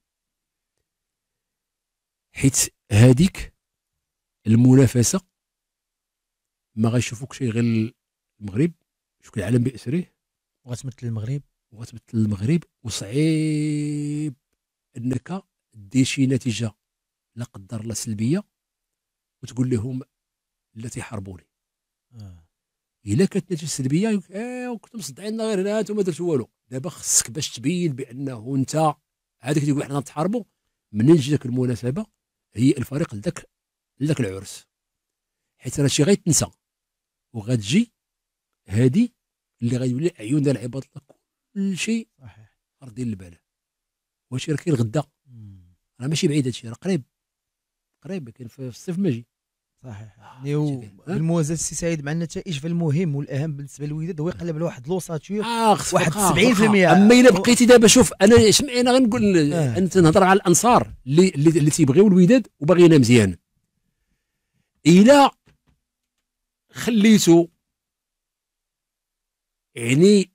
حيت هذيك المنافسه ما غيشوفوك شي غير المغرب شوف العالم باسره وغتمثل المغرب وغتمثل المغرب وصعيب انك دير شي نتيجه لا قدر الله سلبيه وتقول لهم التي حربوني آه. الا كانت نتيجه سلبيه ايوا كنتم مصدعين غير لا انتم ما درتوا والو دابا خصك باش تبين بانه انت هذاك تقول حنا نتحاربوا منين تجي المناسبه هي الفريق لذاك لذاك العرس حيت راه شي غيتنسى وغتجي هادي اللي غيولي عيون العباد الله كل شيء صحيح دير البال واش راه كاين غدا راه ماشي بعيد هادشي راه قريب قريب كان في الصيف ماجي صحيح هو آه، السي سعيد مع النتائج فالمهم والاهم بالنسبه للوداد هو يقلب لواحد لوساتور آه، واحد 70% اما الا بقيتي دابا شوف انا انا غنقول آه. انت نهضر على الانصار اللي اللي تيبغيو الوداد وباغينا مزيان الا خليتو يعني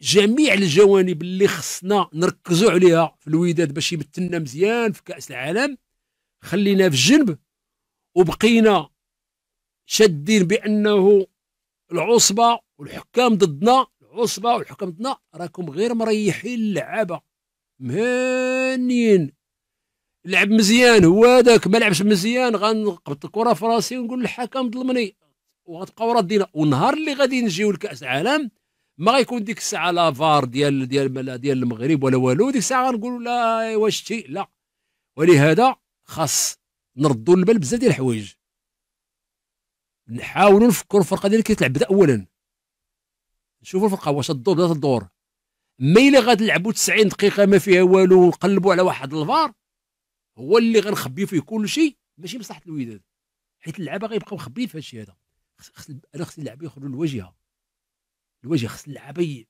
جميع الجوانب اللي خصنا نركزوا عليها في الوداد باش يمثلنا مزيان في كاس العالم خلينا في الجنب وبقينا شادين بانه العصبه والحكام ضدنا العصبه والحكام ضدنا راكم غير مريحين اللعابه مهنيين لعب مزيان هو هذاك ما لعبش مزيان غنقبط الكره في راسي ونقول للحكم ظلمني وغتبقاو ردينا والنهار اللي غادي نجيو لكاس العالم ما غيكون ديك الساعه لا فار ديال ديال ديال المغرب ولا والو ديك الساعه غنقولوا لا واش شتي لا ولهذا خاص نردوا البال بزاف ديال الحوايج نحاولوا نفكروا الفرقه ديال كتلعب تلعب اولا نشوفوا الفرقه واش الدور بدا الدور مي اللي غتلعبوا 90 دقيقه ما فيها والو ونقلبوا على واحد الفار هو اللي غنخبي فيه كل شيء ماشي مصلحه الوداد حيت اللعابه غيبقاو مخبيين في هادشي هذا خص انا خصني اللعابه يخرجوا للواجهه الواجهه خص اللعابه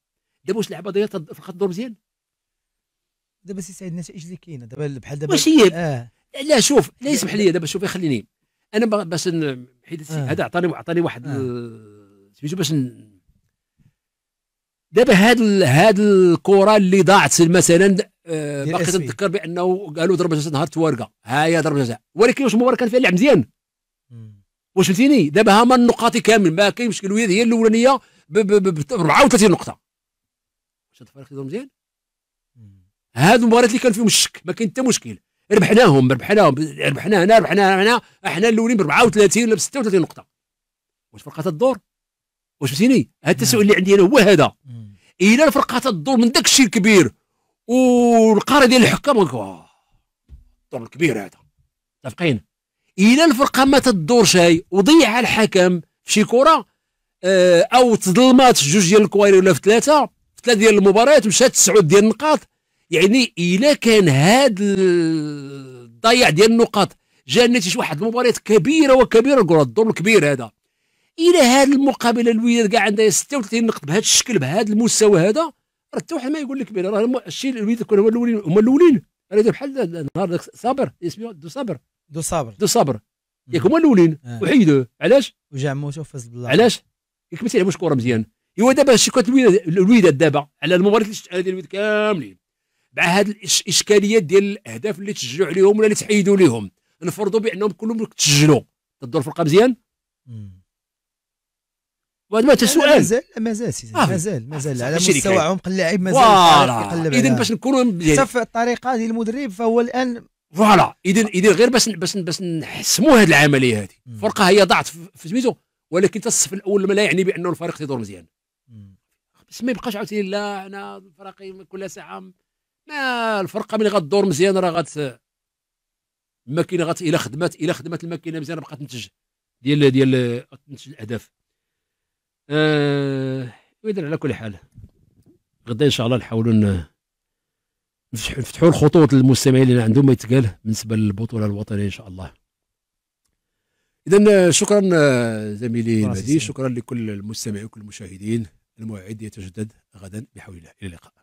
دابا واش اللعابه دايره الفرقه تدور مزيان دابا سي سعيد النتائج اللي كاينه دابا بحال دابا ماشي هي اه لا شوف لا يسمح لي دابا شوف خليني انا باش حيت آه. هذا عطاني عطاني واحد آه. سميتو باش دابا هاد ال... هاد الكره اللي ضاعت مثلا آه، باقي تذكر بانه قالوا ضربه جزاء نهار توارقه ها هي ضربه جزاء ولكن واش المباراه كان فيها لعب مزيان واش فهمتيني دابا ها هما النقاط كامل ما كاينش مشكل هي الاولانيه ب 34 نقطه واش الفريق مزيان هاد المباريات اللي كان فيهم الشك ما كاين حتى مشكل ربحناهم ربحناهم ربحنا هنا ربحنا هنا احنا الاولين ب 34 ولا ب 36 نقطه واش فرقه الدور واش فهمتيني هذا التساؤل اللي عندي انا هو هذا الى إيه فرقه الدور من داك الشيء الكبير والقاره ديال الحكام الدور الكبير هذا متفقين الى الفرقه ما تدور شيء وضيع الحكم في شي كره آه، او تظلمات في جوج ديال الكواري ولا في ثلاثه في ثلاثه ديال المباريات مشات تسعود ديال النقاط يعني الا كان هذا الضياع ديال النقاط جا نتيجه واحد المباريات كبيره وكبيره نقول الدور الكبير هذا الى هذه المقابله الوداد كاع عندها 36 نقط بهذا الشكل بهذا المستوى هذا راه حتى واحد ما يقول لك كبير راه الشيء الوداد كون هما الاولين هما الاولين راه بحال النهار صابر اسمي دو صابر دو صابر دو صابر ياك هما الاولين آه. وحيدوه علاش؟ وجا موسى وفاز بالله علاش؟ ياك ما تيلعبوش كره مزيان ايوا دابا شكوات الوداد الوداد دابا على المباريات اللي شفت ديال الوداد كاملين مع هاد الاشكاليات ديال الاهداف اللي تسجلوا عليهم ولا اللي تحيدوا لهم نفرضوا بانهم كلهم تسجلوا تدور في مزيان وهذا ما سؤال آه. مازال مازال سيدي مازال مازال على مستوى عمق اللاعب مازال اذا باش نكونوا صف الطريقه ديال المدرب فهو الان فوالا اذا اذا غير باش باش باش نحسموا هذه العمليه هذه الفرقه هي ضاعت في سميتو ولكن الصف الاول ما لا يعني بانه الفريق تيدور مزيان بس ما يبقاش عاوتاني لا انا فرقي كل ساعه لا الفرقه ملي غدور مزيان راه غات الماكينه غات الا خدمات الا خدمات الماكينه مزيان بقات تنتج ديال ديال تنتج الاهداف آه على كل حال غدا ان شاء الله نحاولوا نفتحوا الخطوط للمستمعين اللي عندهم ما يتقال بالنسبه للبطوله الوطنيه ان شاء الله اذا شكرا زميلي مهدي شكرا لكل المستمعين وكل المشاهدين الموعد يتجدد غدا بحول الله الى اللقاء